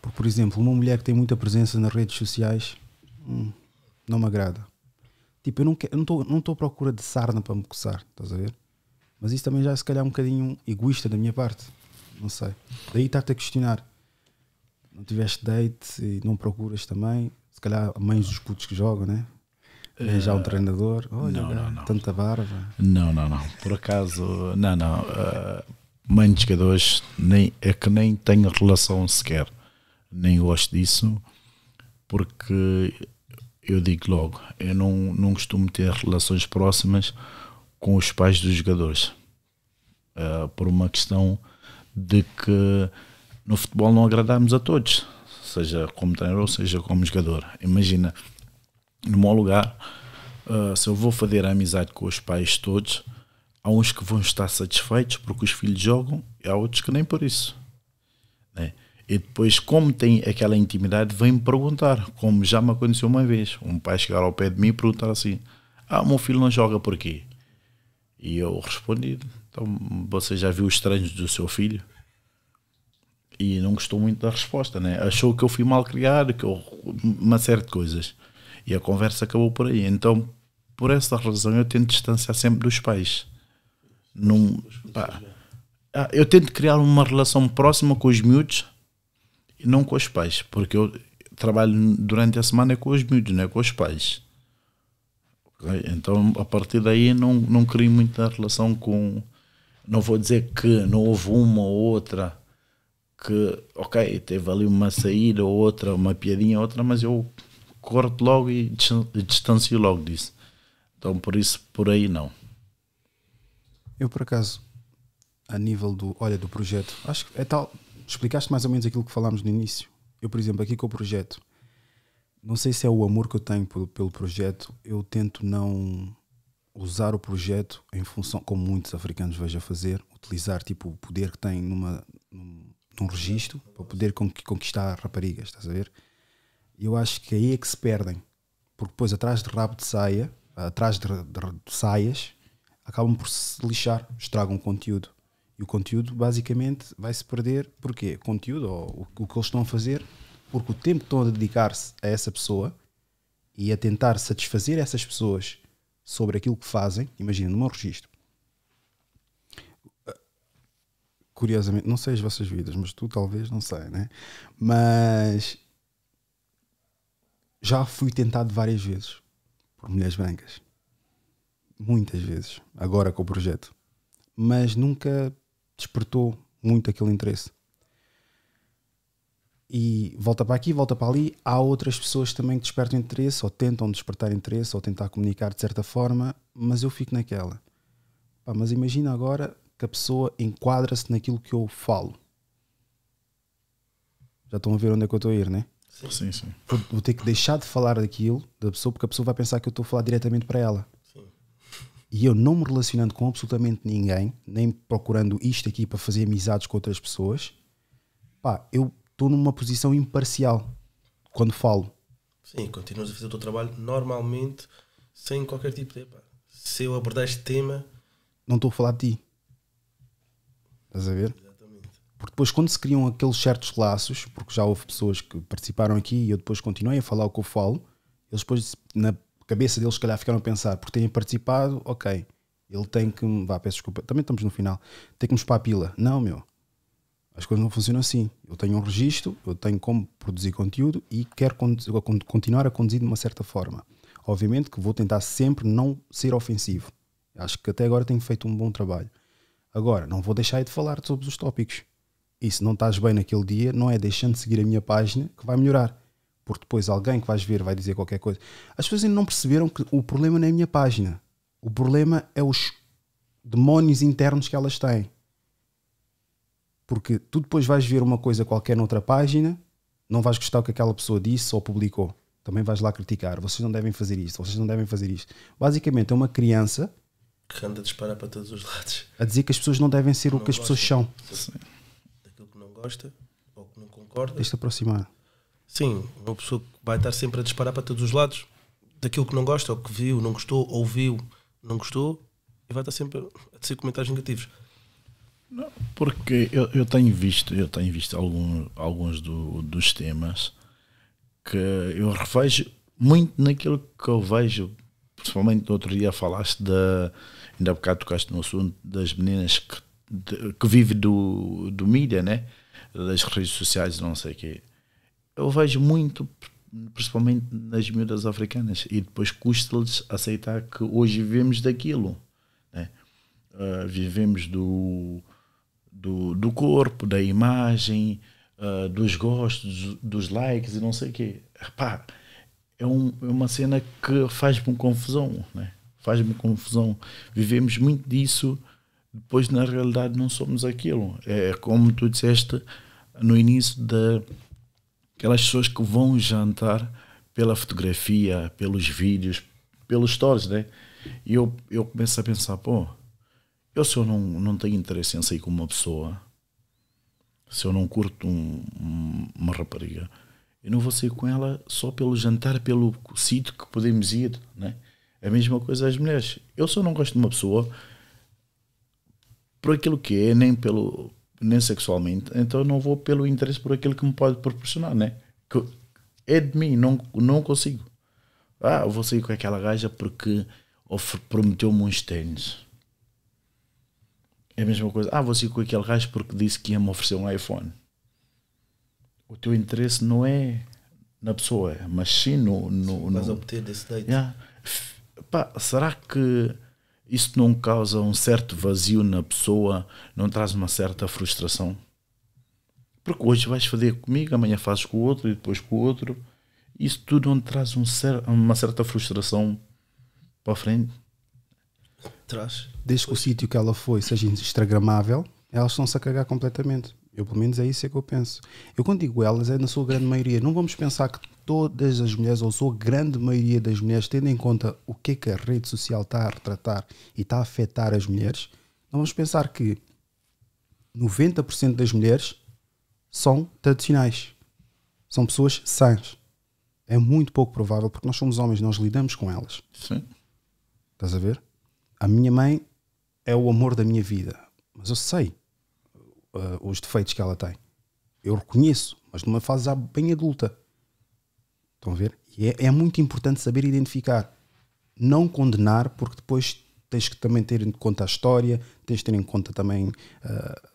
Porque, por exemplo, uma mulher que tem muita presença nas redes sociais hum, não me agrada. Tipo, eu não estou não não à procura de sarna para me coçar, estás a ver? Mas isso também já se calhar é um bocadinho egoísta da minha parte. Não sei. Daí estar-te a questionar. Não tiveste date e não procuras também. Se calhar mães dos putos que jogam, né? é? já um eh, treinador. Olha, não, não, né? não. tanta barba. Não, não, não. Por acaso, não, não. Uh, mãe de jogadores nem, é que nem tenho relação sequer. Nem gosto disso. Porque eu digo logo, eu não, não costumo ter relações próximas com os pais dos jogadores. Uh, por uma questão de que no futebol não agradamos a todos, seja como treinador, seja como jogador. Imagina, no meu lugar, uh, se eu vou fazer amizade com os pais todos, há uns que vão estar satisfeitos porque os filhos jogam e há outros que nem por isso. Né? E depois, como tem aquela intimidade, vem-me perguntar, como já me aconteceu uma vez. Um pai chegar ao pé de mim e perguntar assim: Ah, meu filho não joga por quê? E eu respondi: então você já viu os estranhos do seu filho? E não gostou muito da resposta, né? Achou que eu fui mal criado, que eu. uma série de coisas. E a conversa acabou por aí. Então, por essa razão, eu tento distanciar sempre dos pais. Num, pá, ah, eu tento criar uma relação próxima com os miúdos e não com os pais, porque eu trabalho durante a semana com os miúdos, não é com os pais. Okay? Então, a partir daí, não, não criei muita relação com. Não vou dizer que não houve uma ou outra que, ok, teve ali uma saída ou outra, uma piadinha ou outra, mas eu corto logo e distancio logo disso. Então, por isso, por aí não. Eu, por acaso, a nível do, olha, do projeto, acho que é tal, explicaste mais ou menos aquilo que falámos no início. Eu, por exemplo, aqui com o projeto, não sei se é o amor que eu tenho pelo, pelo projeto, eu tento não usar o projeto em função, como muitos africanos vejo a fazer, utilizar tipo o poder que tem numa, num, num registro para poder conquistar raparigas, estás a ver? Eu acho que aí é que se perdem, porque depois atrás de rabo de saia, atrás de, de, de saias, acabam por se lixar, estragam o conteúdo. E o conteúdo basicamente vai se perder, porque conteúdo ou o, o que eles estão a fazer porque o tempo que estão a dedicar-se a essa pessoa e a tentar satisfazer essas pessoas sobre aquilo que fazem, imagina, no meu registro. Curiosamente, não sei as vossas vidas, mas tu talvez não sei, né? Mas já fui tentado várias vezes por mulheres brancas. Muitas vezes, agora com o projeto. Mas nunca despertou muito aquele interesse e volta para aqui, volta para ali. Há outras pessoas também que despertam interesse ou tentam despertar interesse ou tentar comunicar de certa forma, mas eu fico naquela. Pá, mas imagina agora que a pessoa enquadra-se naquilo que eu falo. Já estão a ver onde é que eu estou a ir, né? Sim, sim. sim. Vou, vou, ter que deixar de falar daquilo da pessoa porque a pessoa vai pensar que eu estou a falar diretamente para ela. Sim. E eu não me relacionando com absolutamente ninguém, nem procurando isto aqui para fazer amizades com outras pessoas, pá, eu estou numa posição imparcial quando falo. Sim, continuas a fazer o teu trabalho normalmente, sem qualquer tipo de. Epa, se eu abordar este tema. Não estou a falar de ti. Estás a ver? Exatamente. Porque depois, quando se criam aqueles certos laços, porque já houve pessoas que participaram aqui e eu depois continuei a falar o que eu falo, eles depois, na cabeça deles, se calhar ficaram a pensar, porque terem participado, ok, ele tem que. Vá, peço desculpa, também estamos no final. Tem que nos para a pila. Não, meu. As coisas não funcionam assim. Eu tenho um registro, eu tenho como produzir conteúdo e quero continuar a conduzir de uma certa forma. Obviamente que vou tentar sempre não ser ofensivo. Acho que até agora tenho feito um bom trabalho. Agora, não vou deixar de falar sobre os tópicos. E se não estás bem naquele dia, não é deixando de seguir a minha página que vai melhorar. Porque depois alguém que vais ver vai dizer qualquer coisa. As pessoas ainda não perceberam que o problema não é a minha página. O problema é os demónios internos que elas têm. Porque tu depois vais ver uma coisa qualquer noutra página, não vais gostar o que aquela pessoa disse ou publicou. Também vais lá criticar. Vocês não devem fazer isto, vocês não devem fazer isto. Basicamente, é uma criança que anda a disparar para todos os lados a dizer que as pessoas não devem ser o que as pessoas são. Daquilo que não gosta ou que não concorda. Deixa-te aproximar. Sim, uma pessoa que vai estar sempre a disparar para todos os lados daquilo que não gosta ou que viu, não gostou, ouviu, não gostou e vai estar sempre a dizer comentários negativos. Não, porque eu, eu tenho visto, eu tenho visto algum, alguns do, dos temas que eu revejo muito naquilo que eu vejo, principalmente no outro dia falaste da ainda há bocado tocaste no assunto das meninas que, de, que vivem do, do mídia, né? das redes sociais não sei o quê. Eu vejo muito, principalmente nas miúdas africanas, e depois custa-lhes aceitar que hoje vivemos daquilo. Né? Uh, vivemos do, do, do corpo, da imagem, uh, dos gostos, dos likes e não sei o quê. Epá, é, um, é uma cena que faz-me confusão, né? faz-me confusão. Vivemos muito disso, depois na realidade não somos aquilo. É como tu disseste no início da aquelas pessoas que vão jantar pela fotografia, pelos vídeos, pelos stories, né? E eu, eu começo a pensar, pô, eu, se eu não, não tenho interesse em sair com uma pessoa, se eu não curto um, uma rapariga, eu não vou sair com ela só pelo jantar, pelo sítio que podemos ir, né? A mesma coisa às mulheres. Eu só não gosto de uma pessoa por aquilo que é, nem pelo nem sexualmente, então não vou pelo interesse por aquilo que me pode proporcionar, né? Que é de mim, não, não consigo. Ah, vou sair com aquela gaja porque prometeu-me uns tênis. É a mesma coisa. Ah, vou sair com aquele gajo porque disse que ia-me oferecer um iPhone. O teu interesse não é na pessoa, mas sim no. no, no obter desse date. Yeah. Pá, será que isso não causa um certo vazio na pessoa? Não traz uma certa frustração? Porque hoje vais fazer comigo, amanhã fazes com o outro e depois com o outro. Isso tudo não traz um cer uma certa frustração para frente? Desde que o sítio que ela foi seja instagramável, elas estão-se a cagar completamente. Eu, pelo menos, é isso é que eu penso. Eu, quando digo elas, é na sua grande maioria. Não vamos pensar que todas as mulheres, ou sua grande maioria das mulheres, tendo em conta o que é que a rede social está a retratar e está a afetar as mulheres, não vamos pensar que 90% das mulheres são tradicionais. São pessoas sãs. É muito pouco provável, porque nós somos homens, nós lidamos com elas. Sim. Estás a ver? a minha mãe é o amor da minha vida, mas eu sei uh, os defeitos que ela tem. Eu reconheço, mas numa fase já bem adulta. Estão a ver? E é, é muito importante saber identificar. Não condenar, porque depois tens que também ter em conta a história, tens que ter em conta também uh,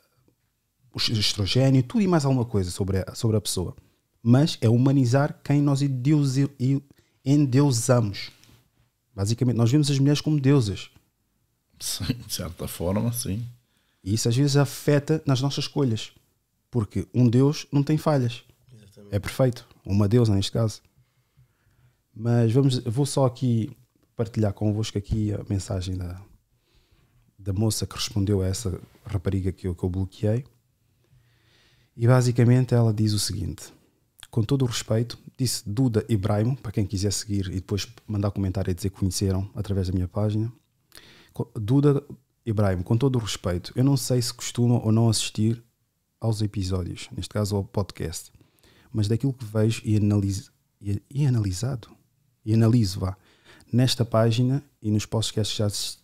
o estrogênio, tudo e mais alguma coisa sobre a, sobre a pessoa. Mas é humanizar quem nós endeusamos. Basicamente, nós vemos as mulheres como deusas. Sim, de certa forma, sim. E isso às vezes afeta nas nossas escolhas, porque um Deus não tem falhas. Exatamente. É perfeito. Uma deusa, neste caso. Mas vamos, vou só aqui partilhar convosco aqui a mensagem da, da moça que respondeu a essa rapariga que eu, que eu bloqueei. E basicamente ela diz o seguinte: com todo o respeito, disse Duda Ibrahim, para quem quiser seguir e depois mandar comentário e dizer que conheceram através da minha página. Duda Ibrahim, com todo o respeito, eu não sei se costuma ou não assistir aos episódios, neste caso ao podcast, mas daquilo que vejo e, analiso, e, e analisado, e analiso, vá, nesta página e nos podcasts que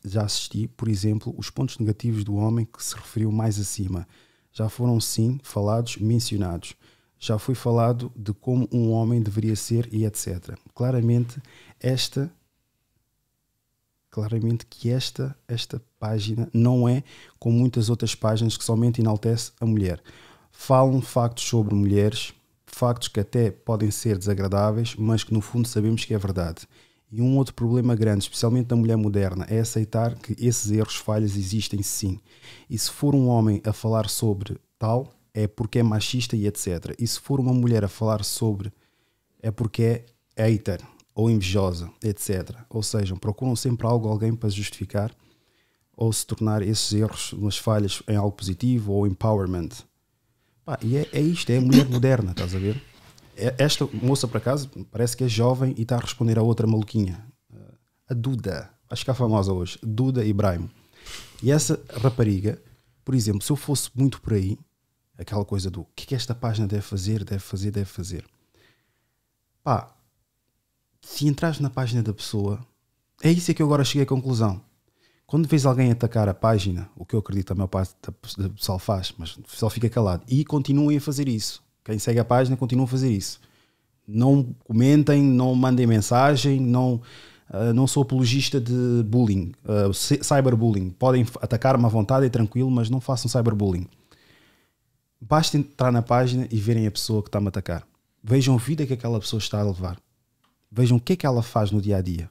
já, já assisti, por exemplo, os pontos negativos do homem que se referiu mais acima, já foram sim falados, mencionados. Já foi falado de como um homem deveria ser e etc. Claramente, esta claramente que esta, esta página não é como muitas outras páginas que somente enaltece a mulher. Falam factos sobre mulheres, factos que até podem ser desagradáveis, mas que no fundo sabemos que é verdade. E um outro problema grande, especialmente da mulher moderna, é aceitar que esses erros, falhas existem sim. E se for um homem a falar sobre tal, é porque é machista e etc. E se for uma mulher a falar sobre, é porque é hater ou invejosa, etc. Ou seja, procuram sempre algo, alguém para justificar ou se tornar esses erros, umas falhas, em algo positivo ou empowerment. Pá, e é, é, isto, é a mulher moderna, estás a ver? É, esta moça, por acaso, parece que é jovem e está a responder a outra maluquinha. A Duda, acho que é famosa hoje, Duda Ibrahim. E essa rapariga, por exemplo, se eu fosse muito por aí, aquela coisa do que, é que esta página deve fazer, deve fazer, deve fazer. Pá, se entras na página da pessoa, é isso é que eu agora cheguei à conclusão. Quando vês alguém atacar a página, o que eu acredito a maior parte do pessoal faz, mas o pessoal fica calado e continuem a fazer isso. Quem segue a página continua a fazer isso. Não comentem, não mandem mensagem, não, uh, não sou apologista de bullying, uh, cyberbullying. Podem atacar-me à vontade, é tranquilo, mas não façam cyberbullying. Basta entrar na página e verem a pessoa que está-me a atacar. Vejam a vida que aquela pessoa está a levar vejam o que é que ela faz no dia a dia.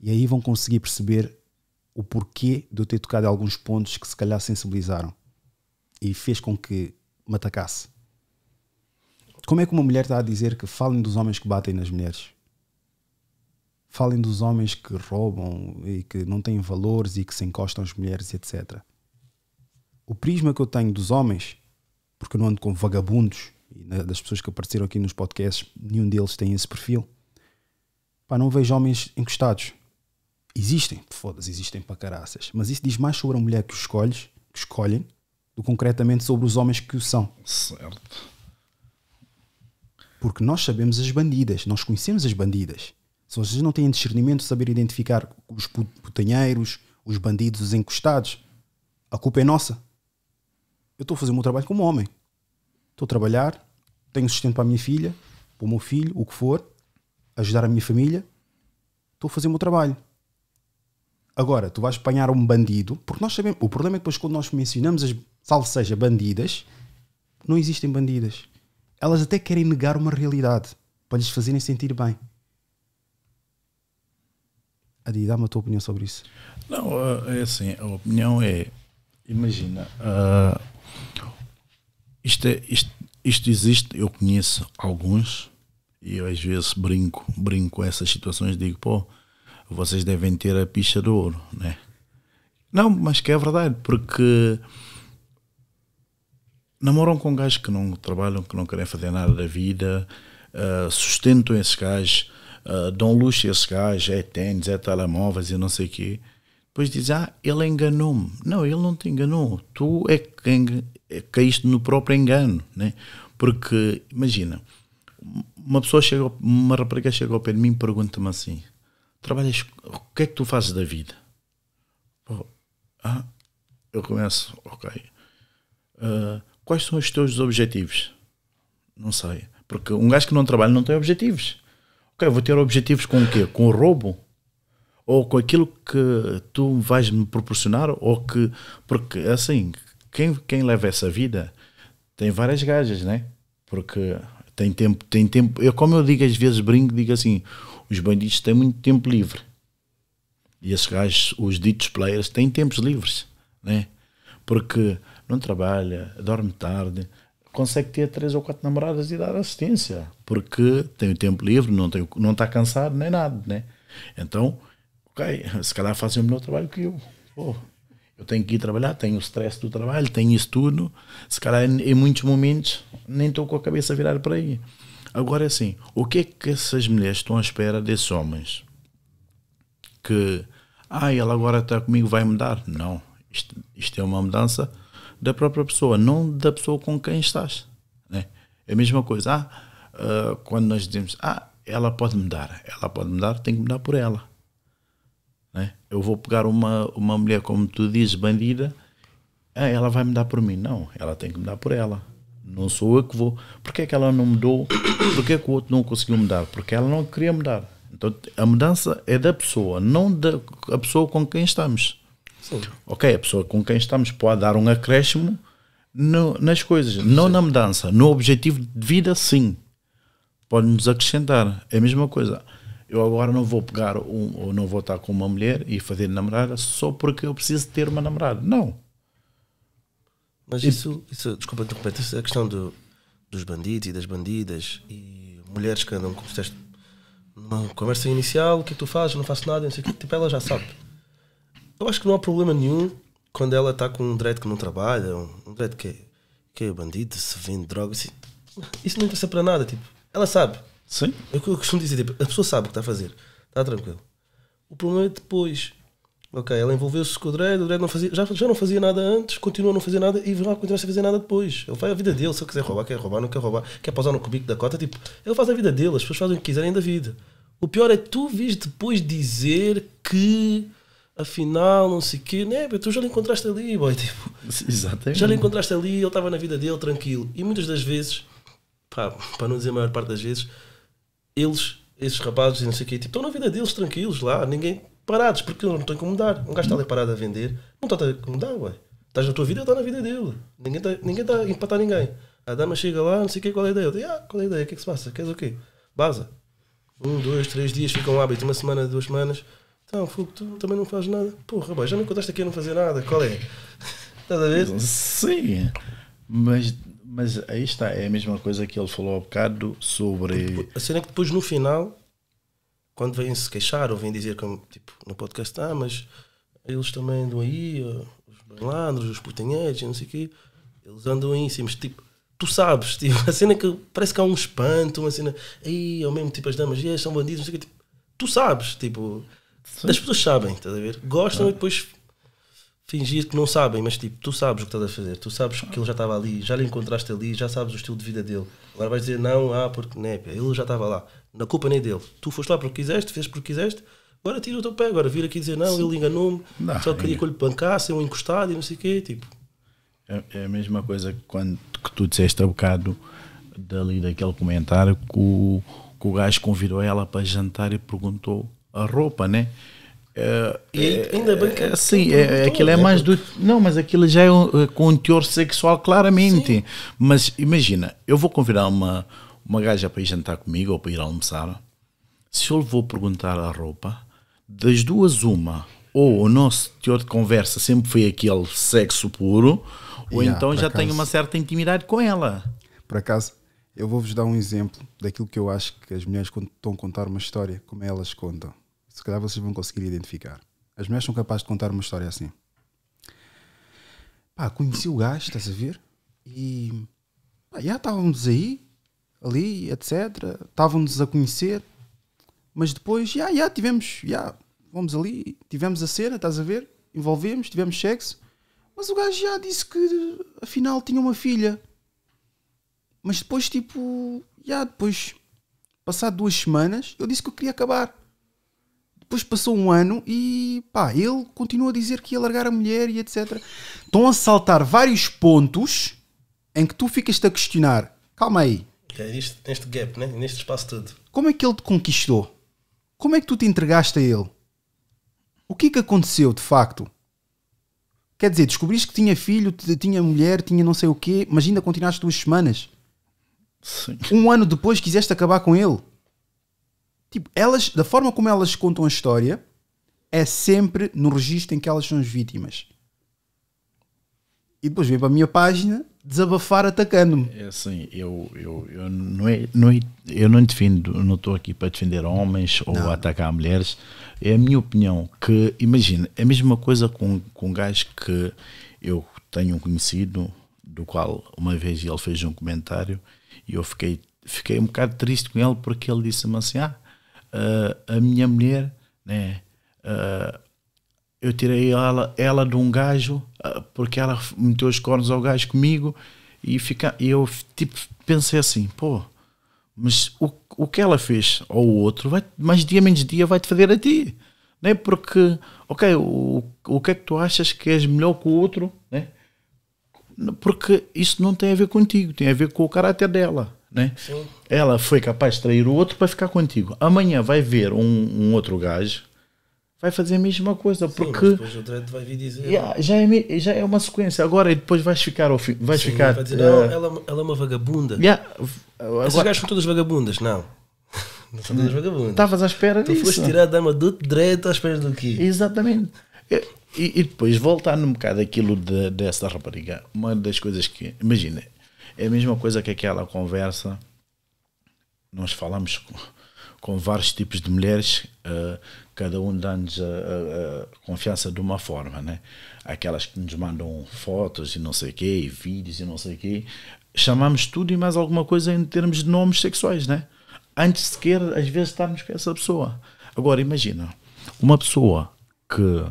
E aí vão conseguir perceber o porquê de eu ter tocado alguns pontos que se calhar sensibilizaram e fez com que me atacasse. Como é que uma mulher está a dizer que falem dos homens que batem nas mulheres? Falem dos homens que roubam e que não têm valores e que se encostam às mulheres, etc. O prisma que eu tenho dos homens, porque eu não ando com vagabundos e né, das pessoas que apareceram aqui nos podcasts, nenhum deles tem esse perfil. Pá, não vejo homens encostados. Existem, foda-se, existem para caraças. Mas isso diz mais sobre a mulher que os escolhes, que escolhem, do concretamente sobre os homens que o são. Certo. Porque nós sabemos as bandidas, nós conhecemos as bandidas. Se vocês não têm discernimento, saber identificar os putanheiros, os bandidos, os encostados, a culpa é nossa. Eu estou a fazer o meu trabalho como homem estou a trabalhar, tenho sustento para a minha filha, para o meu filho, o que for, ajudar a minha família, estou a fazer o meu trabalho. Agora, tu vais apanhar um bandido, porque nós sabemos, o problema é que depois quando nós mencionamos as, salvo seja, bandidas, não existem bandidas. Elas até querem negar uma realidade para lhes fazerem sentir bem. Adi, dá-me a tua opinião sobre isso. Não, eh, é assim, a opinião é, imagina, uh, isto, é, isto, isto existe, eu conheço alguns e eu às vezes brinco, brinco com essas situações, digo, pô, vocês devem ter a picha de ouro, né? Não, mas que é verdade, porque namoram com gajos que não trabalham, que não querem fazer nada da vida, uh, sustentam esses gajos, uh, dão luxo a esses gajos, é tênis, é telemóveis e não sei o quê. Depois dizem, ah, ele enganou-me. Não, ele não te enganou. Tu é que é, é, caíste no próprio engano, né? Porque, imagina, uma pessoa chega, uma rapariga chega ao pé de mim e pergunta-me assim: trabalhas, o que é que tu fazes da vida? Oh, ah, eu começo, ok. Uh, quais são os teus objetivos? Não sei. Porque um gajo que não trabalha não tem objetivos. Ok, vou ter objetivos com o quê? Com o roubo? Ou com aquilo que tu vais me proporcionar? Ou que. Porque, é assim, quem, quem leva essa vida tem várias gajas, né? Porque tem tempo, tem tempo. Eu, como eu digo às vezes, brinco, digo assim: os bandidos têm muito tempo livre. E esses gajos, os ditos players, têm tempos livres, né? Porque não trabalha, dorme tarde, consegue ter três ou quatro namoradas e dar assistência, porque tem o tempo livre, não está não está cansado nem nada, né? Então, ok, se calhar fazem o melhor trabalho que eu. Pô, eu tenho que ir trabalhar, tenho o stress do trabalho, tenho isso tudo. Se calhar, em muitos momentos, nem estou com a cabeça virada para aí. Agora, é assim, o que é que essas mulheres estão à espera desses homens? Que, ah, ela agora está comigo, vai mudar? Não. Isto, isto, é uma mudança da própria pessoa, não da pessoa com quem estás. Né? É a mesma coisa. Ah, uh, quando nós dizemos, ah, ela pode mudar, ela pode mudar, tem que mudar por ela. Né? Eu vou pegar uma, uma mulher, como tu dizes, bandida, ah, ela vai me dar por mim. Não, ela tem que me dar por ela. Não sou eu que vou. Porquê é que ela não mudou? Porquê é que o outro não conseguiu mudar? Porque ela não queria mudar. Então a mudança é da pessoa, não da a pessoa com quem estamos. Sim. Ok, a pessoa com quem estamos pode dar um acréscimo no, nas coisas, sim. não na mudança, no objetivo de vida, sim. Pode nos acrescentar. É a mesma coisa eu agora não vou pegar um, ou não vou estar com uma mulher e fazer namorada só porque eu preciso ter uma namorada. Não. Mas isso, isso desculpa interromper, é a questão do, dos bandidos e das bandidas e mulheres que andam, como disseste, numa conversa inicial, o que é tu fazes, não faço nada, não sei o que, tipo, ela já sabe. Eu acho que não há problema nenhum quando ela está com um direito que não trabalha, um, um que, que é, é bandido, se vende droga, assim, isso não interessa para nada, tipo, ela sabe Sim. É o que eu costumo dizer, tipo, a pessoa sabe o que está a fazer, está tranquilo. O problema é depois. Ok, ela envolveu-se com o Dredd, o Dredd não fazia, já, já não fazia nada antes, continua a não fazer nada e vai continuar a fazer nada depois. Ele faz a vida dele, se ele quiser roubar, quer roubar, não quer roubar, quer pausar no cubico da cota, tipo, ele faz a vida dele, as pessoas fazem o que quiserem da vida. O pior é tu vis depois dizer que afinal não sei o quê, né? Tu já lhe encontraste ali, boy, tipo. Exatamente. Já lhe encontraste ali, ele estava na vida dele, tranquilo. E muitas das vezes, pá, para não dizer a maior parte das vezes, eles, esses rapazes e não sei o quê, tipo, estão na vida deles tranquilos lá, ninguém parados, porque eu não estou a incomodar. Um gajo está ali parado a vender, não está a incomodar, ué. Estás na tua vida, está na vida dele. Ninguém está ninguém tá a empatar ninguém. A dama chega lá, não sei o quê, qual é a ideia? Eu digo, ah, qual é a ideia? O que é que se passa? Queres o quê? Baza. Um, dois, três dias, fica um hábito, uma semana, duas semanas. Então, fogo, tu também não fazes nada. Porra, já me contaste aqui a não fazer nada, qual é? Estás a ver? Sim, mas mas aí está, é a mesma coisa que ele falou há bocado sobre. Tipo, a cena é que depois no final, quando vêm se queixar ou vêm dizer que tipo, no podcast, ah, mas eles também andam aí, eh, os malandros, os putanhetes, não sei o quê, eles andam aí em cima, tipo, tu sabes, tipo, a cena é que parece que há um espanto, uma cena, aí, ao é mesmo tipo, as damas, yes, são bandidos, não sei o quê, tipo, tu sabes, tipo, Sim. as pessoas sabem, estás a ver? Gostam ah. e depois fingir que não sabem, mas tipo, tu sabes o que estás a fazer, tu sabes que ele já estava ali, já lhe encontraste ali, já sabes o estilo de vida dele. Agora vais dizer não, ah, porque né, ele já estava lá, na culpa nem dele. Tu foste lá porque quiseste, fez porque quiseste, agora tira o teu pé, agora vir aqui dizer não, Sim. ele enganou-me, só queria é... que eu lhe pancasse, eu encostado e não sei o quê, tipo. É, é a mesma coisa que quando que tu disseste há um bocado dali daquele comentário que o, que o gajo convidou ela para jantar e perguntou a roupa, né? É, e ainda bem que. É, é sim, é, é, aquilo é mais né? do. Não, mas aquilo já é um, é com um teor sexual, claramente. Sim. Mas imagina, eu vou convidar uma, uma gaja para ir jantar comigo ou para ir almoçar. Se eu lhe vou perguntar a roupa, das duas, uma, ou o nosso teor de conversa sempre foi aquele sexo puro, ou yeah, então já acaso, tenho uma certa intimidade com ela. Por acaso, eu vou-vos dar um exemplo daquilo que eu acho que as mulheres, quando estão a contar uma história, como elas contam se calhar vocês vão conseguir identificar. As mulheres são capazes de contar uma história assim. Pá, conheci o gajo, estás a ver? E pá, já estávamos aí, ali, etc. Estávamos a conhecer, mas depois, já, já tivemos, já, vamos ali, tivemos a cena, estás a ver? Envolvemos, tivemos sexo, mas o gajo já disse que afinal tinha uma filha. Mas depois, tipo, já, depois, passado duas semanas, eu disse que eu queria acabar. Depois passou um ano e pá, ele continua a dizer que ia largar a mulher e etc. Estão a saltar vários pontos em que tu ficas-te a questionar. Calma aí. É isto, neste gap, né? neste espaço todo. Como é que ele te conquistou? Como é que tu te entregaste a ele? O que é que aconteceu de facto? Quer dizer, descobriste que tinha filho, tinha mulher, tinha não sei o quê, mas ainda continuaste duas semanas. Sim. Um ano depois quiseste acabar com ele. Tipo, elas, da forma como elas contam a história, é sempre no registro em que elas são as vítimas. E depois vem para a minha página desabafar atacando-me. É assim, eu, eu, eu, não é, não é, eu não defendo, não estou aqui para defender homens ou não. atacar mulheres. É a minha opinião que, imagina, é a mesma coisa com, com um gajo que eu tenho um conhecido, do qual uma vez ele fez um comentário e eu fiquei, fiquei um bocado triste com ele porque ele disse-me assim, ah, uh, a minha mulher, né? Uh, eu tirei ela, ela de um gajo, uh, porque ela meteu os cornos ao gajo comigo, e, fica, e eu tipo, pensei assim, pô, mas o, o que ela fez ao outro, vai, mais dia menos dia vai-te fazer a ti. Né? Porque, ok, o, o que é que tu achas que és melhor que o outro, né? porque isso não tem a ver contigo, tem a ver com o caráter dela né? Ela foi capaz de trair o outro para ficar contigo. Amanhã vai ver um, um outro gajo, vai fazer a mesma coisa. Sim, porque depois o vai vir dizer. Yeah, é? já, é, já é uma sequência. Agora e depois vais ficar ao fim. Vais Sim, ficar, vai dizer, uh, ela, ela, é uma vagabunda. Yeah, Esses gajos são todas vagabundas, não. Não são todas vagabundas. Estavas à espera tu disso. Tu foste tirar a dama do dread à espera do quê? Exatamente. E, e, depois, voltando um bocado aquilo de, dessa rapariga, uma das coisas que. Imagina, é a mesma coisa que aquela conversa. Nós falamos com, com vários tipos de mulheres, uh, cada um dando-nos a, a, a, confiança de uma forma, né? Aquelas que nos mandam fotos e não sei o quê, e vídeos e não sei o quê. Chamamos tudo e mais alguma coisa em termos de nomes sexuais, né? Antes sequer, às vezes, estarmos com essa pessoa. Agora, imagina, uma pessoa que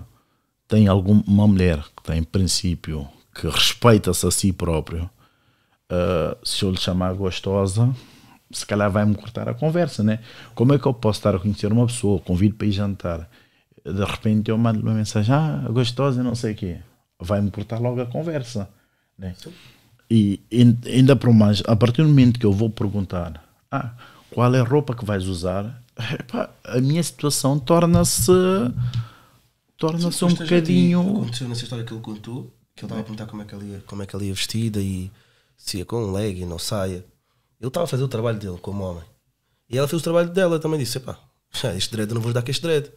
tem alguma mulher que tem princípio, que respeita-se a si próprio, uh, se eu lhe chamar gostosa, se calhar vai-me cortar a conversa, né? Como é que eu posso estar a conhecer uma pessoa, convido para ir jantar, de repente eu mando uma mensagem, ah, gostosa, não sei o quê, vai-me cortar logo a conversa, né? E ainda por mais, a partir do momento que eu vou perguntar, ah, qual é a roupa que vais usar, Epá, a minha situação torna-se torna-se um bocadinho. Aconteceu nessa história que ele contou, que ele estava a perguntar como é que ela ia, como é que ela ia vestida e se ia com um legging ou saia. Ele estava a fazer o trabalho dele como homem. E ela fez o trabalho dela também. Disse: pá, este dread, eu não vou dar com este dread.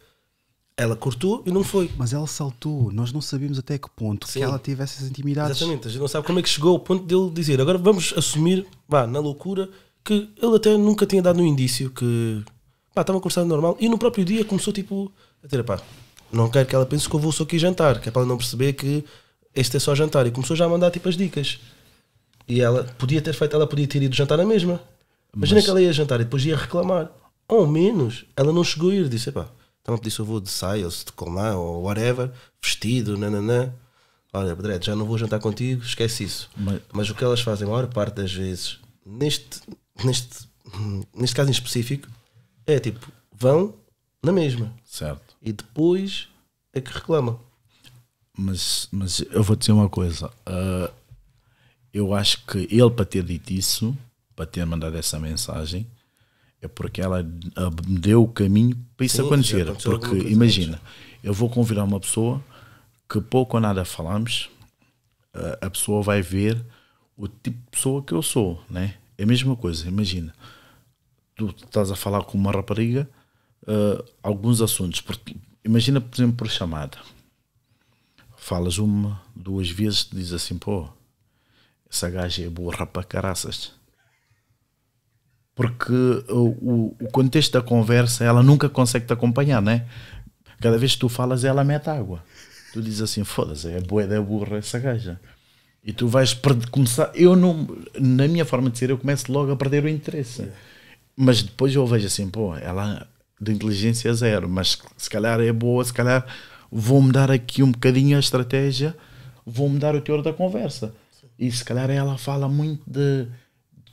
Ela cortou e não foi. Mas ela saltou. Nós não sabemos até que ponto Sim. que ela tivesse essas intimidades. Exatamente. A gente não sabe como é que chegou ao ponto dele dizer: agora vamos assumir, vá, na loucura, que ele até nunca tinha dado um indício que. pá, estava conversando normal. E no próprio dia começou tipo a dizer: pá, não quero que ela pense que eu vou só aqui jantar, que é para ela não perceber que este é só jantar. E começou já a mandar tipo as dicas. E ela podia ter feito, ela podia ter ido jantar na mesma. Imagina Mas... que ela ia jantar e depois ia reclamar. Ao menos, ela não chegou a ir. Disse, pá, então disse, eu vou de saia ou de colmar ou whatever, vestido, nananã. Olha, Pedro, já não vou jantar contigo, esquece isso. Mas... Mas, o que elas fazem, a maior parte das vezes, neste, neste, neste caso em específico, é tipo, vão na mesma. Certo. E depois é que reclamam. Mas, mas eu vou dizer uma coisa. Uh eu acho que ele, para ter dito isso, para ter mandado essa mensagem, é porque ela deu o caminho para isso acontecer. Porque imagina, eu vou convidar uma pessoa que pouco ou nada falamos, eh, a pessoa vai ver o tipo de pessoa que eu sou, né? É a mesma coisa, imagina. Tu estás a falar com uma rapariga uh, alguns assuntos. Porque, imagina, por exemplo, por chamada. Falas uma, duas vezes, diz assim, pô, essa gaja é burra para caraças. Porque o, o contexto da conversa ela nunca consegue te acompanhar, né? Cada vez que tu falas, ela mete água. Tu dizes assim: foda-se, é boa, é burra essa gaja. E tu vais começar. Eu não. Na minha forma de ser, eu começo logo a perder o interesse. Mas depois eu vejo assim: pô, ela de inteligência zero, mas se calhar é boa, se calhar vou mudar aqui um bocadinho a estratégia, vou mudar o teor da conversa. E se calhar ela fala muito de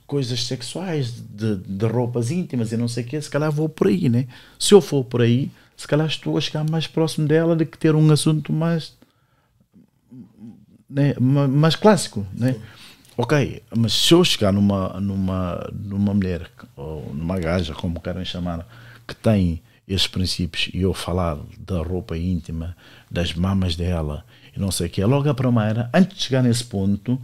coisas sexuais, de, de roupas íntimas e não sei o quê. Se calhar vou por aí, né? Se eu for por aí, se calhar estou a chegar mais próximo dela do que ter um assunto mais. Né? Mais clássico, né? Sim. Ok, mas se eu chegar numa, numa, numa mulher ou numa gaja, como querem chamar, que tem esses princípios e eu falar da roupa íntima, das mamas dela e não sei o é Logo a primeira, antes de chegar nesse ponto,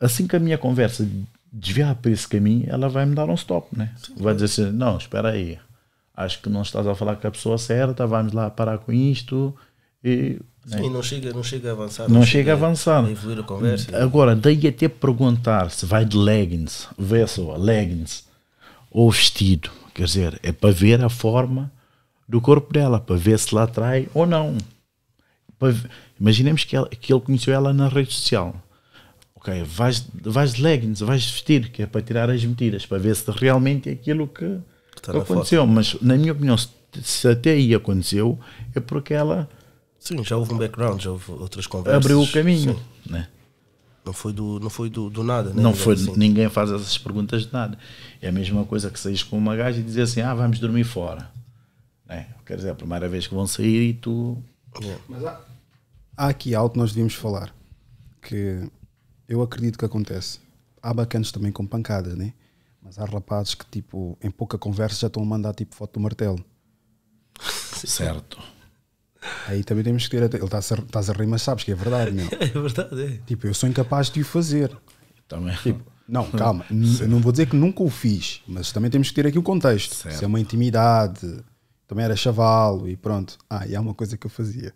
assim que a minha conversa desviar para esse caminho, ela vai me dar um stop, né? Sim. Vai dizer assim, não, espera aí, acho que não estás a falar com a pessoa certa, vamos lá parar com isto e... Sim, né? não, chega, não chega a avançar. Não, não chega, a avançar. A evoluir a conversa. Agora, daí até perguntar se vai de leggings, vê só, leggings ou vestido, quer dizer, é para ver a forma do corpo dela, para ver se lá atrai ou não. Para Imaginemos que, ela, que ele conheceu ela na rede social. Ok, vais, vais de leggings, vais vestir, que é para tirar as mentiras, para ver se realmente é aquilo que, que tá aconteceu. Foto. Mas, na minha opinião, se, se até aí aconteceu, é porque ela. Sim, já houve um background, já houve outras conversas. Abriu o caminho, né? Não foi do, não foi do, do nada, né? Não foi, assim. ninguém faz essas perguntas de nada. É a mesma coisa que saís com uma gaja e dizer assim, ah, vamos dormir fora. Né? Quer dizer, é a primeira vez que vão sair e tu... Mas há, há aqui algo que nós devíamos falar, que eu acredito que acontece. Há bacanas também com pancada, né? Mas há rapazes que, tipo, em pouca conversa já estão a mandar, tipo, foto do martelo. Certo. Aí também temos que ter Ele está a, estás a rir, mas sabes que é verdade, meu. É verdade, é. Tipo, eu sou incapaz de o fazer. Também. Tipo, não, calma. não vou dizer que nunca o fiz, mas também temos que ter aqui o contexto. Certo. Se é uma intimidade, também era chavalo e pronto. Ah, e há uma coisa que eu fazia.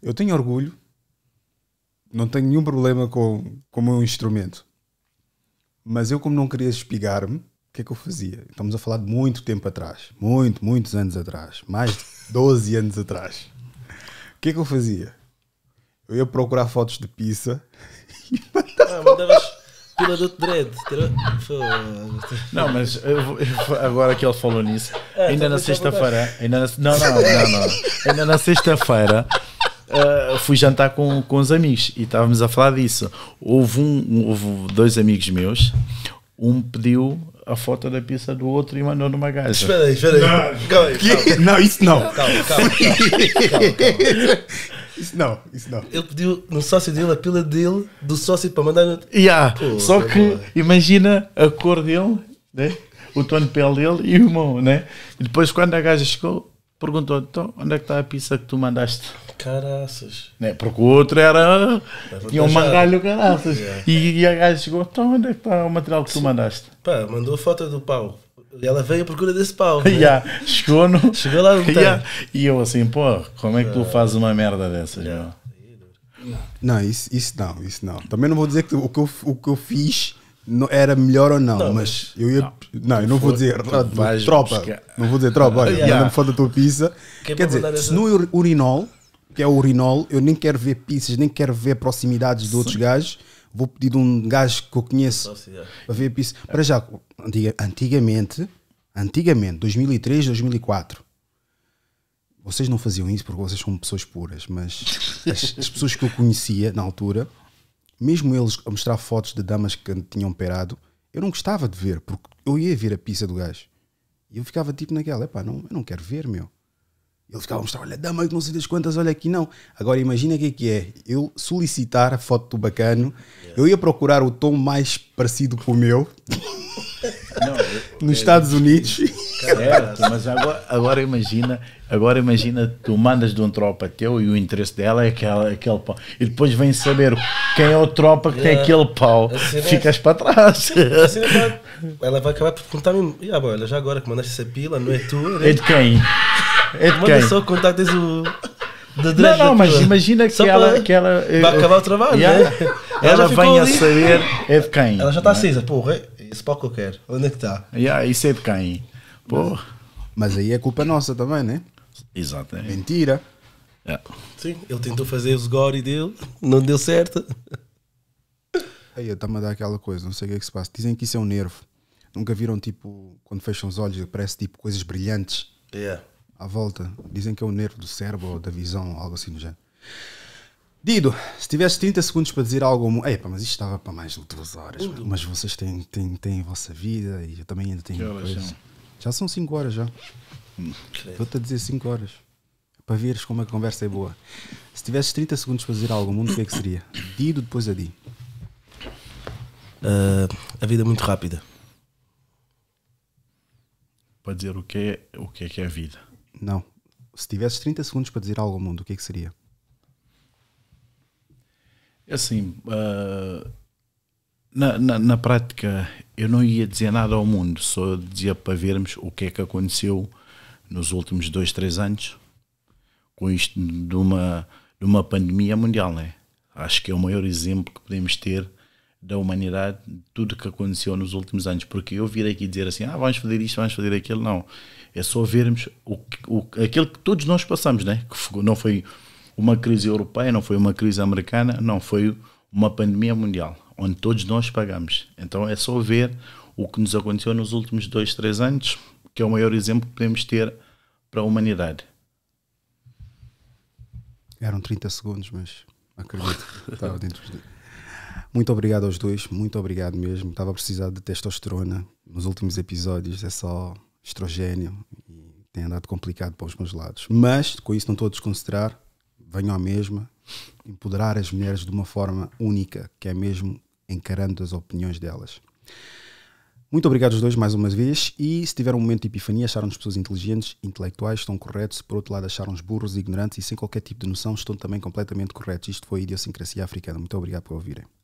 Eu tenho orgulho, não tenho nenhum problema com, com o meu instrumento. Mas eu, como não queria espigar-me, o que é que eu fazia? Estamos a falar de muito tempo atrás. Muito, muitos anos atrás. Mais de 12 anos atrás. O que é que eu fazia? Eu ia procurar fotos de pizza e mandava. Ah, mandavas pila do dread. Não, mas agora que ele falou nisso, é, ainda na sexta-feira. Ainda não, não, não, não. Ainda na sexta-feira uh, fui jantar com, com os amigos e estávamos a falar disso. Houve, um, houve dois amigos meus, um pediu a foto da pizza do outro e mandou numa gaja. Espera aí, espera aí. Não, calma aí, calma. não isso não. Calma, calma, calma, calma, calma. Isso não, isso não. Ele pediu no sócio dele a pila dele, do sócio para mandar. No... Yeah, Pô, só que boa. imagina a cor dele, né? o tom de pele dele e o mão né? E depois quando a gaja chegou, perguntou então onde é que está a pizza que tu mandaste? Caraças. Né? Porque o outro era. tinha um mangalho caraças. E, e a gaja chegou, então onde é que está o material que tu mandaste? Pá, mandou a foto do pau. E ela veio à procura desse pau. Né? Yeah. Chegou, no... Chegou lá no yeah. E eu assim, pô, como é que tu fazes uma merda dessas, yeah. Não, isso, isso não, isso não. Também não vou dizer que o que eu, o que eu fiz não era melhor ou não, não mas eu ia. Não, não eu não vou dizer tropa. Buscar. Não vou dizer tropa, olha, yeah. manda-me foto da tua pizza. Quer dizer, se no urinol, que é o urinol, eu nem quero ver pizzas, nem quero ver proximidades de outros gajos. Vou pedir de um gajo que eu conheço é. para ver pizza. Para já, antiga, antigamente, antigamente, 2003, 2004 vocês não faziam isso porque vocês são pessoas puras, mas as, as pessoas que eu conhecia na altura mesmo eles a mostrar fotos de damas que tinham perado, eu não gostava de ver, porque eu ia ver a pizza do gajo. E eu ficava tipo naquela, epá, não, eu não quero ver, meu. Ele ficava a mostrar, olha, dama, não sei das quantas, olha aqui, não. Agora imagina o que é que é. Eu solicitar a foto do bacano eu ia procurar o tom mais parecido com o meu. Não, nos é, Estados Unidos. Certo, mas agora, agora, imagina, agora imagina, tu mandas de um tropa teu e o interesse dela é aquela, aquele pau. E depois vem saber quem é o tropa que é, tem aquele pau. É Ficas é, para trás. É ela vai acabar por perguntar-me, ah, bom, já agora que mandaste essa pila, não é tu? Né? É de quem? É de Manda quem? só o o não, não, mas imagina que ela, que ela. Vai eh, acabar o trabalho, yeah. né? Ela, ela vem a saber. É de quem? Ela já está é? Né? acesa, porra. Esse pau que eu quero. Onde é que está? Yeah, isso é de quem? Porra. Mas aí é culpa nossa também, né? Exatamente. Mentira. Yeah. Sim, ele tentou fazer os gore dele, não deu certo. Aí está-me a dar aquela coisa, não sei o que é que se passa. Dizem que isso é um nervo. Nunca viram, tipo, quando fecham os olhos, parece tipo coisas brilhantes. Yeah à volta. Dizem que é o nervo do cérebro ou da visão, algo assim do género. Dido, se tivesse 30 segundos para dizer algo. Epa, mas isto estava para mais de duas horas. Mas vocês têm, têm, têm a vossa vida e eu também ainda tenho coisas. São? Já são 5 horas já. vou te a dizer 5 horas. Para veres como a conversa é boa. Se tivesses 30 segundos para dizer algo, mundo, o que é que seria? Dido depois a Di. Uh, a vida é muito rápida. Para dizer o que é, o que é que é a vida. Não. Se tivesses 30 segundos para dizer algo ao mundo, o que é que seria? É assim, uh, na, na, na, prática, eu não ia dizer nada ao mundo, só dizia para vermos o que é que aconteceu nos últimos dois, três anos com isto de uma, de uma pandemia mundial, né? Acho que é o maior exemplo que podemos ter da humanidade, de tudo que aconteceu nos últimos anos, porque eu vir aqui dizer assim, ah, vamos fazer isto, vamos fazer aquilo, não. É só vermos o, o, aquilo que todos nós passamos, né? que não foi uma crise europeia, não foi uma crise americana, não foi uma pandemia mundial, onde todos nós pagamos. Então é só ver o que nos aconteceu nos últimos dois, três anos, que é o maior exemplo que podemos ter para a humanidade. Eram 30 segundos, mas acredito que estava dentro de... Muito obrigado aos dois, muito obrigado mesmo. Estava a precisar de testosterona nos últimos episódios, é só estrogênio e tem andado complicado para os congelados. Mas, com isso não estou a desconsiderar, venho à mesma, empoderar as mulheres de uma forma única, que é mesmo encarando as opiniões delas. Muito obrigado aos dois mais uma vez e se tiver um momento de epifania, acharam-nos pessoas inteligentes, intelectuais, estão corretos, por outro lado acharam-nos burros, ignorantes e sem qualquer tipo de noção, estão também completamente corretos. Isto foi a idiosincrasia africana. Muito obrigado por ouvirem.